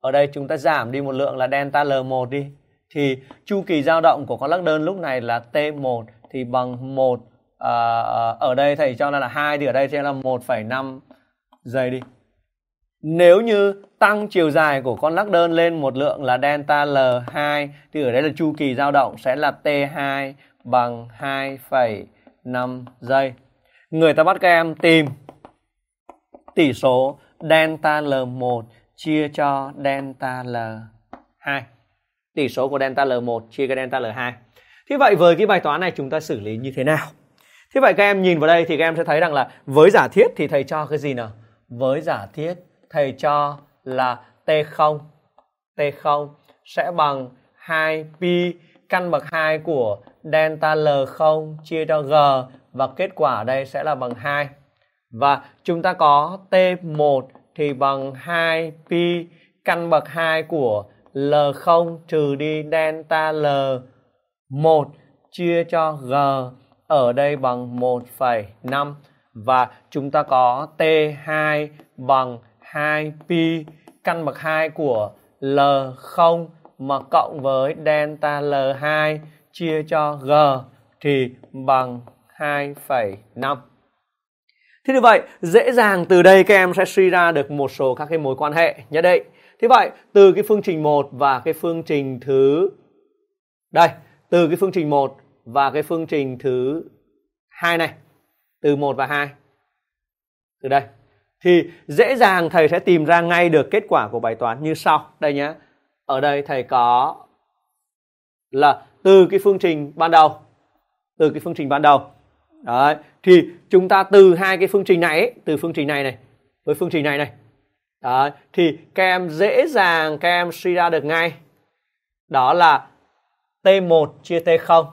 ở đây chúng ta giảm đi một lượng là delta l1 đi thì chu kỳ dao động của con lắc đơn lúc này là T1 thì bằng 1 à, à, ở đây thầy cho là 2 thì ở đây sẽ là 1,5 giây đi. Nếu như tăng chiều dài của con lắc đơn lên một lượng là delta L2 thì ở đây là chu kỳ dao động sẽ là T2 bằng 2,5 giây. Người ta bắt các em tìm tỷ số delta L1 chia cho delta L2 tỷ số của delta L1 chia cái delta L2. Thế vậy với cái bài toán này chúng ta xử lý như thế nào? Thế vậy các em nhìn vào đây thì các em sẽ thấy rằng là với giả thiết thì thầy cho cái gì nào? Với giả thiết thầy cho là T0 T0 sẽ bằng 2 pi căn bậc 2 của delta L0 chia cho G và kết quả ở đây sẽ là bằng 2. Và chúng ta có T1 thì bằng 2 pi căn bậc 2 của L0 trừ đi delta L 1 chia cho G ở đây bằng 1,5 và chúng ta có T2 bằng 2pi căn bậc 2 của L0 mà cộng với delta L2 chia cho G thì bằng 2,5. Thế như vậy, dễ dàng từ đây các em sẽ suy ra được một số các cái mối quan hệ nhất định. Thế vậy từ cái phương trình 1 và cái phương trình thứ đây, từ cái phương trình 1 và cái phương trình thứ hai này, từ 1 và 2. Từ đây thì dễ dàng thầy sẽ tìm ra ngay được kết quả của bài toán như sau. Đây nhé. Ở đây thầy có là từ cái phương trình ban đầu từ cái phương trình ban đầu đấy thì chúng ta từ hai cái phương trình này từ phương trình này này với phương trình này này đó, thì các em dễ dàng các em suy ra được ngay đó là T1 chia T0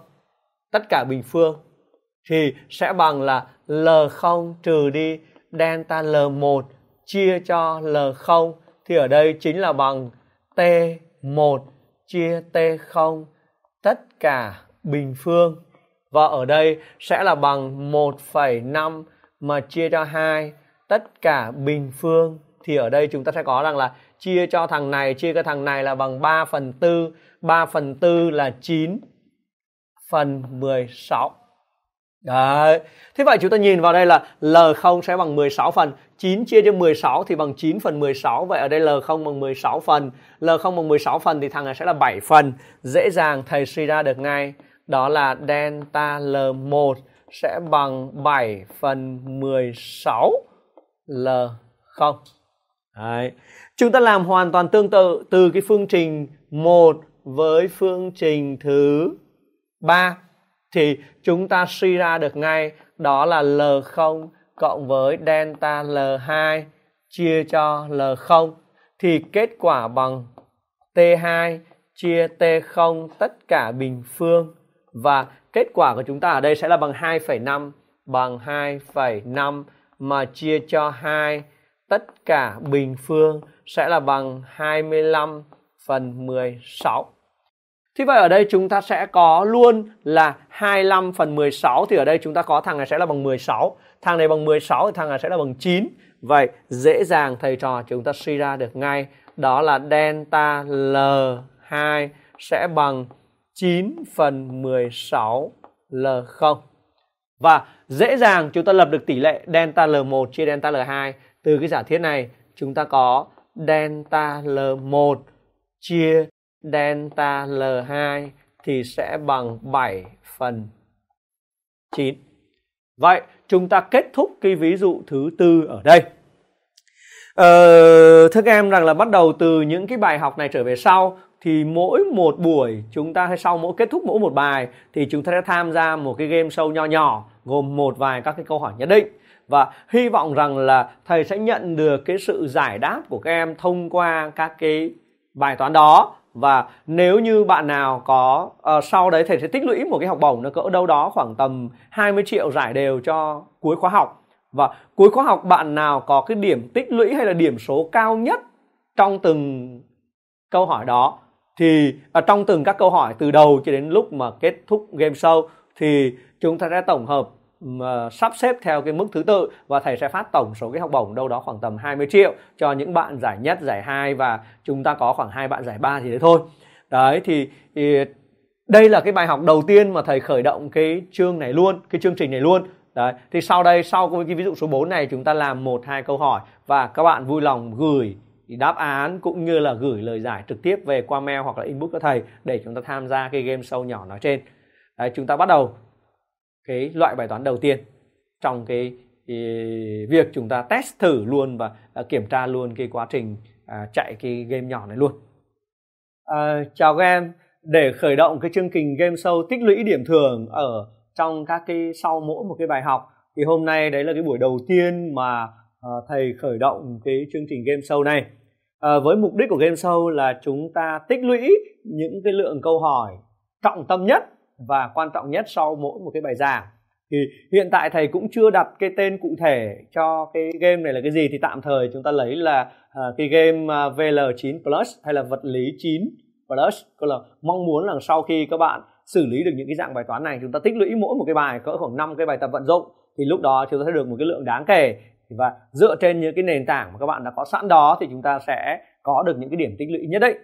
tất cả bình phương thì sẽ bằng là L0 trừ đi delta L1 chia cho L0 thì ở đây chính là bằng T1 chia T0 tất cả bình phương và ở đây sẽ là bằng 1,5 mà chia cho 2 tất cả bình phương thì ở đây chúng ta sẽ có rằng là chia cho thằng này chia cho thằng này là bằng 3 phần 4 3 phần 4 là 9 phần 16 Đấy. Thế vậy chúng ta nhìn vào đây là L0 sẽ bằng 16 phần 9 chia cho 16 thì bằng 9 phần 16 Vậy ở đây L0 bằng 16 phần L0 bằng 16 phần thì thằng này sẽ là 7 phần Dễ dàng thầy suy ra được ngay Đó là delta L1 sẽ bằng 7 phần 16 L0 Đấy. Chúng ta làm hoàn toàn tương tự từ cái phương trình 1 với phương trình thứ 3 thì chúng ta suy ra được ngay đó là L0 cộng với delta L2 chia cho L0 thì kết quả bằng T2 chia T0 tất cả bình phương và kết quả của chúng ta ở đây sẽ là bằng 2,5 bằng 2,5 mà chia cho 2 tất cả bình phương sẽ là bằng 25 phần 16. Thì vậy ở đây chúng ta sẽ có luôn là 25 phần 16 thì ở đây chúng ta có thằng này sẽ là bằng 16, thằng này bằng 16 thì thằng này sẽ là bằng 9. Vậy dễ dàng thầy trò chúng ta suy ra được ngay đó là delta L2 sẽ bằng 9 phần 16 L0. Và dễ dàng chúng ta lập được tỷ lệ delta L1 chia delta L2 từ cái giả thiết này, chúng ta có delta L1 chia delta L2 thì sẽ bằng 7 phần 9. Vậy, chúng ta kết thúc cái ví dụ thứ tư ở đây. Ờ, thưa các em rằng là bắt đầu từ những cái bài học này trở về sau thì mỗi một buổi chúng ta hay sau mỗi kết thúc mỗi một bài thì chúng ta sẽ tham gia một cái game show nho nhỏ gồm một vài các cái câu hỏi nhất định và hy vọng rằng là thầy sẽ nhận được cái sự giải đáp của các em thông qua các cái bài toán đó và nếu như bạn nào có uh, sau đấy thầy sẽ tích lũy một cái học bổng nó cỡ đâu đó khoảng tầm 20 triệu giải đều cho cuối khóa học và cuối khóa học bạn nào có cái điểm tích lũy hay là điểm số cao nhất trong từng câu hỏi đó thì uh, trong từng các câu hỏi từ đầu cho đến lúc mà kết thúc game show thì chúng ta sẽ tổng hợp sắp xếp theo cái mức thứ tự và thầy sẽ phát tổng số cái học bổng đâu đó khoảng tầm 20 triệu cho những bạn giải nhất, giải hai và chúng ta có khoảng hai bạn giải ba thì đấy thôi. Đấy thì, thì đây là cái bài học đầu tiên mà thầy khởi động cái chương này luôn, cái chương trình này luôn. Đấy, thì sau đây sau cái ví dụ số 4 này chúng ta làm một hai câu hỏi và các bạn vui lòng gửi đáp án cũng như là gửi lời giải trực tiếp về qua mail hoặc là inbox cho thầy để chúng ta tham gia cái game sâu nhỏ nói trên. Đấy, chúng ta bắt đầu cái loại bài toán đầu tiên trong cái, cái việc chúng ta test thử luôn và à, kiểm tra luôn cái quá trình à, chạy cái game nhỏ này luôn à, chào các em để khởi động cái chương trình game show tích lũy điểm thưởng ở trong các cái sau mỗi một cái bài học thì hôm nay đấy là cái buổi đầu tiên mà à, thầy khởi động cái chương trình game show này à, với mục đích của game show là chúng ta tích lũy những cái lượng câu hỏi trọng tâm nhất và quan trọng nhất sau mỗi một cái bài giảng thì hiện tại thầy cũng chưa đặt cái tên cụ thể cho cái game này là cái gì thì tạm thời chúng ta lấy là uh, cái game ờ, VL9 Plus hay là vật lý 9 Plus tức là mong muốn là sau khi các bạn xử lý được những cái dạng bài toán này chúng ta tích lũy mỗi một cái bài cỡ khoảng 5 cái bài tập vận dụng thì lúc đó chúng ta sẽ được một cái lượng đáng kể và dựa trên những cái nền tảng mà các bạn đã có sẵn đó thì chúng ta sẽ có được những cái điểm tích lũy nhất định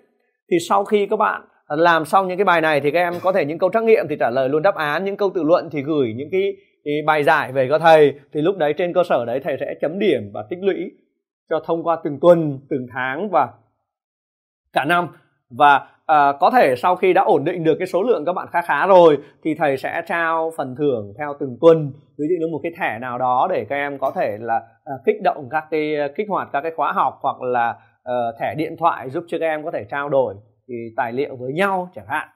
thì sau khi các bạn làm xong những cái bài này thì các em có thể những câu trắc nghiệm thì trả lời luôn đáp án những câu tự luận thì gửi những cái, cái bài giải về cho thầy thì lúc đấy trên cơ sở đấy thầy sẽ chấm điểm và tích lũy cho thông qua từng tuần từng tháng và cả năm và à, có thể sau khi đã ổn định được cái số lượng các bạn khá khá rồi thì thầy sẽ trao phần thưởng theo từng tuần ví dụ như một cái thẻ nào đó để các em có thể là à, kích động các cái kích hoạt các cái khóa học hoặc là à, thẻ điện thoại giúp cho các em có thể trao đổi tài liệu với nhau chẳng hạn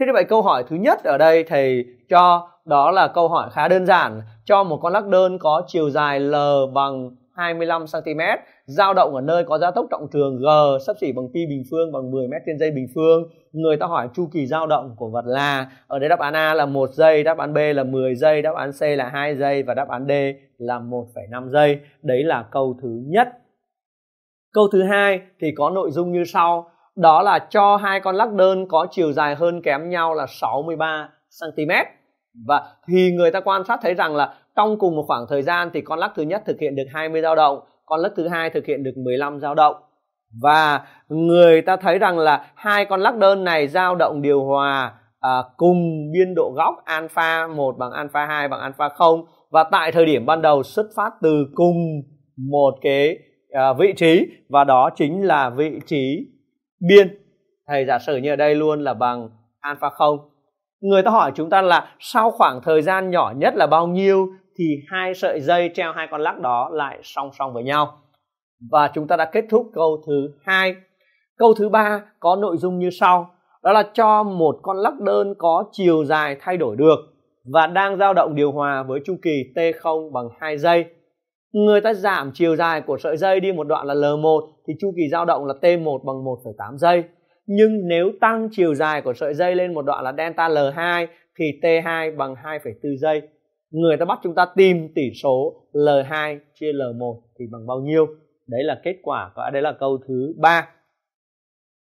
thế như vậy câu hỏi thứ nhất ở đây thầy cho đó là câu hỏi khá đơn giản cho một con lắc đơn có chiều dài l bằng 25 cm dao động ở nơi có gia tốc trọng trường g sắp xỉ bằng pi bình phương bằng 10 m trên giây bình phương người ta hỏi chu kỳ dao động của vật là ở đây đáp án A là một giây đáp án B là 10 giây đáp án C là hai giây và đáp án D là 1,5 giây đấy là câu thứ nhất câu thứ hai thì có nội dung như sau đó là cho hai con lắc đơn có chiều dài hơn kém nhau là 63 cm và thì người ta quan sát thấy rằng là trong cùng một khoảng thời gian thì con lắc thứ nhất thực hiện được 20 dao động, con lắc thứ hai thực hiện được 15 dao động. Và người ta thấy rằng là hai con lắc đơn này dao động điều hòa à, cùng biên độ góc alpha 1 bằng alpha 2 bằng alpha 0 và tại thời điểm ban đầu xuất phát từ cùng một cái à, vị trí và đó chính là vị trí biên thầy giả sử như ở đây luôn là bằng alpha 0 người ta hỏi chúng ta là sau khoảng thời gian nhỏ nhất là bao nhiêu thì hai sợi dây treo hai con lắc đó lại song song với nhau và chúng ta đã kết thúc câu thứ hai câu thứ ba có nội dung như sau đó là cho một con lắc đơn có chiều dài thay đổi được và đang dao động điều hòa với chu kỳ t0 bằng 2 giây người ta giảm chiều dài của sợi dây đi một đoạn là L1 thì chu kỳ dao động là T1 bằng 1,8 giây. Nhưng nếu tăng chiều dài của sợi dây lên một đoạn là delta L2 thì T2 bằng 2,4 giây. Người ta bắt chúng ta tìm tỷ số L2 chia L1 thì bằng bao nhiêu? Đấy là kết quả và đấy là câu thứ 3.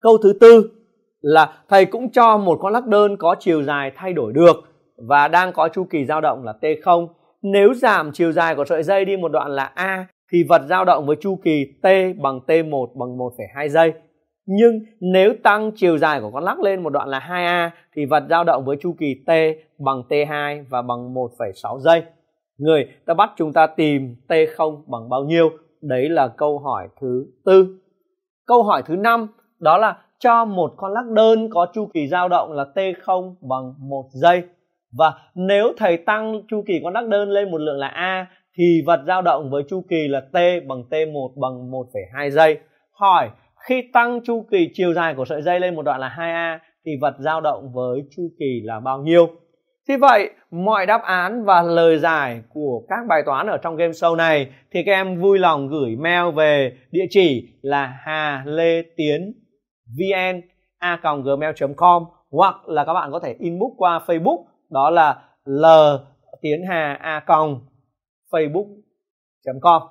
Câu thứ tư là thầy cũng cho một con lắc đơn có chiều dài thay đổi được và đang có chu kỳ dao động là T0 nếu giảm chiều dài của sợi dây đi một đoạn là A thì vật dao động với chu kỳ T bằng T1 bằng 1,2 giây. Nhưng nếu tăng chiều dài của con lắc lên một đoạn là 2A thì vật dao động với chu kỳ T bằng T2 và bằng 1,6 giây. Người ta bắt chúng ta tìm T0 bằng bao nhiêu? Đấy là câu hỏi thứ tư. Câu hỏi thứ năm đó là cho một con lắc đơn có chu kỳ dao động là T0 bằng 1 giây và nếu thầy tăng chu kỳ con đắc đơn lên một lượng là a thì vật dao động với chu kỳ là t bằng t1 bằng 1,2 giây hỏi khi tăng chu kỳ chiều dài của sợi dây lên một đoạn là 2a thì vật dao động với chu kỳ là bao nhiêu Thế vậy, mọi đáp án và lời giải của các bài toán ở trong game show này thì các em vui lòng gửi mail về địa chỉ là hà lê tiến vn a gmail com hoặc là các bạn có thể inbox qua facebook đó là l tiến hà a còng facebook.com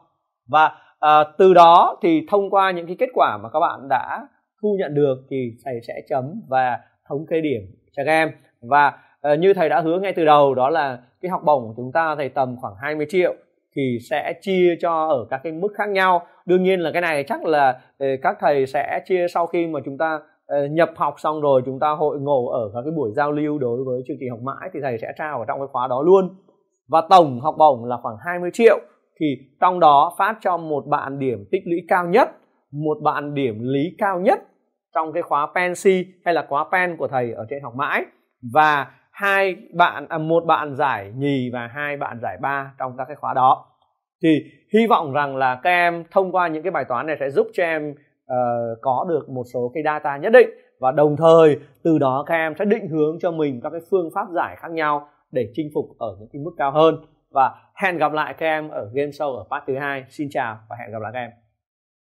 và à, từ đó thì thông qua những cái kết quả mà các bạn đã thu nhận được thì thầy sẽ chấm và thống kê điểm cho các em và à, như thầy đã hứa ngay từ đầu đó là cái học bổng của chúng ta thầy tầm khoảng 20 triệu thì sẽ chia cho ở các cái mức khác nhau đương nhiên là cái này chắc là ờ, các thầy sẽ chia sau khi mà chúng ta Ờ, nhập học xong rồi chúng ta hội ngộ ở các cái buổi giao lưu đối với chương trình học mãi thì thầy sẽ trao ở trong cái khóa đó luôn và tổng học bổng là khoảng 20 triệu thì trong đó phát cho một bạn điểm tích lũy cao nhất một bạn điểm lý cao nhất trong cái khóa Pensi hay là khóa Pen của thầy ở trên học mãi và hai bạn à, một bạn giải nhì và hai bạn giải ba trong các cái khóa đó thì hy vọng rằng là các em thông qua những cái bài toán này sẽ giúp cho em uh, có được một số cái data nhất định và đồng thời từ đó các em sẽ định hướng cho mình các cái phương pháp giải khác nhau để chinh phục ở những cái mức cao hơn và hẹn gặp lại các em ở game show ở part thứ hai xin chào và hẹn gặp lại các em